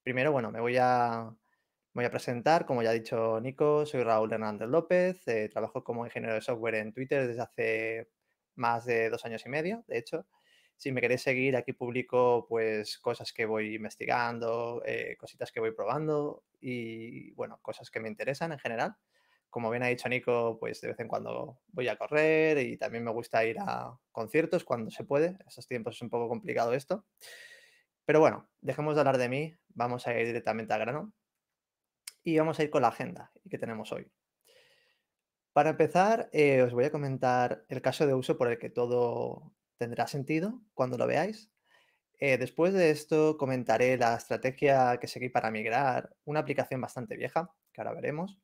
Primero, bueno, me voy a voy a presentar, como ya ha dicho Nico, soy Raúl Hernández López, eh, trabajo como ingeniero de software en Twitter desde hace más de dos años y medio, de hecho. Si me queréis seguir, aquí publico pues cosas que voy investigando, eh, cositas que voy probando y bueno, cosas que me interesan en general. Como bien ha dicho Nico, pues de vez en cuando voy a correr y también me gusta ir a conciertos cuando se puede. En estos tiempos es un poco complicado esto. Pero bueno, dejemos de hablar de mí, vamos a ir directamente al grano y vamos a ir con la agenda que tenemos hoy. Para empezar, eh, os voy a comentar el caso de uso por el que todo tendrá sentido cuando lo veáis. Eh, después de esto comentaré la estrategia que seguí para migrar, una aplicación bastante vieja, que ahora veremos.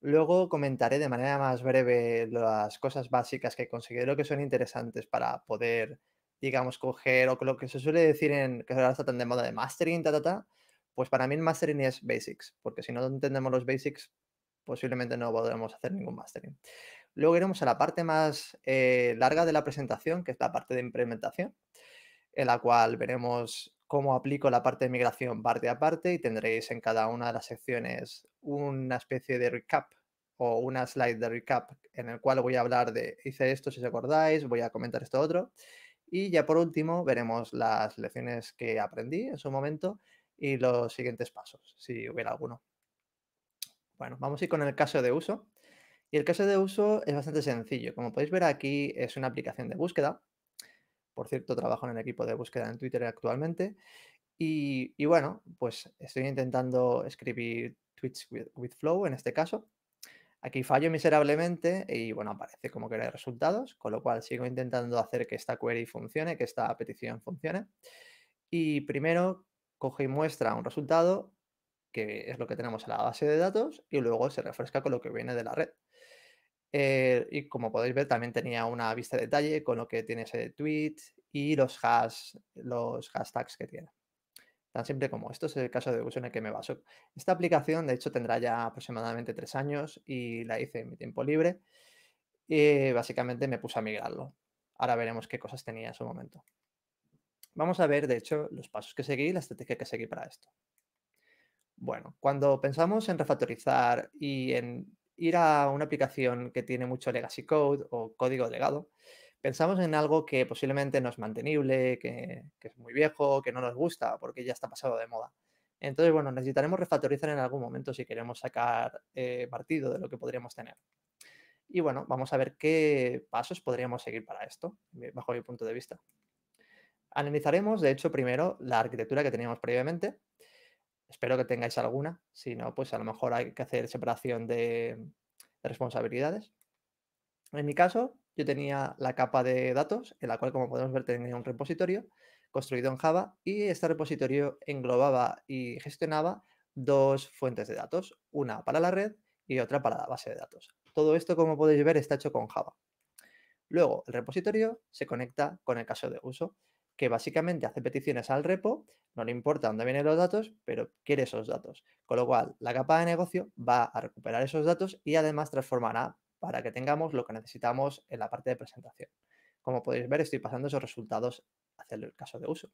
Luego comentaré de manera más breve las cosas básicas que considero que son interesantes para poder, digamos, coger o lo que se suele decir en que ahora está tan de moda de mastering, ta, ta, ta, pues para mí el mastering es basics, porque si no entendemos los basics, posiblemente no podremos hacer ningún mastering. Luego iremos a la parte más eh, larga de la presentación, que es la parte de implementación, en la cual veremos cómo aplico la parte de migración parte a parte y tendréis en cada una de las secciones una especie de recap o una slide de recap en el cual voy a hablar de hice esto si os acordáis, voy a comentar esto otro. Y ya por último veremos las lecciones que aprendí en su momento y los siguientes pasos, si hubiera alguno. Bueno, vamos a ir con el caso de uso. Y el caso de uso es bastante sencillo. Como podéis ver aquí, es una aplicación de búsqueda. Por cierto, trabajo en el equipo de búsqueda en Twitter actualmente. Y, bueno, pues estoy intentando escribir tweets with, flow en este caso. Aquí fallo miserablemente y bueno, aparece como que resultados, con lo cual sigo intentando hacer que esta query funcione, que esta petición funcione. Y primero coge y muestra un resultado, que es lo que tenemos en la base de datos, y luego se refresca con lo que viene de la red. Eh, y como podéis ver, también tenía una vista de detalle con lo que tiene ese tweet y los, los hashtags que tiene. Tan simple como esto es el caso de uso en el que me baso. Esta aplicación, de hecho, tendrá ya aproximadamente tres años y la hice en mi tiempo libre. Y básicamente me puse a migrarlo. Ahora veremos qué cosas tenía en su momento. Vamos a ver, de hecho, los pasos que seguí y la estrategia que seguí para esto. Bueno, cuando pensamos en refactorizar y en ir a una aplicación que tiene mucho legacy code o código legado, pensamos en algo que posiblemente no es mantenible, que, es muy viejo, que no nos gusta, porque ya está pasado de moda. Entonces, bueno, necesitaremos refactorizar en algún momento si queremos sacar eh, partido de lo que podríamos tener. Y bueno, vamos a ver qué pasos podríamos seguir para esto, bajo mi punto de vista. Analizaremos, de hecho, primero la arquitectura que teníamos previamente. Espero que tengáis alguna. Si no, pues a lo mejor hay que hacer separación mm, de, responsabilidades. En mi caso, yo tenía la capa de datos, en la cual, como podemos ver, tenía un repositorio construido en Java y este repositorio englobaba y gestionaba dos fuentes de datos, una para la red y otra para la base de datos. Todo esto, como podéis ver, está hecho con Java. Luego, el repositorio se conecta con el caso de uso que básicamente hace peticiones al repo, no le importa dónde vienen los datos, pero quiere esos datos. Con lo cual, la capa de negocio va a recuperar esos datos y además transformará para que tengamos lo que necesitamos en la parte de presentación. Como podéis ver, estoy pasando esos resultados hacia el caso de uso.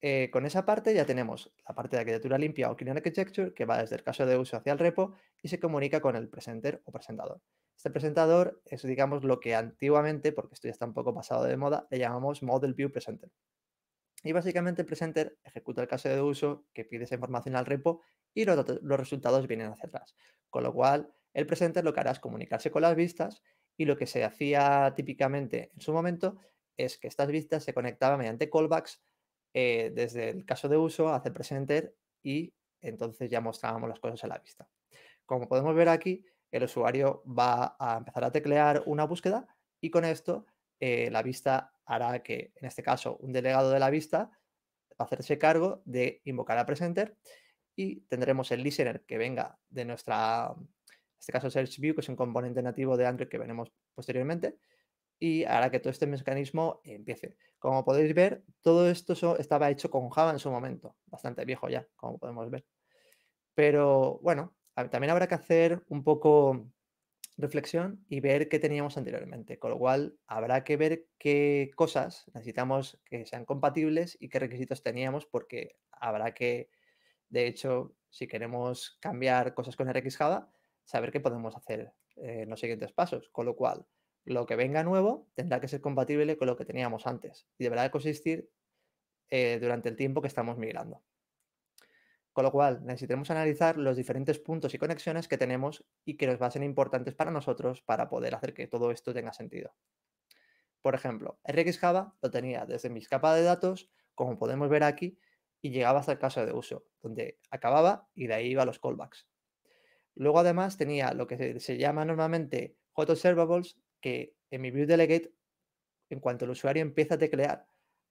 Eh, con esa parte ya tenemos la parte de arquitectura limpia o Clean Architecture que va desde el caso de uso hacia el repo y se comunica con el presenter o presentador. Este presentador es, digamos, lo que antiguamente, porque esto ya está un poco pasado de moda, le llamamos Model View Presenter. Y básicamente el presenter ejecuta el caso de uso que pide esa información al repo y los, los resultados vienen hacia atrás. Con lo cual, el presenter lo que hará es comunicarse con las vistas y lo que se hacía típicamente en su momento es que estas vistas se conectaban mediante callbacks eh, desde el caso de uso hacia el presenter y entonces ya mostrábamos las cosas a la vista. Como podemos ver aquí, el usuario va a empezar a teclear una búsqueda y con esto eh, la vista hará que, en este caso, un delegado de la vista va a hacerse cargo de invocar a Presenter y tendremos el listener que venga de nuestra, en este caso SearchView, que es un componente nativo de Android que veremos posteriormente, y hará que todo este mecanismo empiece. Como podéis ver, todo esto estaba hecho con Java en su momento, bastante viejo ya, como podemos ver. Pero bueno, también habrá que hacer un poco reflexión y ver qué teníamos anteriormente, con lo cual habrá que ver qué cosas necesitamos que sean compatibles y qué requisitos teníamos, porque habrá que, de hecho, si queremos cambiar cosas con RX saber qué podemos hacer eh, en los siguientes pasos, con lo cual lo que venga nuevo tendrá que ser compatible con lo que teníamos antes y deberá consistir eh, durante el tiempo que estamos migrando. Con lo cual, necesitaremos analizar los diferentes puntos y conexiones que tenemos y que nos van a ser importantes para nosotros para poder hacer que todo esto tenga sentido. Por ejemplo, RX Java lo tenía desde mis capas de datos, como podemos ver aquí, y llegaba hasta el caso de uso, donde acababa y de ahí iba los callbacks. Luego además tenía lo que se llama normalmente hot observables, que en mi view delegate, en cuanto el usuario empieza a teclear,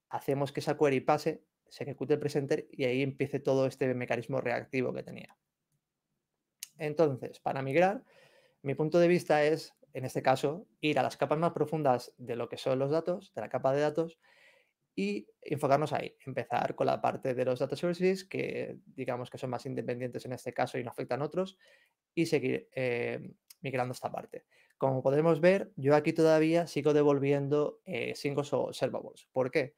hacemos que esa query pase se ejecute el presenter y ahí empiece todo este mecanismo reactivo que tenía. Entonces, para migrar, mi punto de vista es, en este caso, ir a las capas más profundas de lo que son los datos, de la capa de datos, y enfocarnos ahí. Empezar con la parte de los data services, que digamos que son más independientes en este caso y no afectan a otros, y seguir eh, migrando esta parte. Como podemos ver, yo aquí todavía sigo devolviendo eh, singles o observables. ¿Por qué?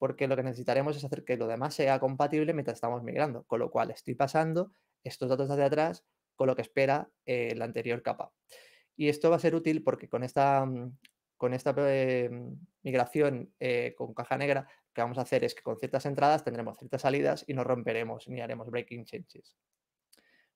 porque lo que necesitaremos es hacer que lo demás sea compatible mientras estamos migrando, con lo cual estoy pasando estos datos hacia atrás con lo que espera la anterior capa. Y esto va a ser útil porque con esta, mm, con esta eh, migración eh, con caja negra, lo que vamos a hacer es que con ciertas entradas tendremos ciertas salidas y no romperemos ni haremos breaking changes.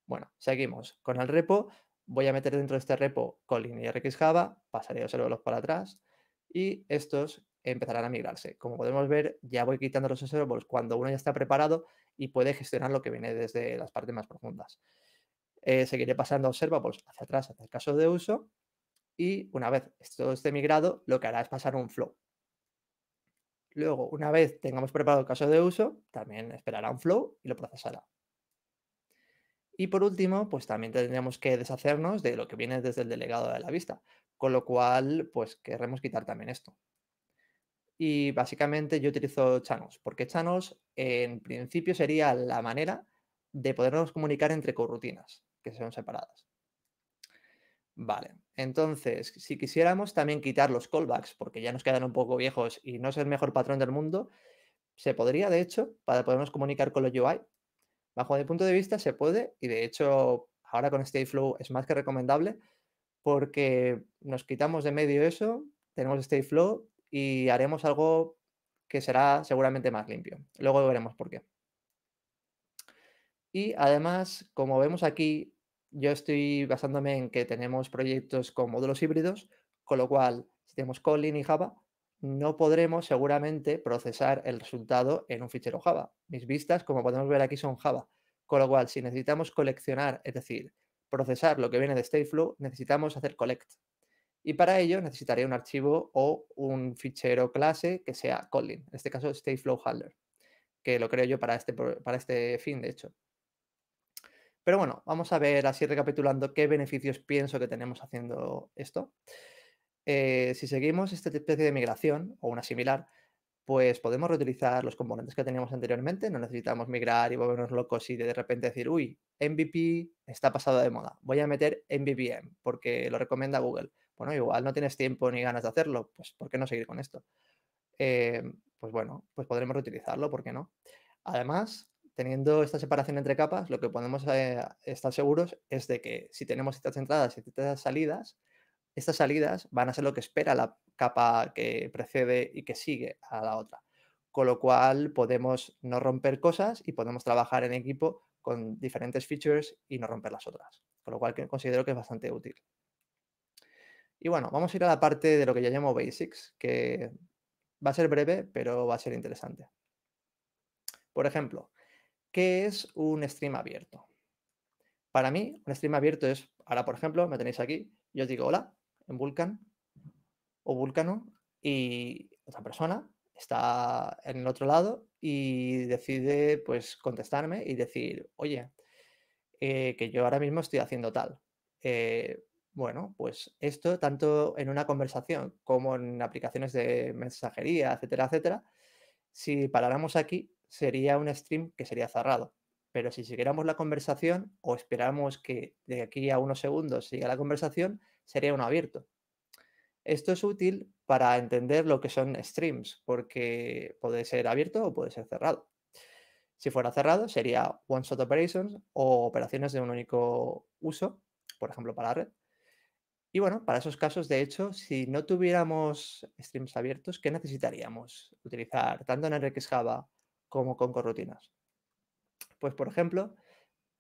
Bueno, seguimos con el repo. Voy a meter dentro de este repo Colin y RxJava, pasaré los para atrás y estos empezarán a migrarse. Como podemos ver, ya voy quitando los observables cuando uno ya está preparado y puede gestionar lo que viene desde las partes más profundas. Eh, seguiré pasando observables pues, hacia atrás, hacia el caso de uso, y una vez esto esté migrado, lo que hará es pasar un flow. Luego, una vez tengamos preparado el caso de uso, también esperará un flow y lo procesará. Y por último, pues también tendremos que deshacernos de lo que viene desde el delegado de la vista, con lo cual, pues querremos quitar también esto y básicamente yo utilizo Chanos, porque Chanos en principio sería la manera de podernos comunicar entre corrutinas, que son separadas. Vale, entonces, si quisiéramos también quitar los callbacks, porque ya nos quedan un poco viejos y no es el mejor patrón del mundo, se podría, de hecho, para podernos comunicar con los UI. Bajo mi punto de vista, se puede, y de hecho, ahora con Stateflow es más que recomendable, porque nos quitamos de medio eso, tenemos Stateflow, y haremos algo que será seguramente más limpio. Luego veremos por qué. Y además, como vemos aquí, yo estoy basándome en que tenemos proyectos con módulos híbridos, con lo cual, si tenemos Kotlin y Java, no podremos seguramente procesar el resultado en un fichero Java. Mis vistas, como podemos ver aquí, son Java. Con lo cual, si necesitamos coleccionar, es decir, procesar lo que viene de Stateflow, necesitamos hacer collect. Y para ello necesitaría un archivo o un fichero clase que sea calling. en este caso StateFlowHandler, que lo creo yo para este, para este fin, de hecho. Pero bueno, vamos a ver así recapitulando qué beneficios pienso que tenemos haciendo esto. Eh, si seguimos esta especie de migración o una similar, pues podemos reutilizar los componentes que teníamos anteriormente, no necesitamos migrar y volvernos locos y de repente decir, uy, MVP está pasado de moda, voy a meter MVVM porque lo recomienda Google. Bueno, igual no tienes tiempo ni ganas de hacerlo, pues ¿por qué no seguir con esto? Eh, pues bueno, pues podremos reutilizarlo, ¿por qué no? Además, teniendo esta separación entre capas, lo que podemos eh, estar seguros es de que si tenemos ciertas entradas y ciertas salidas, estas salidas van a ser lo que espera la capa que precede y que sigue a la otra. Con lo cual podemos no romper cosas y podemos trabajar en equipo con diferentes features y no romper las otras. Con lo cual considero que es bastante útil. Y bueno, vamos a ir a la parte de lo que yo llamo basics, que va a ser breve, pero va a ser interesante. Por ejemplo, ¿qué es un stream abierto? Para mí, un stream abierto es, ahora por ejemplo, me tenéis aquí, yo os digo hola en Vulcan o Vulcano y otra persona está en el otro lado y decide pues contestarme y decir, oye, eh, que yo ahora mismo estoy haciendo tal. Eh, bueno, pues esto tanto en una conversación como en aplicaciones de mensajería, etcétera, etcétera, si paráramos aquí sería un stream que sería cerrado. Pero si siguiéramos la conversación o esperamos que de aquí a unos segundos siga la conversación, sería uno abierto. Esto es útil para entender lo que son streams, porque puede ser abierto o puede ser cerrado. Si fuera cerrado, sería one-shot operations o operaciones de un único uso, por ejemplo, para red. Y bueno, para esos casos, de hecho, si no tuviéramos streams abiertos, ¿qué necesitaríamos utilizar tanto en RxJava como con corrutinas? Pues, por ejemplo,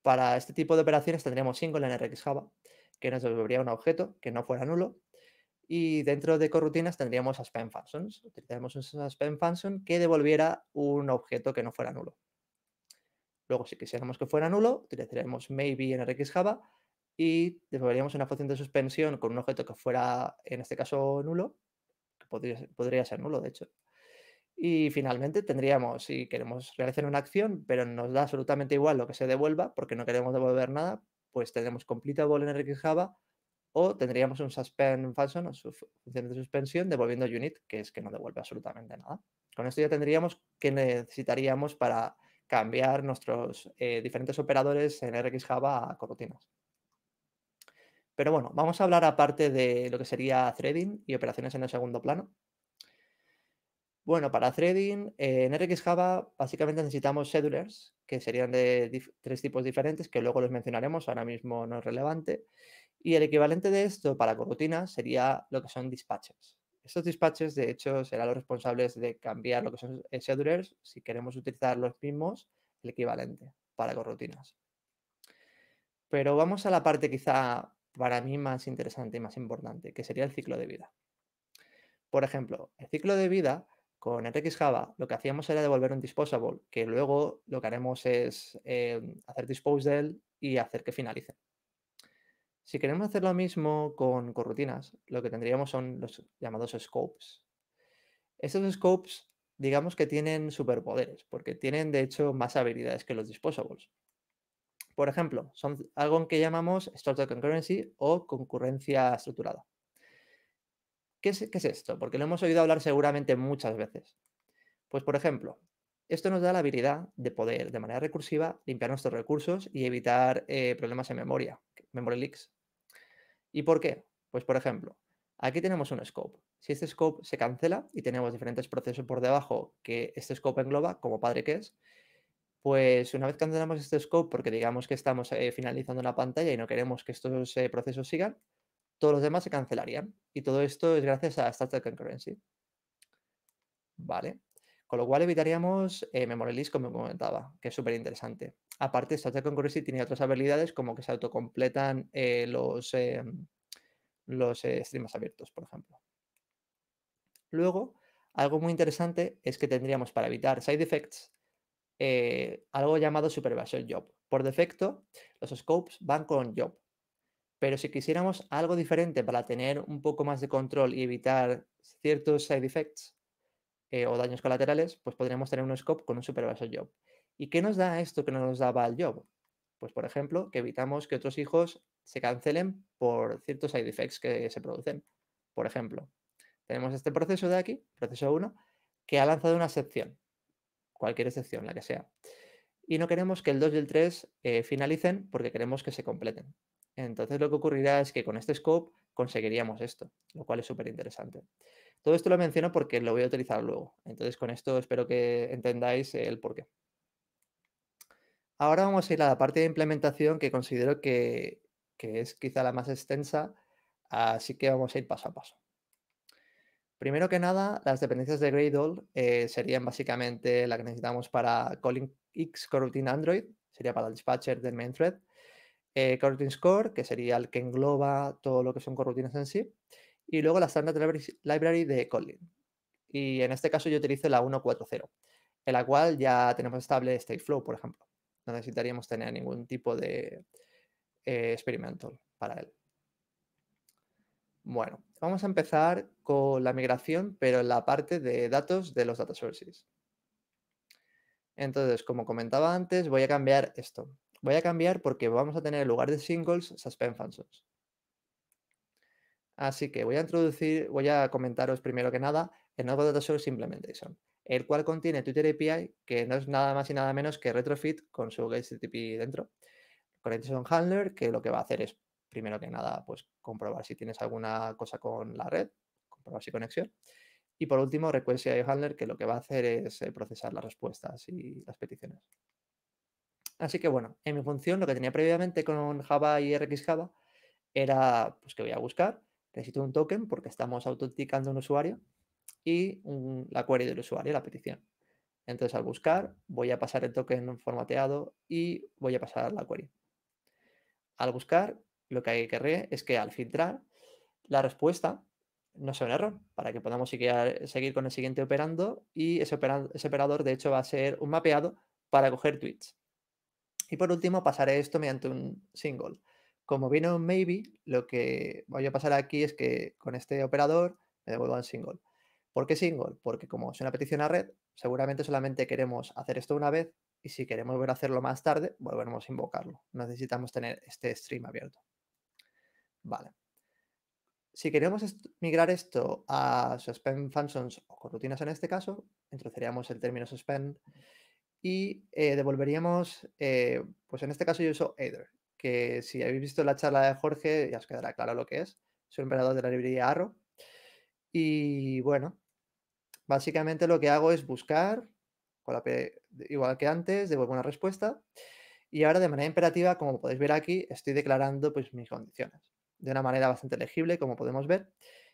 para este tipo de operaciones tendríamos single en RxJava, que nos devolvería un objeto que no fuera nulo. Y dentro de corrutinas tendríamos a functions. Utilizaríamos un que devolviera un objeto que no fuera nulo. Luego, si quisiéramos que fuera nulo, utilizaremos maybe en RxJava y devolveríamos una función de suspensión con un objeto que fuera, en este caso, nulo, que podría, ser nulo, de hecho. Y finalmente tendríamos, si queremos realizar una acción, pero nos da absolutamente igual lo que se devuelva, porque no queremos devolver nada, pues tendremos completable en RxJava Java o tendríamos un suspend function o función de suspensión devolviendo unit, que es que no devuelve absolutamente nada. Con esto ya tendríamos que necesitaríamos para cambiar nuestros eh, diferentes operadores en RxJava a corrutinas. Pero bueno, vamos a hablar aparte de lo que sería threading y operaciones en el segundo plano. Bueno, para threading, eh, en RX Java básicamente necesitamos schedulers, que serían de tres tipos diferentes, que luego los mencionaremos, ahora mismo no es relevante. Y el equivalente de esto para corrutinas sería lo que son dispatches. Estos dispatches, de hecho, serán los responsables de cambiar lo que son schedulers si queremos utilizar los mismos, el equivalente para corrutinas. Pero vamos a la parte quizá para mí más interesante y más importante, que sería el ciclo de vida. Por ejemplo, el ciclo de vida con RX Java lo que hacíamos era devolver un disposable, que luego lo que haremos es em, hacer dispose de él y hacer que finalice. Si queremos hacer lo mismo con corrutinas, lo que tendríamos son los llamados scopes. Estos scopes, digamos que tienen superpoderes, porque tienen de hecho más habilidades que los disposables. Por ejemplo, son algo que llamamos Structured Concurrency o concurrencia estructurada. ¿Qué es, esto? Porque lo hemos oído hablar seguramente muchas veces. Pues, por ejemplo, esto nos da la habilidad de poder, de manera recursiva, limpiar nuestros recursos y evitar eh, problemas en memoria, memory leaks. ¿Y por qué? Pues, por ejemplo, aquí tenemos un scope. Si este scope se cancela y tenemos diferentes procesos por debajo que este scope engloba, como padre que es, pues una vez cancelamos este scope, porque digamos que estamos eh, finalizando la pantalla y no queremos que estos eh, procesos sigan, todos los demás se cancelarían. Y todo esto es gracias a Startup Concurrency. Vale. Con lo cual evitaríamos eh, memory como comentaba, que es súper interesante. Aparte, Startup Concurrency tiene otras habilidades como que se autocompletan eh, los, los streams abiertos, por ejemplo. Luego, algo muy interesante es que tendríamos para evitar side effects eh, algo llamado supervisor job. Por defecto, los scopes van con job. Pero si quisiéramos algo diferente para tener un poco más de control y evitar ciertos side effects eh, o daños colaterales, pues podríamos tener un scope con un supervisor job. ¿Y qué nos da esto que no nos daba el job? Pues, por ejemplo, que evitamos que otros hijos se cancelen por ciertos side effects que se producen. Por ejemplo, tenemos este proceso de aquí, proceso 1, que ha lanzado una excepción cualquier excepción, la que sea. Y no queremos que el 2 y el 3 eh, finalicen porque queremos que se completen. Entonces lo que ocurrirá es que con este scope conseguiríamos esto, lo cual es súper interesante. Todo esto lo menciono porque lo voy a utilizar luego. Entonces con esto espero que entendáis el porqué. Ahora vamos a ir a la parte de implementación que considero que, que es quizá la más extensa, así que vamos a ir paso a paso. Primero que nada, las dependencias de Gradle eh, serían básicamente la que necesitamos para calling X coroutine Android, sería para el dispatcher del main thread, eh, coroutine score, que sería el que engloba todo lo que son coroutines en sí, y luego la standard library de calling. Y en este caso yo utilizo la 1.4.0, en la cual ya tenemos estable stateflow, por ejemplo. No necesitaríamos tener ningún tipo de eh, experimental para él. Bueno, vamos a empezar con la migración, pero en la parte de datos de los data sources. Entonces, como comentaba antes, voy a cambiar esto. Voy a cambiar porque vamos a tener en lugar de singles, suspend functions. Así que voy a introducir, voy a comentaros primero que nada el nuevo Data Source Implementation, el cual contiene Twitter API, que no es nada más y nada menos que Retrofit con su HTTP dentro, con el Handler, que lo que va a hacer es primero que nada, pues comprobar si tienes alguna cosa con la red, comprobar si conexión. Y por último, Request Handler, que lo que va a hacer es eh, procesar las respuestas y las peticiones. Así que bueno, en mi función lo que tenía previamente con Java y RX era pues que voy a buscar, necesito un token porque estamos autenticando un usuario y la query del usuario, la petición. Entonces al buscar voy a pasar el token formateado y voy a pasar la query. Al buscar lo que hay que querré es que al filtrar la respuesta no sea un error, para que podamos seguir con el siguiente operando y ese, operador de hecho va a ser un mapeado para coger tweets. Y por último pasaré esto mediante un single. Como viene un maybe, lo que voy a pasar aquí es que con este operador me devuelvo un single. ¿Por qué single? Porque como es una petición a red, seguramente solamente queremos hacer esto una vez y si queremos volver a hacerlo más tarde, volveremos a invocarlo. Necesitamos tener este stream abierto. Vale. Si queremos migrar esto a suspend functions o corrutinas en este caso, introduciríamos el término suspend y eh, devolveríamos, eh, pues en este caso yo uso either, que si habéis visto la charla de Jorge ya os quedará claro lo que es. Soy un de la librería Arrow. Y bueno, básicamente lo que hago es buscar, igual que antes, devuelvo una respuesta. Y ahora de manera imperativa, como podéis ver aquí, estoy declarando pues, mis condiciones de una manera bastante legible, como podemos ver.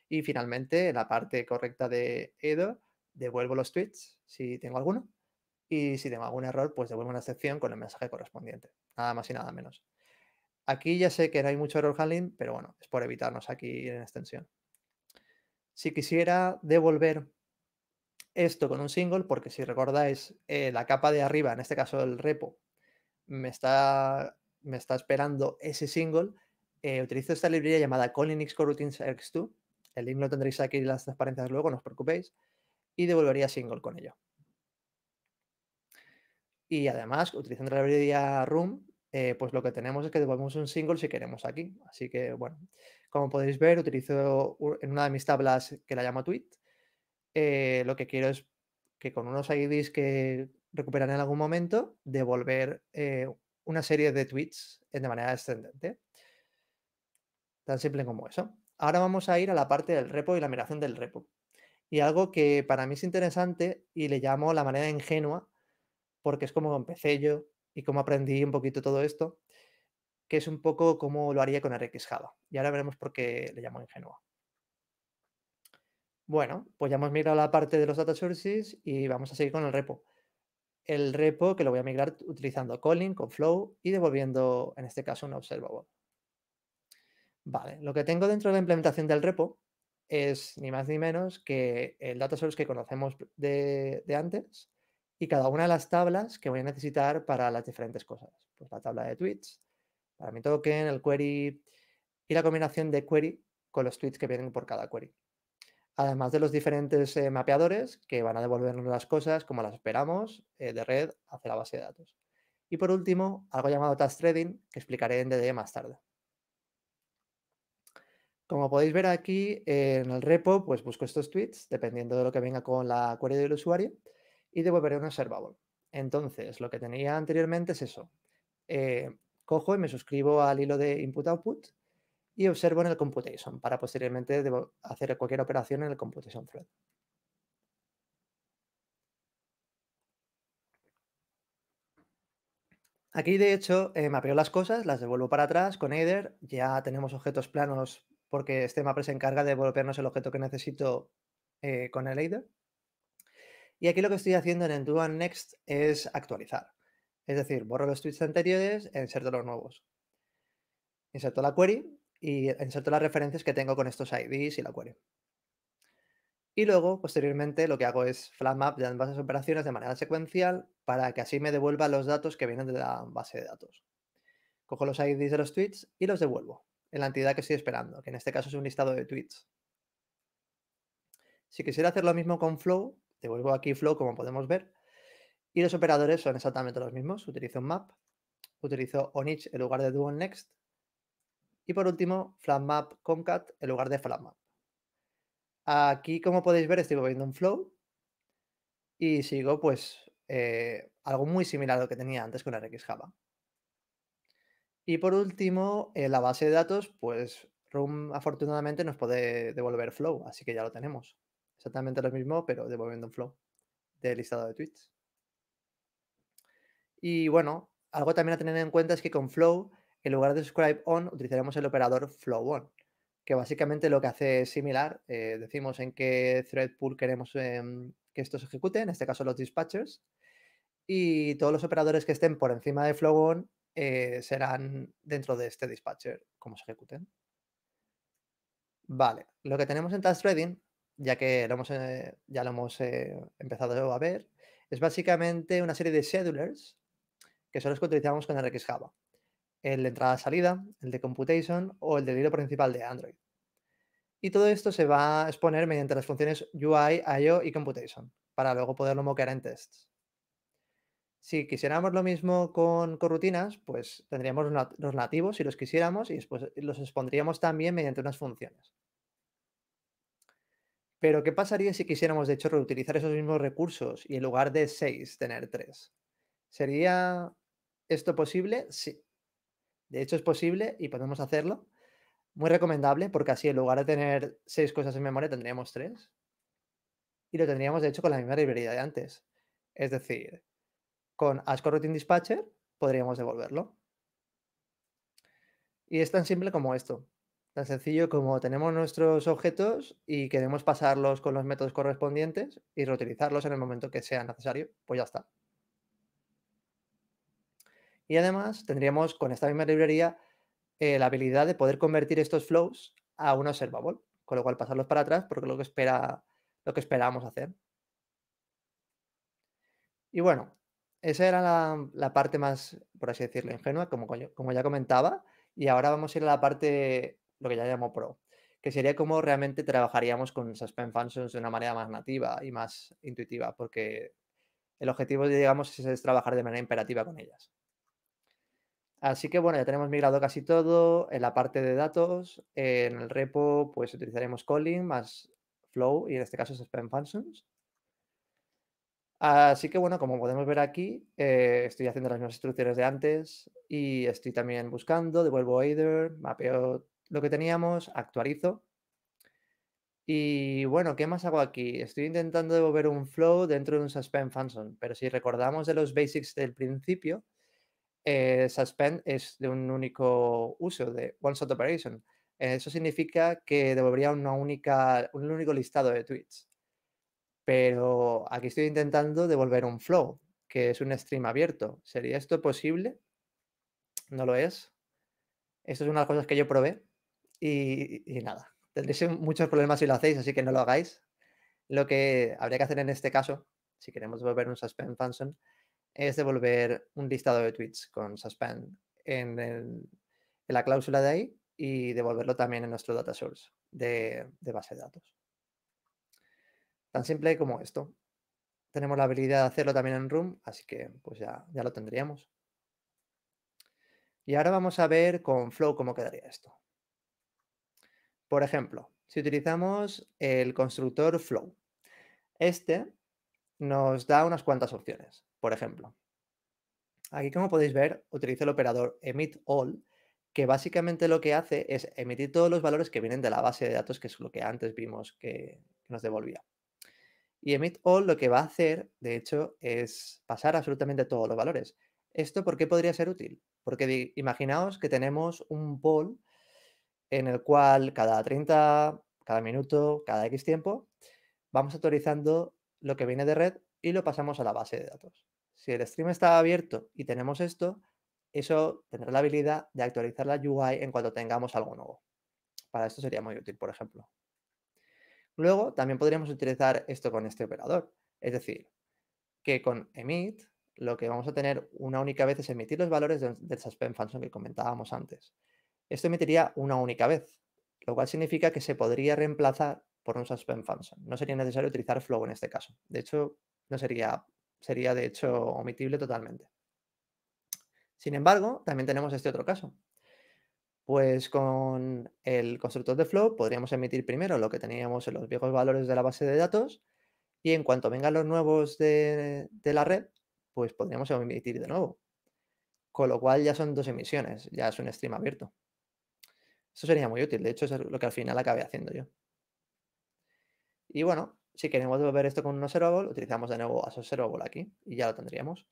Y finalmente, en la parte correcta de Edo, devuelvo los tweets, si tengo alguno. Y si tengo algún error, pues devuelvo una excepción con el mensaje correspondiente. Nada más y nada menos. Aquí ya sé que no hay mucho error handling, pero bueno, es por evitarnos aquí en extensión. Si quisiera devolver esto con un single, porque si recordáis, eh, la capa de arriba, en este caso el repo, me está, me está esperando ese single, eh, utilizo esta librería llamada Colinix Coroutines X2. El link lo tendréis aquí en las transparencias luego, no os preocupéis. Y devolvería single con ello. Y además, utilizando la librería Room, eh, pues lo que tenemos es que devolvemos un single si queremos aquí. Así que, bueno, como podéis ver, utilizo en una de mis tablas que la llamo tweet. Eh, lo que quiero es que con unos IDs que recuperan en algún momento, devolver una serie de tweets de manera descendente. Tan simple como eso. Ahora vamos a ir a la parte del repo y la migración del repo. Y algo que para mí es interesante y le llamo la manera ingenua, porque es como empecé yo y como aprendí un poquito todo esto, que es un poco como lo haría con RX Y ahora veremos por qué le llamo ingenua. Bueno, pues ya hemos migrado la parte de los data sources y vamos a seguir con el repo. El repo que lo voy a migrar utilizando calling con flow y devolviendo, en este caso, un observable. Vale, lo que tengo dentro de la implementación del repo es ni más ni menos que el data source que conocemos de, antes y cada una de las tablas que voy a necesitar para las diferentes cosas. Pues la tabla de tweets, para mi token, el query y la combinación de query con los tweets que vienen por cada query. Además de los diferentes eh, mapeadores que van a devolvernos las cosas como las esperamos eh, de red hacia la base de datos. Y por último, algo llamado task trading que explicaré en DD más tarde. Como podéis ver aquí en el repo, pues busco estos tweets, dependiendo de lo que venga con la query del usuario, y devolveré un observable. Entonces, lo que tenía anteriormente es eso. Eh, cojo y me suscribo al hilo de input-output y observo en el computation para posteriormente hacer cualquier operación en el computation thread. Aquí, de hecho, eh, mapeo las cosas, las devuelvo para atrás con header, ya tenemos objetos planos porque este mapa se encarga de devolvernos el objeto que necesito eh, con el Aider. Y aquí lo que estoy haciendo en el Do Next es actualizar. Es decir, borro los tweets anteriores e inserto los nuevos. Inserto la query y inserto las referencias que tengo con estos IDs y la query. Y luego, posteriormente, lo que hago es flatmap map de ambas operaciones de manera secuencial para que así me devuelva los datos que vienen de la base de datos. Cojo los IDs de los tweets y los devuelvo en la entidad que estoy esperando, que en este caso es un listado de tweets. Si quisiera hacer lo mismo con Flow, devuelvo aquí Flow como podemos ver, y los operadores son exactamente los mismos. Utilizo un map, utilizo onich en lugar de do next, y por último flatmap concat en lugar de flatmap. Aquí, como podéis ver, estoy moviendo un flow y sigo pues eh, algo muy similar a lo que tenía antes con RxJava. Y por último, la base de datos, pues Room afortunadamente nos puede devolver flow, así que ya lo tenemos. Exactamente lo mismo, pero devolviendo un flow del listado de tweets. Y bueno, algo también a tener en cuenta es que con flow, en lugar de subscribe on, utilizaremos el operador flow on, que básicamente lo que hace es similar. Eh, decimos en qué thread pool queremos em, que esto se ejecute, en este caso los dispatchers, y todos los operadores que estén por encima de flow on eh, serán dentro de este dispatcher como se ejecuten. Vale, lo que tenemos en Task ya que eh, ya lo hemos eh, empezado a ver, es básicamente una serie de schedulers que son los que utilizamos con RX Java. El de entrada-salida, el de computation o el del hilo principal de Android. Y todo esto se va a exponer mediante las funciones UI, IO y computation, para luego poderlo moquear en tests. Si quisiéramos lo mismo con, corrutinas pues tendríamos los, nativos si los quisiéramos y después eh, los expondríamos también mediante unas funciones. Pero, ¿qué pasaría si quisiéramos, de hecho, reutilizar esos mismos recursos y en lugar de 6 tener tres, ¿Sería esto posible? Sí. De hecho, es posible y podemos hacerlo. Muy recomendable porque así en lugar de tener seis cosas en memoria, tendríamos 3. Y lo tendríamos, de hecho, con la misma librería de antes. Es decir, con Ask Dispatcher podríamos devolverlo. Y es tan simple como esto. Tan sencillo como tenemos nuestros objetos y queremos pasarlos con los métodos correspondientes y reutilizarlos en el momento que sea necesario, pues ya está. Y además tendríamos con esta misma librería eh, la habilidad de poder convertir estos flows a un observable, con lo cual pasarlos para atrás porque es lo que, espera, lo que esperábamos hacer. Y bueno, esa era la, parte más, por así decirlo, ingenua, como, ya comentaba. Y ahora vamos a ir a la parte, lo que ya llamo pro, que sería cómo realmente trabajaríamos con Suspend Functions de una manera más nativa y más intuitiva, porque el objetivo, digamos, es, trabajar de manera imperativa con ellas. Así que bueno, ya tenemos migrado casi todo. En la parte de datos, en el repo, pues utilizaremos Calling más Flow y en este caso Suspend Functions. Así que bueno, como podemos ver aquí, eh, estoy haciendo las mismas instrucciones de antes y estoy también buscando, devuelvo header, mapeo lo que teníamos, actualizo. Y bueno, ¿qué más hago aquí? Estoy intentando devolver un flow dentro de un suspend function, pero si recordamos de los basics del principio, eh, suspend es de un único uso, de one-shot operation. Eso significa que devolvería una única, un único listado de tweets. Pero aquí estoy intentando devolver un flow, que es un stream abierto. ¿Sería esto posible? No lo es. Esto es una de las cosas que yo probé y, nada. Tendréis (laughs) muchos problemas si lo hacéis, así que no lo hagáis. Lo que habría que hacer en este caso, si queremos devolver un suspend function, es devolver un listado de tweets con suspend en, la cláusula de ahí y devolverlo también en nuestro data source de base de datos. Tan simple como esto. Tenemos la habilidad de hacerlo también en Room, así que pues ya, ya lo tendríamos. Y ahora vamos a ver con Flow cómo quedaría esto. Por ejemplo, si utilizamos el constructor Flow, este nos da unas cuantas opciones. Por ejemplo, aquí como podéis ver, utiliza el operador emit all, que básicamente lo que hace es emitir todos los valores que vienen de la base de datos, que es lo que antes vimos que nos devolvía. Y emit all lo que va a hacer, de hecho, es pasar absolutamente todos los valores. ¿Esto por qué podría ser útil? Porque imaginaos que tenemos un poll en el cual cada 30, cada minuto, cada X tiempo, vamos actualizando lo que viene de red y lo pasamos a la base de datos. Si el stream está abierto y tenemos esto, eso tendrá la habilidad de actualizar la UI en cuanto tengamos algo nuevo. Para esto sería muy útil, por ejemplo. Luego también podríamos utilizar esto con este operador. Es decir, que con emit lo que vamos a tener una única vez es emitir los valores del, suspend function que comentábamos antes. Esto emitiría una única vez, lo cual significa que se podría reemplazar por un suspend function. No sería necesario utilizar flow en este caso. De hecho, no sería, sería de hecho omitible totalmente. Sin embargo, también tenemos este otro caso, pues con el constructor de flow podríamos emitir primero lo que teníamos en los viejos valores de la base de datos y en cuanto vengan los nuevos de, la red, pues podríamos emitir de nuevo. Con lo cual ya son dos emisiones, ya es un stream abierto. Eso sería muy útil, de hecho es lo que al final acabé haciendo yo. Y bueno, si queremos devolver esto con un observable, utilizamos de nuevo a observable aquí y ya lo tendríamos.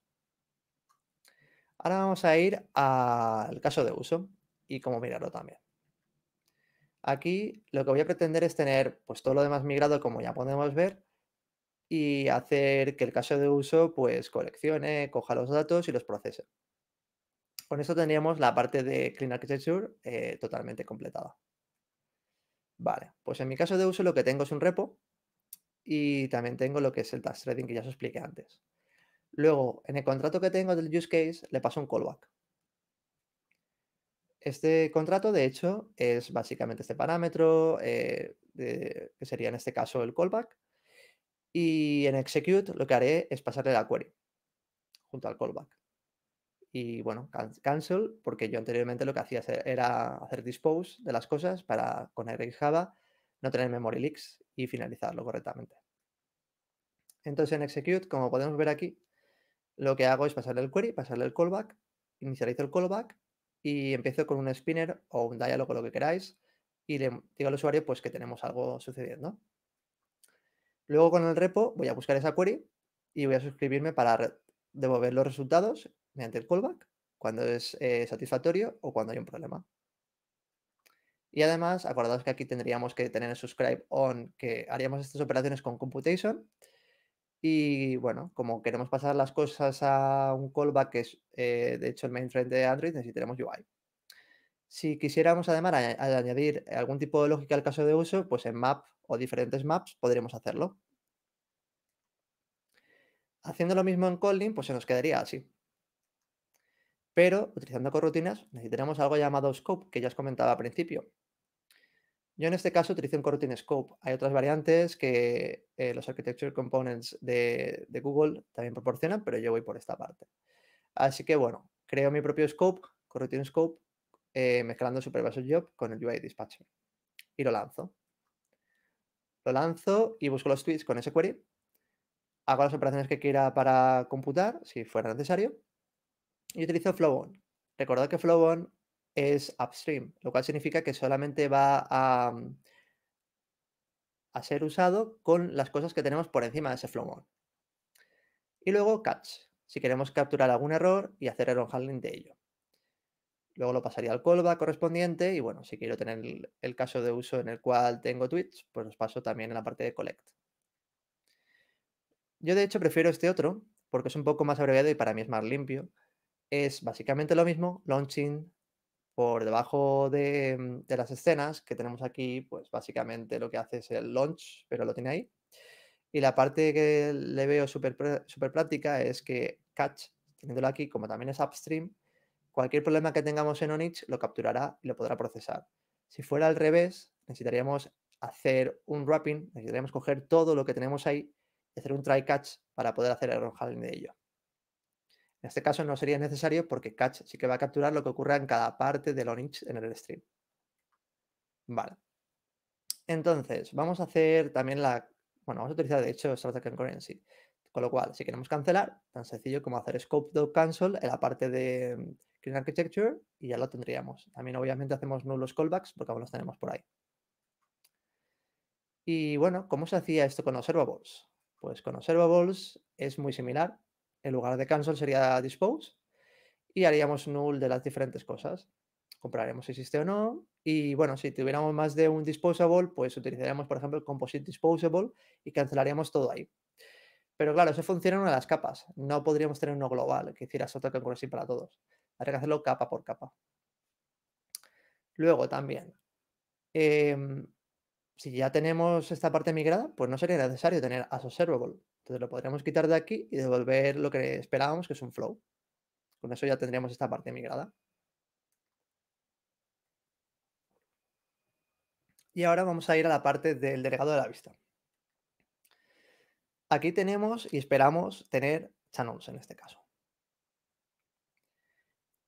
Ahora vamos a ir al caso de uso y cómo mirarlo también. Aquí lo que voy a pretender es tener pues, todo lo demás migrado como ya podemos ver y hacer que el caso de uso pues coleccione, coja los datos y los procese. Con esto tendríamos la parte de Clean Architecture eh, totalmente completada. Vale, pues en mi caso de uso lo que tengo es un repo y también tengo lo que es el task threading que ya os expliqué antes. Luego, en el contrato que tengo del use case le paso un callback. Este contrato, de hecho, es básicamente este parámetro, eh, que sería en este caso el callback. Y en execute lo que haré es pasarle la query junto al callback. Y bueno, cancel, porque yo anteriormente lo que hacía era hacer dispose de las cosas para con Java no tener memory leaks y finalizarlo correctamente. Entonces en execute, como podemos ver aquí, lo que hago es pasarle el query, pasarle el callback, inicializo el callback y empiezo con un spinner o un diálogo, lo que queráis, y le digo al usuario pues que tenemos algo sucediendo. Luego con el repo voy a buscar esa query y voy a suscribirme para devolver los resultados mediante el callback cuando es eh, satisfactorio o cuando hay un problema. Y además, acordaos que aquí tendríamos que tener el subscribe on, que haríamos estas operaciones con computation, y bueno, como queremos pasar las cosas a un callback, que es eh, de hecho el mainframe de Android, necesitaremos UI. Si quisiéramos además añadir algún tipo de lógica al caso de uso, pues en map o diferentes maps podríamos hacerlo. Haciendo lo mismo en calling, pues se nos quedaría así. Pero utilizando corrutinas necesitaremos algo llamado scope, que ya os comentaba al principio. Yo en este caso utilizo un coroutine scope. Hay otras variantes que eh, los architecture components de, Google también proporcionan, pero yo voy por esta parte. Así que bueno, creo mi propio scope, coroutine scope, eh, mezclando Supervisor Job con el UI Dispatcher. Y lo lanzo. Lo lanzo y busco los tweets con ese query. Hago las operaciones que quiera para computar, si fuera necesario. Y utilizo FlowOn. Recordad que FlowOn es upstream, lo cual significa que solamente va a, mm, a ser usado con las cosas que tenemos por encima de ese flow mode. Y luego catch, si queremos capturar algún error y hacer error handling de ello. Luego lo pasaría al callback correspondiente y bueno, si quiero tener el, caso de uso en el cual tengo tweets, pues los paso también en la parte de collect. Yo de hecho prefiero este otro porque es un poco más abreviado y para mí es más limpio. Es básicamente lo mismo, launching, por debajo mm, de, las escenas que tenemos aquí, pues básicamente lo que hace es el launch, pero lo tiene ahí. Y la parte que le veo súper práctica es que catch, teniéndolo aquí, como también es upstream, cualquier problema que tengamos en Onix lo capturará y lo podrá procesar. Si fuera al revés, necesitaríamos hacer un wrapping, necesitaríamos coger todo lo que tenemos ahí y hacer un try catch para poder hacer el handling de ello. En este caso no sería necesario porque catch sí que va a capturar lo que ocurra en cada parte de Onix en el stream. Vale. Entonces, vamos a hacer también la... Bueno, vamos a utilizar de hecho Stratagem Currency. Con lo cual, si queremos cancelar, tan sencillo como hacer scope.cancel en la parte de Clean mm, Architecture y ya lo tendríamos. También obviamente hacemos nulos callbacks porque aún los tenemos por ahí. Y bueno, ¿cómo se hacía esto con observables? Pues con observables es muy similar. En lugar de cancel sería dispose y haríamos null de las diferentes cosas. Compraremos si existe o no. Y bueno, si tuviéramos más de un disposable, pues utilizaríamos, por ejemplo, el composite disposable y cancelaríamos todo ahí. Pero claro, eso funciona en una de las capas. No podríamos tener uno global que hiciera que así para todos. Habría que hacerlo capa por capa. Luego también, em, si ya tenemos esta parte migrada, pues no sería necesario tener as observable. Entonces lo podríamos quitar de aquí y devolver lo que esperábamos, que es un flow. Con eso ya tendríamos esta parte migrada. Y ahora vamos a ir a la parte del delegado de la vista. Aquí tenemos y esperamos tener channels en este caso.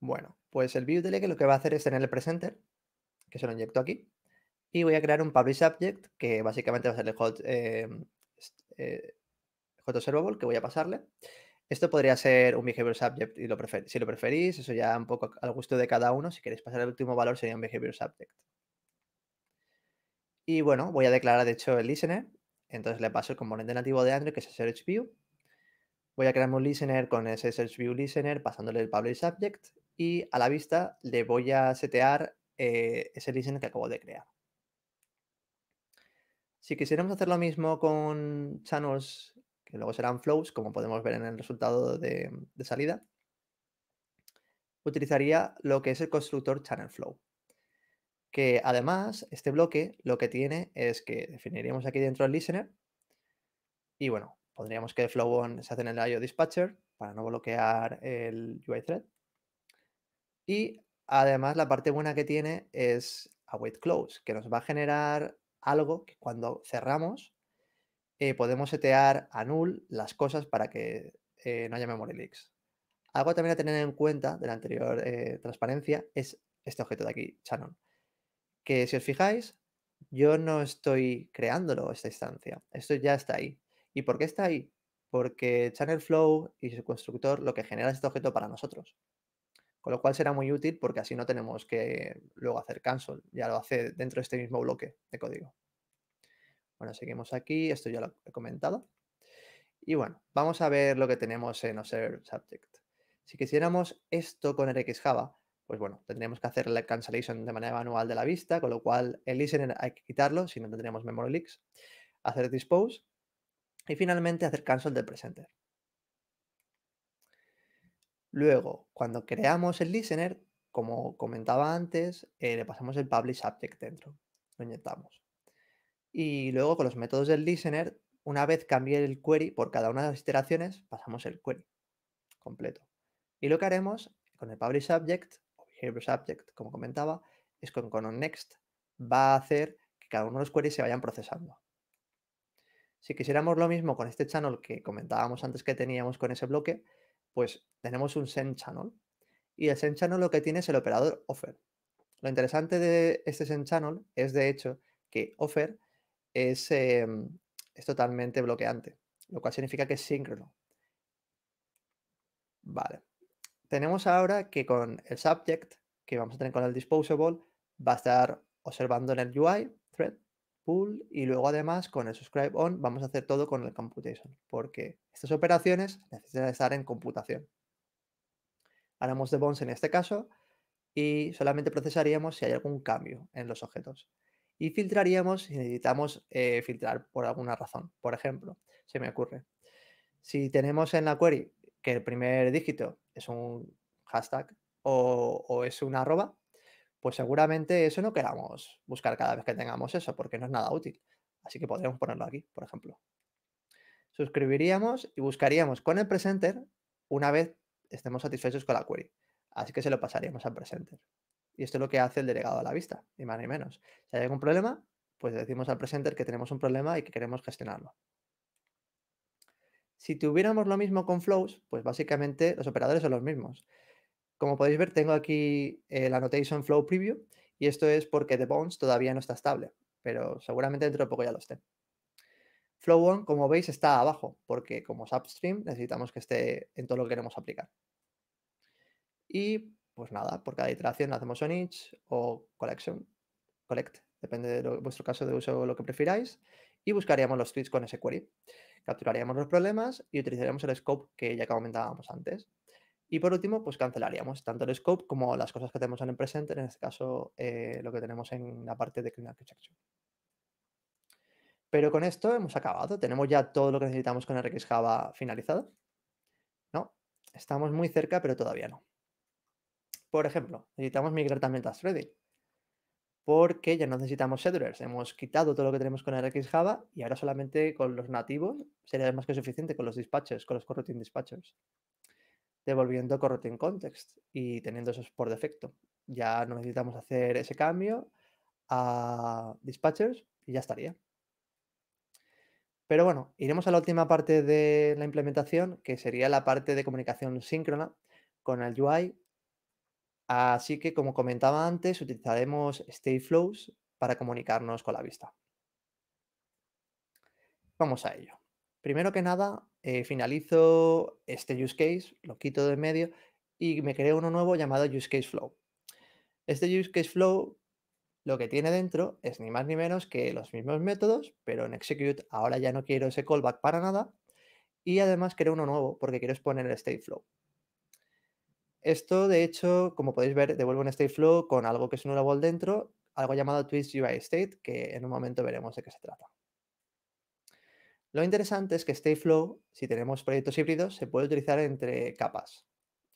Bueno, pues el view delegate lo que va a hacer es tener el presenter, que se lo inyecto aquí, y voy a crear un public subject que básicamente va a ser el em, eh, hot, observable que voy a pasarle. Esto podría ser un behavior subject si lo preferís, eso ya un poco al gusto de cada uno. Si queréis pasar el último valor sería un behavior subject. Y bueno, voy a declarar de hecho el listener. Entonces le paso el componente nativo de Android que es el search Voy a crearme un listener con ese search view listener pasándole el public subject y a la vista le voy a setear eh, ese listener que acabo de crear. Si quisiéramos hacer lo mismo con channels que luego serán flows, como podemos ver en el resultado de, salida, utilizaría lo que es el constructor channel flow. Que además, este bloque lo que tiene es que definiríamos aquí dentro el listener y bueno, podríamos que el flow on se hace en el IO dispatcher para no bloquear el UI thread. Y además la parte buena que tiene es await close, que nos va a generar algo que cuando cerramos eh, podemos setear a null las cosas para que eh, no haya memory leaks. Algo también a tener en cuenta de la anterior eh, transparencia es este objeto de aquí, channel, que si os fijáis, yo no estoy creándolo esta instancia, esto ya está ahí. ¿Y por qué está ahí? Porque Channel Flow y su constructor lo que genera es este objeto para nosotros. Con lo cual será muy útil porque así no tenemos que luego hacer cancel. Ya lo hace dentro de este mismo bloque de código. Bueno, seguimos aquí. Esto ya lo he comentado. Y bueno, vamos a ver lo que tenemos en Observe Subject. Si quisiéramos esto con RxJava, pues bueno, tendríamos que hacer la cancellation de manera manual de la vista, con lo cual el listener hay que quitarlo, si no tendríamos memory leaks, hacer dispose y finalmente hacer cancel del presenter. Luego, cuando creamos el listener, como comentaba antes, eh, le pasamos el public subject dentro, lo inyectamos. Y luego con los métodos del listener, una vez cambie el query por cada una de las iteraciones, pasamos el query completo. Y lo que haremos con el public subject o subject, como comentaba, es con, con next va a hacer que cada uno de los queries se vayan procesando. Si quisiéramos lo mismo con este channel que comentábamos antes que teníamos con ese bloque, pues tenemos un send channel y el send channel lo que tiene es el operador offer. Lo interesante de este send channel es de hecho que offer es, em, es totalmente bloqueante, lo cual significa que es síncrono. Vale. Tenemos ahora que con el subject que vamos a tener con el disposable va a estar observando en el UI thread y luego además con el subscribe on vamos a hacer todo con el computation, porque estas operaciones necesitan estar en computación. Haremos de bonds en este caso y solamente procesaríamos si hay algún cambio en los objetos. Y filtraríamos si necesitamos eh, filtrar por alguna razón. Por ejemplo, se me ocurre, si tenemos en la query que el primer dígito es un hashtag o, o es una arroba, pues seguramente eso no queramos buscar cada vez que tengamos eso, porque no es nada útil. Así que podríamos ponerlo aquí, por ejemplo. Suscribiríamos y buscaríamos con el presenter una vez estemos satisfechos con la query. Así que se lo pasaríamos al presenter. Y esto es lo que hace el delegado a la vista, ni más ni menos. Si hay algún problema, pues decimos al presenter que tenemos un problema y que queremos gestionarlo. Si tuviéramos lo mismo con flows, pues básicamente los operadores son los mismos. Como podéis ver, tengo aquí el eh, annotation flow preview y esto es porque the Bones todavía no está estable, pero seguramente dentro de poco ya lo esté. Flow one como veis, está abajo porque como es upstream necesitamos que esté en todo lo que queremos aplicar. Y pues nada, por cada iteración hacemos on each o collection, collect, depende de vuestro caso de uso o lo que prefiráis, y buscaríamos los tweets con ese query. Capturaríamos los problemas y utilizaríamos el scope que ya comentábamos antes. Y por último, pues cancelaríamos tanto el scope como las cosas que tenemos en el presente, en este caso eh, lo que tenemos en la parte de Clean Architecture. Pero con esto hemos acabado. Tenemos ya todo lo que necesitamos con RX Java finalizado. No, estamos muy cerca, pero todavía no. Por ejemplo, necesitamos migrar también a Ready. Porque ya no necesitamos schedulers. Hemos quitado todo lo que tenemos con RxJava Java y ahora solamente con los nativos sería más que suficiente con los dispatches, con los coroutine dispatchers devolviendo coroutine context y teniendo esos por defecto. Ya no necesitamos hacer ese cambio a dispatchers y ya estaría. Pero bueno, iremos a la última parte de la implementación, que sería la parte de comunicación síncrona con el UI. Así que, como comentaba antes, utilizaremos State Flows para comunicarnos con la vista. Vamos a ello. Primero que nada, eh, finalizo este use case, lo quito de medio y me creo uno nuevo llamado use case flow. Este use case flow lo que tiene dentro es ni más ni menos que los mismos métodos, pero en execute ahora ya no quiero ese callback para nada y además creo uno nuevo porque quiero exponer el state flow. Esto, de hecho, como podéis ver, devuelve un state flow con algo que es un nullable dentro, algo llamado twist UI state, que en un momento veremos de qué se trata. Lo interesante es que Stateflow, si tenemos proyectos híbridos, se puede utilizar entre capas,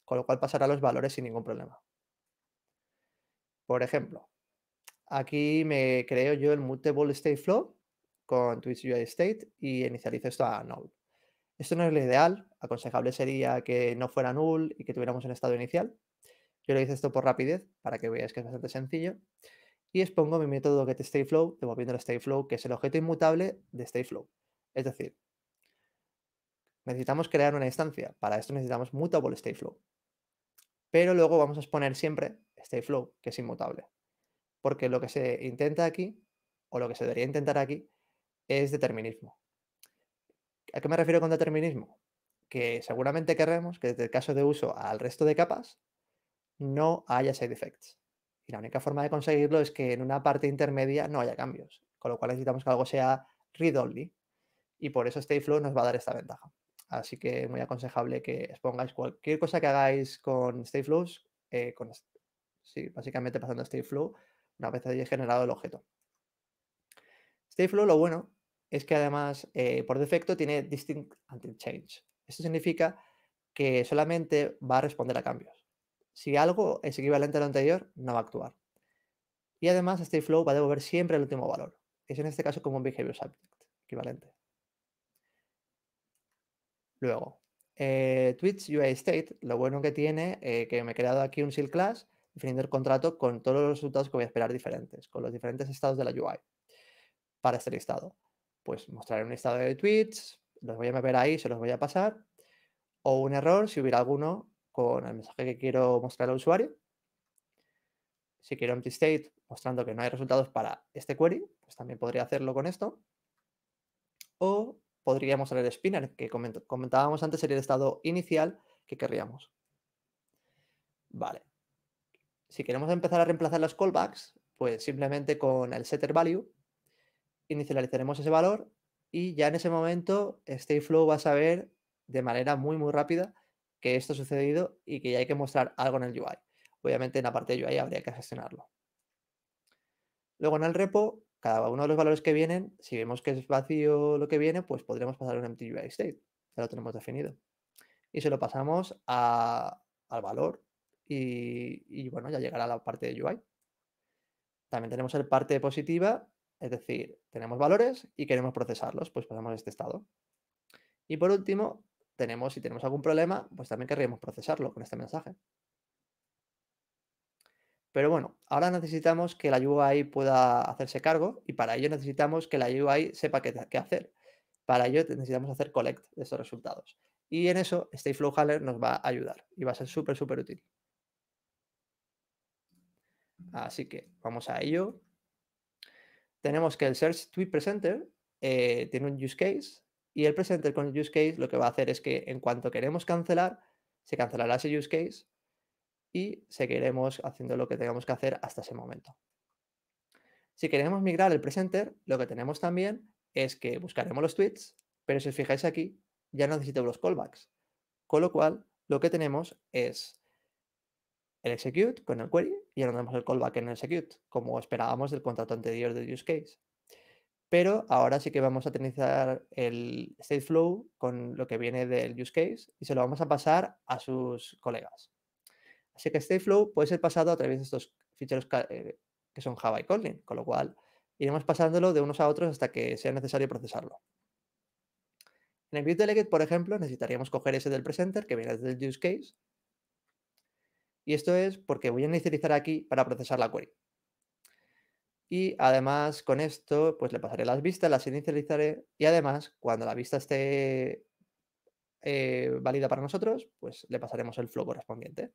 con lo cual pasará los valores sin ningún problema. Por ejemplo, aquí me creo yo el mutable Stateflow con Twitch State y inicializo esto a null. Esto no es lo ideal, aconsejable sería que no fuera null y que tuviéramos un estado inicial. Yo lo hice esto por rapidez, para que veáis que es bastante sencillo. Y expongo mi método getStateFlow, devolviendo el StateFlow, que es el objeto inmutable de StateFlow. Es decir, necesitamos crear una instancia. Para esto necesitamos mutable state flow. Pero luego vamos a exponer siempre state flow, que es inmutable. Porque lo que se intenta aquí, o lo que se debería intentar aquí, es determinismo. ¿A qué me refiero con determinismo? Que seguramente querremos que desde el caso de uso al resto de capas no haya side effects. Y la única forma de conseguirlo es que en una parte intermedia no haya cambios, con lo cual necesitamos que algo sea read only, y por eso Stateflow nos va a dar esta ventaja. Así que muy aconsejable que expongáis cualquier cosa que hagáis con Stateflows, eh, con, básicamente pasando Stateflow una vez hayáis generado el objeto. Stateflow lo bueno es que además eh, por defecto tiene distinct until change. Esto significa que solamente va a responder a cambios. Si algo es equivalente a lo anterior, no va a actuar. Y además, StateFlow flow va a devolver siempre el último valor. Es en este caso como un behavior subject, equivalente. Luego, eh, Twitch UI State, lo bueno que tiene, eh, que me he creado aquí un seal class, definiendo el contrato con todos los resultados que voy a esperar diferentes, con los diferentes estados de la UI para este listado. Pues mostraré un listado de tweets, los voy a ver ahí, se los voy a pasar, o un error si hubiera alguno con el mensaje que quiero mostrar al usuario. Si quiero empty state mostrando que no hay resultados para este query, pues también podría hacerlo con esto. O podríamos hacer el spinner, que comentábamos antes, sería el estado inicial que querríamos. Vale. Si queremos empezar a reemplazar las callbacks, pues simplemente con el setter value inicializaremos ese valor y ya en ese momento Stateflow va a saber de manera muy muy rápida que esto ha sucedido y que ya hay que mostrar algo en el UI. Obviamente en la parte de UI habría que gestionarlo. Luego en el repo cada uno de los valores que vienen, si vemos que es vacío lo que viene, pues podremos pasar un empty UI state. Ya lo tenemos definido. Y se lo pasamos a, al valor y, bueno, ya llegará la parte de UI. También tenemos el parte positiva, es decir, tenemos valores y queremos procesarlos, pues pasamos a este estado. Y por último, tenemos, si tenemos algún problema, pues también querríamos procesarlo con este mensaje. Pero bueno, ahora necesitamos que la UI pueda hacerse cargo y para ello necesitamos que la UI sepa qué, hacer. Para ello necesitamos hacer collect de estos resultados. Y en eso StateFlowHaller nos va a ayudar y va a ser súper, súper útil. Así que vamos a ello. Tenemos que el Search Tweet Presenter eh, tiene un use case y el presenter con el use case lo que va a hacer es que en cuanto queremos cancelar, se cancelará ese use case y seguiremos haciendo lo que tengamos que hacer hasta ese momento. Si queremos migrar el presenter, lo que tenemos también es que buscaremos los tweets, pero si os fijáis aquí, ya no necesito los callbacks. Con lo cual, lo que tenemos es el execute con el query y ahora tenemos el callback en el execute, como esperábamos del contrato anterior del use case. Pero ahora sí que vamos a utilizar el state flow con lo que viene del use case y se lo vamos a pasar a sus colegas. Así que este flow puede ser pasado a través de estos ficheros eh, que son Java y Kotlin, con lo cual iremos pasándolo de unos a otros hasta que sea necesario procesarlo. En el view delegate, por ejemplo, necesitaríamos coger ese del presenter que viene desde el use case. Y esto es porque voy a inicializar aquí para procesar la query. Y además con esto, pues le pasaré las vistas, las inicializaré y además cuando la vista esté eh, válida para nosotros, pues le pasaremos el flow correspondiente.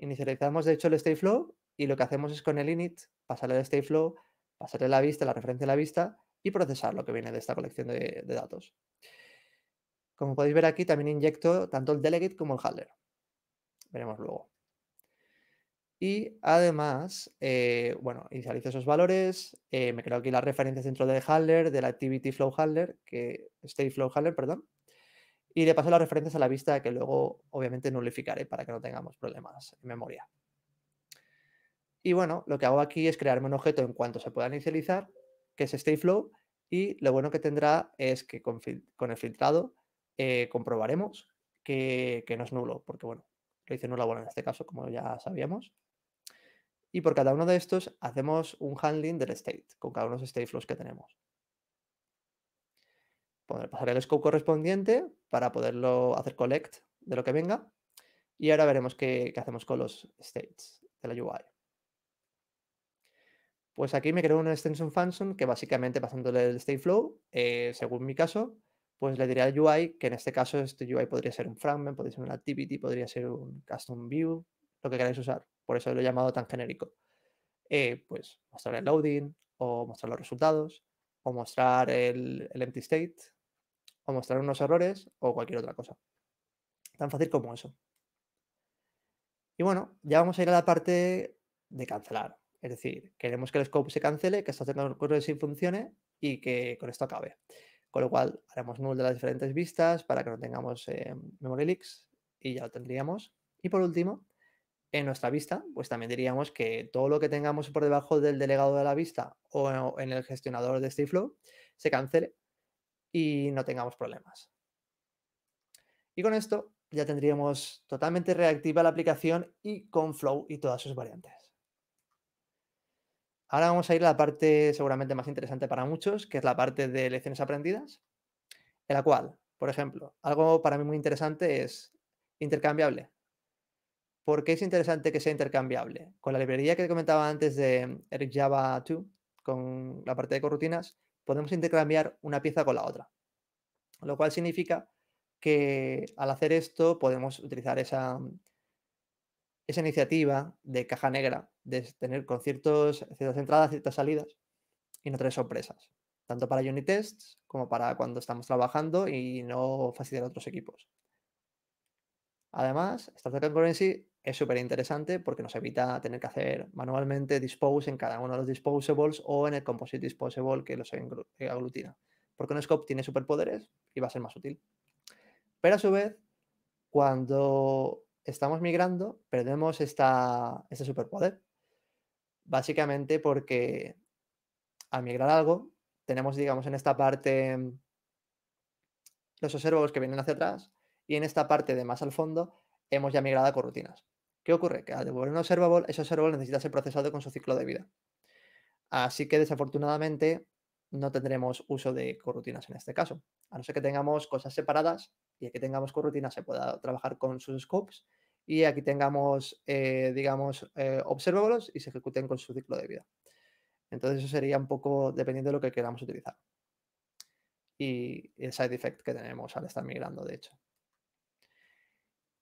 Inicializamos de hecho el state flow y lo que hacemos es con el init pasarle el state flow, pasarle la vista, la referencia a la vista y procesar lo que viene de esta colección de, datos. Como podéis ver aquí, también inyecto tanto el delegate como el handler. Veremos luego. Y además, eh, bueno, inicializo esos valores, eh, me creo aquí la referencia dentro del handler, del activity flow handler, que state flow handler, perdón, y le paso las referencias a la vista que luego obviamente nulificaré para que no tengamos problemas en memoria. Y bueno, lo que hago aquí es crearme un objeto en cuanto se pueda inicializar, que es StateFlow, y lo bueno que tendrá es que con, el filtrado eh, comprobaremos que, no es nulo, porque bueno, lo hice nulo bueno en este caso, como ya sabíamos. Y por cada uno de estos hacemos un handling del state, con cada uno de los StateFlows que tenemos pasar el scope correspondiente para poderlo hacer collect de lo que venga. Y ahora veremos qué, hacemos con los states de la UI. Pues aquí me creo una extension function que básicamente pasándole el state flow, eh, según mi caso, pues le diré al UI que en este caso este UI podría ser un fragment, podría ser un activity, podría ser un custom view, lo que queráis usar. Por eso lo he llamado tan genérico. Eh, pues mostrar el loading o mostrar los resultados o mostrar el, el empty state mostrar unos errores o cualquier otra cosa. Tan fácil como eso. Y bueno, ya vamos a ir a la parte de cancelar. Es decir, queremos que el scope se cancele, que esta correo sin funcione y que con esto acabe. Con lo cual haremos null de las diferentes vistas para que no tengamos eh, memory leaks y ya lo tendríamos. Y por último, en nuestra vista, pues también diríamos que todo lo que tengamos por debajo del delegado de la vista o en el gestionador de stateflow, se cancele y no tengamos problemas. Y con esto ya tendríamos totalmente reactiva la aplicación y con Flow y todas sus variantes. Ahora vamos a ir a la parte seguramente más interesante para muchos, que es la parte de lecciones aprendidas, en la cual, por ejemplo, algo para mí muy interesante es intercambiable. ¿Por qué es interesante que sea intercambiable? Con la librería que comentaba antes de Java 2, con la parte de corrutinas, podemos intercambiar una pieza con la otra. Lo cual significa que al hacer esto podemos utilizar esa, esa iniciativa de caja negra, de tener con ciertas entradas, ciertas salidas y no tener sorpresas, tanto para unit tests como para cuando estamos trabajando y no facilitar otros equipos. Además, Startup Concurrency es súper interesante porque nos evita tener que hacer manualmente dispose en cada uno de los disposables o en el composite disposable que los eh, aglutina. Porque un scope tiene superpoderes y va a ser más útil. Pero a su vez, cuando estamos migrando, perdemos esta, este superpoder. Básicamente porque al migrar algo, tenemos, digamos, en esta parte mm, los observables que vienen hacia atrás y en esta parte de más al fondo hemos ya migrado a corrutinas. ¿Qué ocurre? Que al devolver un observable, ese observable necesita ser procesado con su ciclo de vida. Así que desafortunadamente no tendremos uso de corrutinas en este caso. A no ser que tengamos cosas separadas y aquí tengamos corrutinas se pueda trabajar con sus scopes y aquí tengamos, eh, digamos, eh, observables y se ejecuten con su ciclo de vida. Entonces eso sería un poco dependiendo de lo que queramos utilizar. Y el side effect que tenemos al estar migrando, de hecho.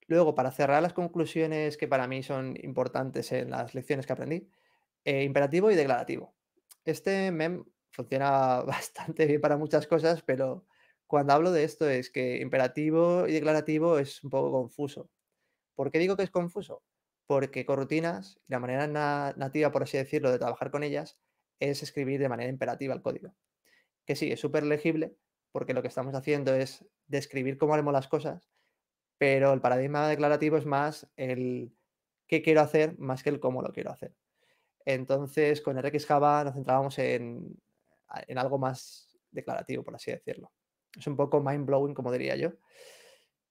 Luego, para cerrar las conclusiones que para mí son importantes en las lecciones que aprendí, eh, imperativo y declarativo. Este mem funciona (laughs) bastante bien para muchas cosas, pero cuando hablo de esto es que imperativo y declarativo es un poco confuso. ¿Por qué digo que es confuso? Porque con rutinas la manera nativa, por así decirlo, de trabajar con ellas, es escribir de manera imperativa el código. Que sí, es súper legible, porque lo que estamos haciendo es describir cómo haremos las cosas, pero el paradigma declarativo es más el qué quiero hacer más que el cómo lo quiero hacer. Entonces, con RxJava Java nos centrábamos en, en algo más declarativo, por así decirlo. Es un poco mind blowing, como diría yo,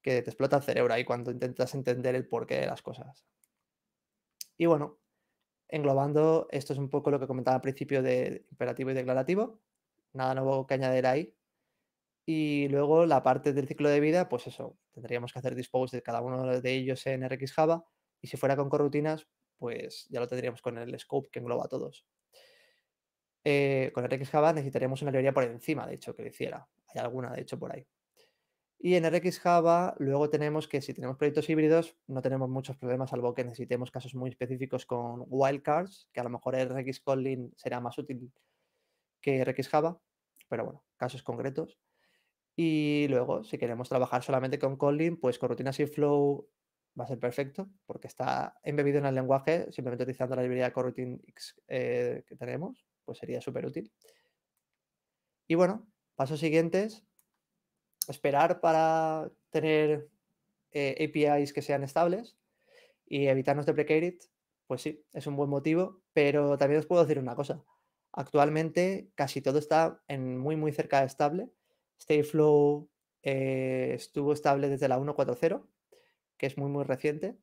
que te explota el cerebro ahí cuando intentas entender el porqué de las cosas. Y bueno, englobando, esto es un poco lo que comentaba al principio de imperativo y declarativo. Nada nuevo que añadir ahí. Y luego la parte del ciclo de vida, pues eso, tendríamos que hacer dispose de cada uno de ellos en RX Java y si fuera con corrutinas, pues ya lo tendríamos con el scope que engloba a todos. Eh, con RX Java necesitaríamos una librería por encima, de hecho, que lo hiciera. Hay alguna, de hecho, por ahí. Y en RX Java luego tenemos que si tenemos proyectos híbridos no tenemos muchos problemas, salvo que necesitemos casos muy específicos con wildcards, que a lo mejor RX Kotlin será más útil que RX Java, pero bueno, casos concretos. Y luego, si queremos trabajar solamente con Kotlin, pues con rutinas y flow va a ser perfecto, porque está embebido en el lenguaje, simplemente utilizando la librería coroutine x eh, que tenemos, pues sería súper útil. Y bueno, pasos siguientes, esperar para tener eh, APIs que sean estables y evitarnos de it, pues sí, es un buen motivo, pero también os puedo decir una cosa. Actualmente casi todo está en muy, muy cerca de estable Stayflow Flow eh, estuvo estable desde la 1.4.0, que es muy, muy reciente.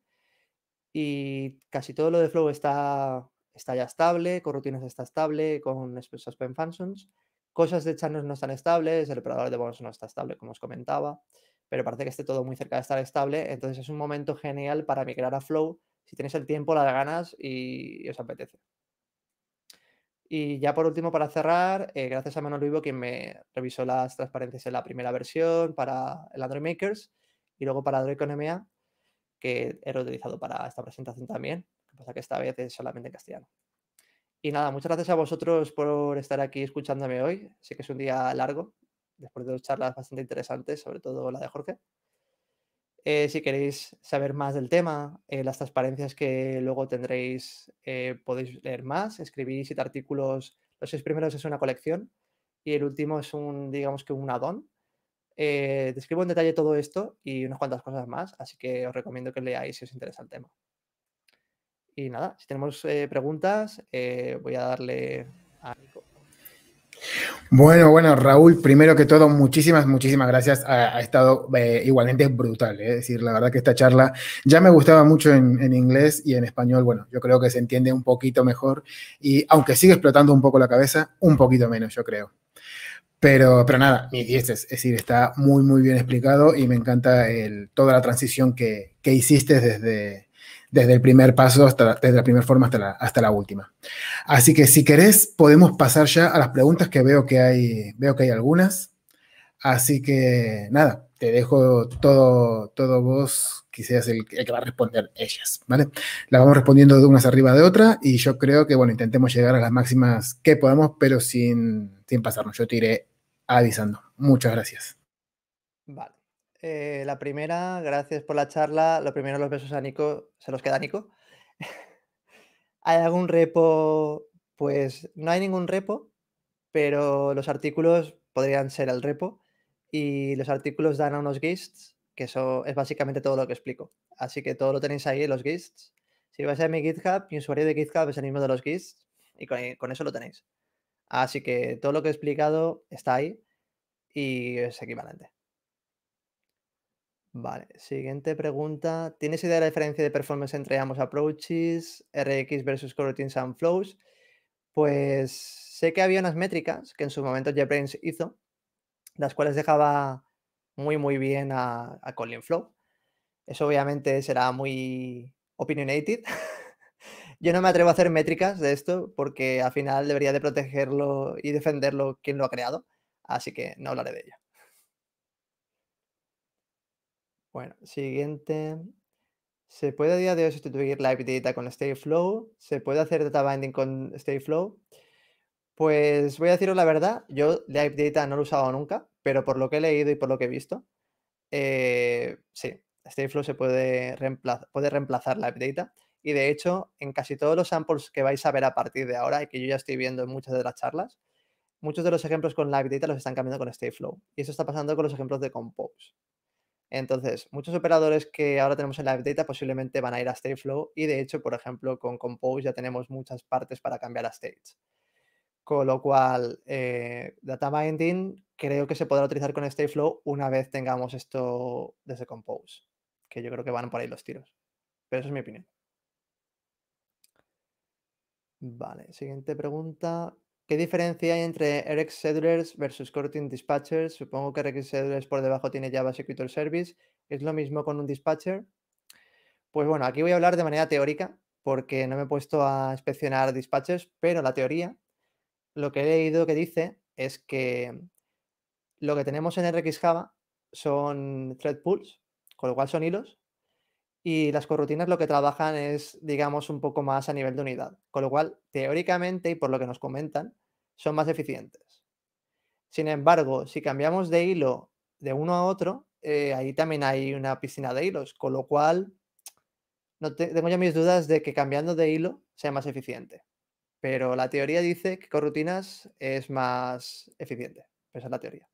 Y casi todo lo de Flow está, está ya estable, con rutinas está estable, con suspend functions. Cosas de Channels no están estables, el operador de bonos no está estable, como os comentaba, pero parece que esté todo muy cerca de estar estable. Entonces es un momento genial para migrar a Flow si tenéis el tiempo, las ganas y os apetece. Y ya por último, para cerrar, eh, gracias a Manuel Vivo, quien me revisó las transparencias en la primera versión para el Android Makers y luego para Android Economía, que he reutilizado para esta presentación también. que pasa que esta vez es solamente en castellano. Y nada, muchas gracias a vosotros por estar aquí escuchándome hoy. Sé que es un día largo, después de dos charlas bastante interesantes, sobre todo la de Jorge. Eh, si queréis saber más del tema, eh, las transparencias que luego tendréis, eh, podéis leer más. Escribí siete artículos. Los seis primeros es una colección y el último es un, digamos que un add describo en detalle todo esto y unas cuantas cosas más, así que os recomiendo que leáis si os interesa el tema. Y nada, si tenemos preguntas, voy a darle a Nico. Bueno, bueno, Raúl, primero que todo, muchísimas, muchísimas gracias. Ha, estado eh, igualmente brutal, eh. es decir, la verdad que esta charla ya me gustaba mucho en, inglés y en español, bueno, yo creo que se entiende un poquito mejor y aunque sigue explotando un poco la cabeza, un poquito menos, yo creo. Pero, pero nada, mi dieces, es decir, está muy, muy bien explicado y me encanta toda la transición que, que hiciste desde, desde el primer paso hasta desde la primera forma hasta la, hasta la última. Así que si querés, podemos pasar ya a las preguntas que veo que hay, veo que hay algunas. Así que nada, te dejo todo, todo vos, quizás el, el que va a responder ellas, ¿vale? Las vamos respondiendo de unas arriba de otra y yo creo que, bueno, intentemos llegar a las máximas que podamos, pero sin, sin pasarnos. Yo te iré avisando. Muchas gracias. Vale. Eh, la primera, gracias por la charla. Lo primero, los besos a Nico, se los queda Nico. (laughs) ¿Hay algún repo? Pues no hay ningún repo, pero los artículos podrían ser el repo y los artículos dan a unos gists, que eso es básicamente todo lo que explico. Así que todo lo tenéis ahí, los gists, Si vais a mi GitHub, mi usuario de GitHub es el mismo de los gists y eh, con eso lo tenéis. Así que todo lo que he explicado está ahí y es equivalente. Vale, siguiente pregunta. ¿Tienes idea de la diferencia de performance entre ambos approaches, RX versus Coroutines and Flows? Pues sé que había unas métricas que en su momento JetBrains hizo, las cuales dejaba muy, muy bien a, a Colin Flow. Eso obviamente será muy opinionated. (laughs) Yo no me atrevo a hacer métricas de esto porque al final debería de protegerlo y defenderlo quien lo ha creado, así que no hablaré de ello. Bueno, siguiente. Se puede a día de hoy sustituir la con Stateflow. Se puede hacer data binding con Flow? Pues voy a deciros la verdad, yo Live Data no lo he usado nunca, pero por lo que he leído y por lo que he visto, eh, sí, Stateflow se puede reemplazar, puede reemplazar Data. Y de hecho, en casi todos los samples que vais a ver a partir de ahora y que yo ya estoy viendo en muchas de las charlas, muchos de los ejemplos con Live Data los están cambiando con Flow. Y eso está pasando con los ejemplos de Compose. Entonces, muchos operadores que ahora tenemos en la Data posiblemente van a ir a Stateflow y de hecho, por ejemplo, con Compose ya tenemos muchas partes para cambiar a states. Con lo cual, eh, Data Binding creo que se podrá utilizar con Stateflow una vez tengamos esto desde Compose, que yo creo que van por ahí los tiros. Pero esa es mi opinión. Vale, siguiente pregunta. ¿Qué diferencia hay entre RX Sedlers versus corting Dispatchers? Supongo que RxSedulers por debajo tiene Java Security Service. ¿Es lo mismo con un dispatcher? Pues bueno, aquí voy a hablar de manera teórica porque no me he puesto a inspeccionar dispatchers, pero la teoría, lo que he leído que dice es que lo que tenemos en Java son thread pools, con lo cual son hilos, y las corrutinas lo que trabajan es, digamos, un poco más a nivel de unidad, con lo cual, teóricamente y por lo que nos comentan, son más eficientes. Sin embargo, si cambiamos de hilo de uno a otro, eh, ahí también hay una piscina de hilos, con lo cual no tengo ya mis dudas de que cambiando de hilo sea más eficiente. Pero la teoría dice que corrutinas es más eficiente, esa es la teoría.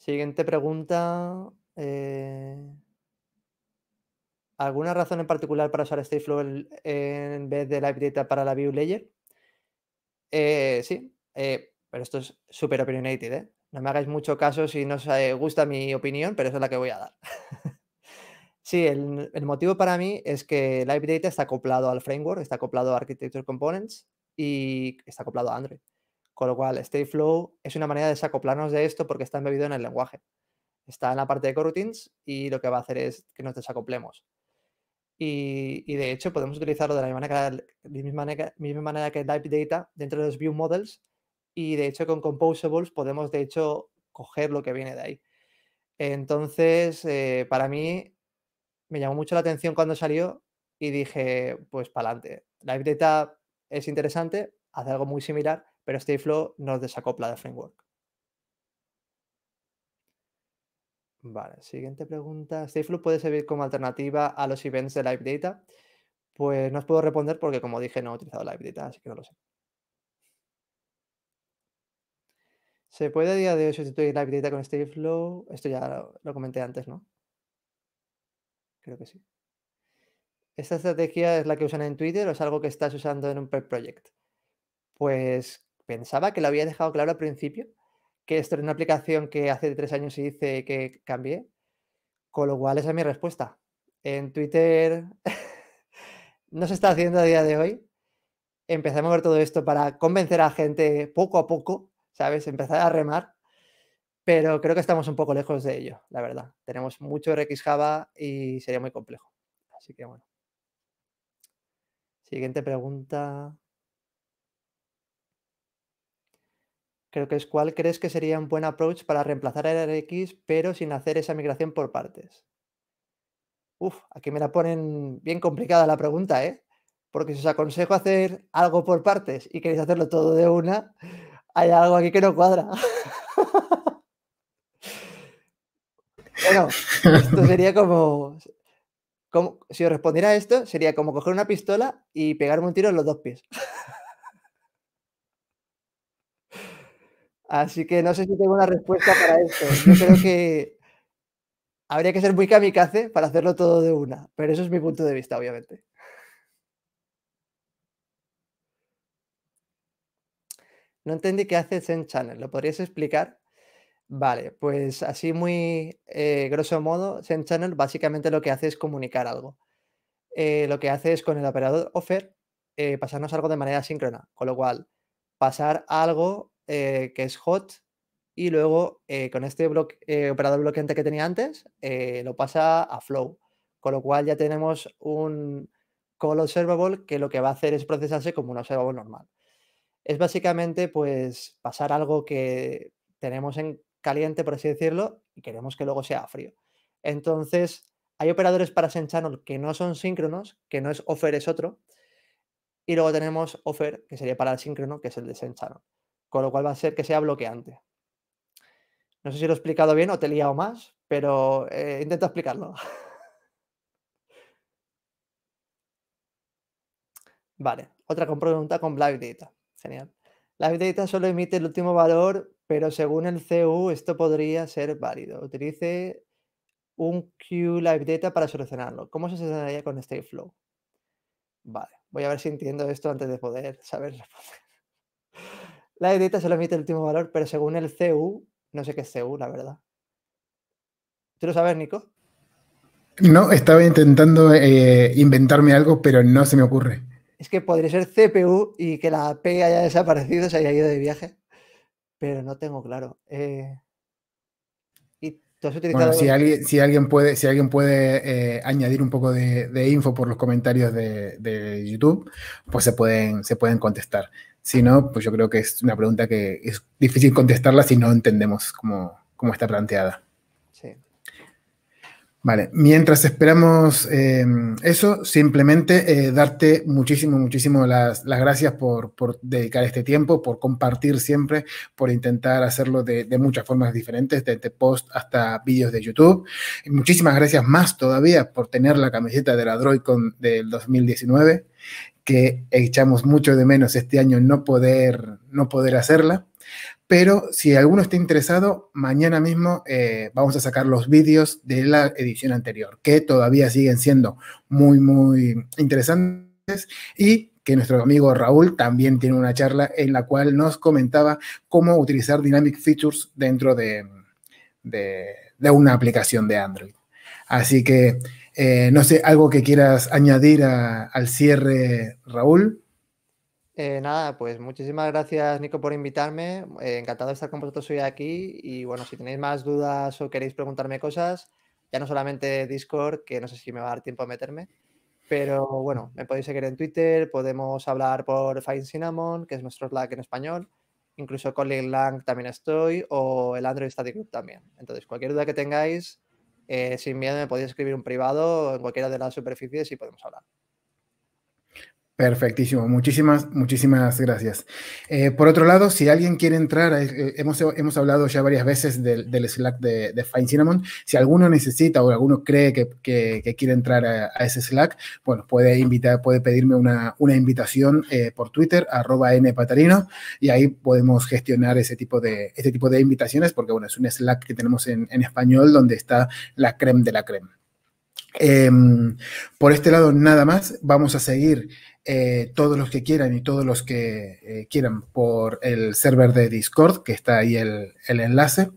Siguiente pregunta. Eh, ¿Alguna razón en particular para usar Stateflow en vez de Live Data para la View Layer? Eh, sí, eh, pero esto es súper opinionated. No me hagáis mucho caso si no os gusta mi opinión, pero esa es la que voy a dar. (laughs) sí, el, motivo para mí es que Live Data está acoplado al framework, está acoplado a Architecture Components y está acoplado a Android. Con lo cual, Stateflow es una manera de desacoplarnos de esto porque está embebido en el lenguaje. Está en la parte de coroutines y lo que va a hacer es que nos desacoplemos. Y, de hecho, podemos utilizarlo de la misma manera, que Type Data dentro de los View Models. Y de hecho, con Composables podemos, de hecho, coger lo que viene de ahí. Entonces, eh, para mí, me llamó mucho la atención cuando salió y dije, pues para adelante. Live Data es interesante, hace algo muy similar, pero Stateflow nos desacopla del framework. Vale, siguiente pregunta. ¿Stateflow puede servir como alternativa a los events de Live Data? Pues no os puedo responder porque, como dije, no he utilizado Live Data, así que no lo sé. ¿Se puede a día de hoy sustituir Live Data con Stateflow? Esto ya lo comenté antes, ¿no? Creo que sí. ¿Esta estrategia es la que usan en Twitter o es algo que estás usando en un pet project? Pues pensaba que lo había dejado claro al principio, que esto era una aplicación que hace tres años se dice que cambié, con lo cual esa es mi respuesta. En Twitter (laughs) no se está haciendo a día de hoy. Empezamos a ver todo esto para convencer a gente poco a poco, ¿sabes? Empezar a remar, pero creo que estamos un poco lejos de ello, la verdad. Tenemos mucho RX Java y sería muy complejo. Así que bueno. Siguiente pregunta. creo que es cuál crees que sería un buen approach para reemplazar a RX, pero sin hacer esa migración por partes. Uf, aquí me la ponen bien complicada la pregunta, ¿eh? Porque si os aconsejo hacer algo por partes y queréis hacerlo todo de una, hay algo aquí que no cuadra. (laughs) bueno, esto sería como, si os respondiera esto, sería como coger una pistola y pegarme un tiro en los dos pies. Así que no sé si tengo una respuesta para esto. Yo creo que habría que ser muy kamikaze para hacerlo todo de una, pero eso es mi punto de vista, obviamente. No entendí qué hace Zen Channel, ¿lo podrías explicar? Vale, pues así muy eh, grosso modo, Zen Channel básicamente lo que hace es comunicar algo. Eh, lo que hace es con el operador offer eh, pasarnos algo de manera síncrona, con lo cual pasar algo eh, que es hot, y luego eh, con este eh, operador bloqueante que tenía antes, lo pasa a flow. Con lo cual ya tenemos un call observable que lo que va a hacer es procesarse como un observable normal. Es básicamente pues pasar algo que tenemos en caliente, por así decirlo, y queremos que luego sea frío. Entonces, hay operadores para Send Channel que no son síncronos, que no es offer, es otro. Y luego tenemos offer, que sería para el síncrono, que es el de Send Channel con lo cual va a ser que sea bloqueante. No sé si lo he explicado bien o te he liado más, pero eh, intento explicarlo. (laughs) vale, otra pregunta con Live Data. Genial. Live Data solo emite el último valor, pero según el CU esto podría ser válido. Utilice un Q Live Data para solucionarlo. ¿Cómo se solucionaría con Stateflow? Vale, voy a ver si entiendo esto antes de poder saber responder. La se solo emite el último valor, pero según el CU, no sé qué es CU, la verdad. ¿Tú lo sabes, Nico? No, estaba intentando eh, inventarme algo, pero no se me ocurre. Es que podría ser CPU y que la P haya desaparecido, se haya ido de viaje. Pero no tengo claro. Eh, ¿Y tú si alguien, si alguien puede, si alguien puede eh, añadir un poco de, info por los comentarios de, YouTube, pues se pueden, se pueden contestar. Si no, pues yo creo que es una pregunta que es difícil contestarla si no entendemos cómo, está planteada. Sí. Vale, mientras esperamos em, eso, simplemente eh, darte muchísimo, muchísimo las, gracias por, dedicar este tiempo, por compartir siempre, por intentar hacerlo de, muchas formas diferentes, desde post hasta vídeos de YouTube. muchísimas gracias más todavía por tener la camiseta de la DroidCon del 2019 que echamos mucho de menos este año no poder, no poder hacerla. Pero si alguno está interesado, mañana mismo eh, vamos a sacar los vídeos de la edición anterior, que todavía siguen siendo muy, muy interesantes y que nuestro amigo Raúl también tiene una charla en la cual nos comentaba cómo utilizar Dynamic Features dentro de, de, de una aplicación de Android. Así que eh, no sé, algo que quieras añadir al cierre, Raúl. Eh, nada, pues muchísimas gracias, Nico, por invitarme. Eh, encantado de estar con vosotros hoy aquí. Y bueno, si tenéis más dudas o queréis preguntarme cosas, ya no solamente Discord, que no sé si me va a dar tiempo a meterme, pero bueno, me podéis seguir en Twitter, podemos hablar por Find Cinnamon, que es nuestro Slack en español incluso con Lang también estoy, o el Android Static Group también. Entonces, cualquier duda que tengáis, eh, sin miedo me podéis escribir un privado en cualquiera de las superficies y podemos hablar. Perfectísimo, muchísimas, muchísimas gracias. Eh, por otro lado, si alguien quiere entrar, eh, eh, hemos, hemos, hablado ya varias veces del, Slack de, Fine Cinnamon, si alguno necesita o alguno cree que, quiere entrar a, ese Slack, bueno, puede invitar, puede pedirme una, una invitación por Twitter, arroba npatarino, y ahí podemos gestionar ese tipo de, este tipo de invitaciones, porque bueno, es un Slack que tenemos en, en español donde está la creme de la creme. Em, por este lado, nada más, vamos a seguir. Eh, todos los que quieran y todos los que eh, quieran por el server de Discord, que está ahí el, enlace.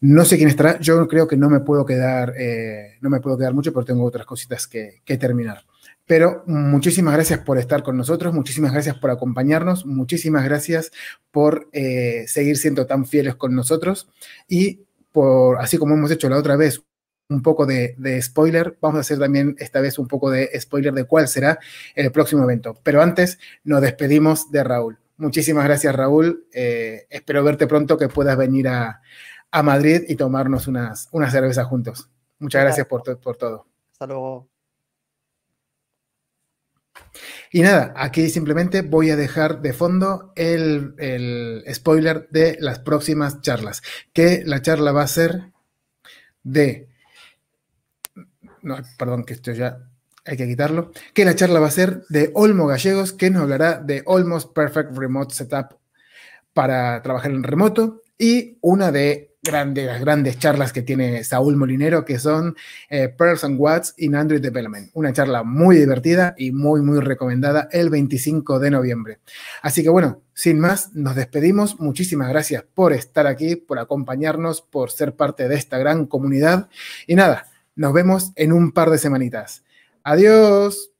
No sé quién estará, yo creo que no me puedo quedar, eh, no me puedo quedar mucho, porque tengo otras cositas que, que terminar. Pero muchísimas gracias por estar con nosotros, muchísimas gracias por acompañarnos, muchísimas gracias por seguir siendo tan fieles con nosotros y por, así como hemos hecho la otra vez, un poco de, spoiler. Vamos a hacer también esta vez un poco de spoiler de cuál será el próximo evento. Pero antes nos despedimos de Raúl. Muchísimas gracias Raúl. Eh, espero verte pronto, que puedas venir a, Madrid y tomarnos unas, unas cervezas juntos. Muchas gracias por, por todo. Hasta luego. Y nada, aquí simplemente voy a dejar de fondo el, spoiler de las próximas charlas, que la charla va a ser de no, perdón, que esto ya hay que quitarlo, que la charla va a ser de Olmo Gallegos, que nos hablará de almost Perfect Remote Setup para trabajar en remoto y una de grandes, las grandes charlas que tiene Saúl Molinero, que son person eh, Pearls and Watts in Android Development. Una charla muy divertida y muy, muy recomendada el 25 de noviembre. Así que bueno, sin más, nos despedimos. Muchísimas gracias por estar aquí, por acompañarnos, por ser parte de esta gran comunidad. Y nada, nos vemos en un par de semanitas. Adiós.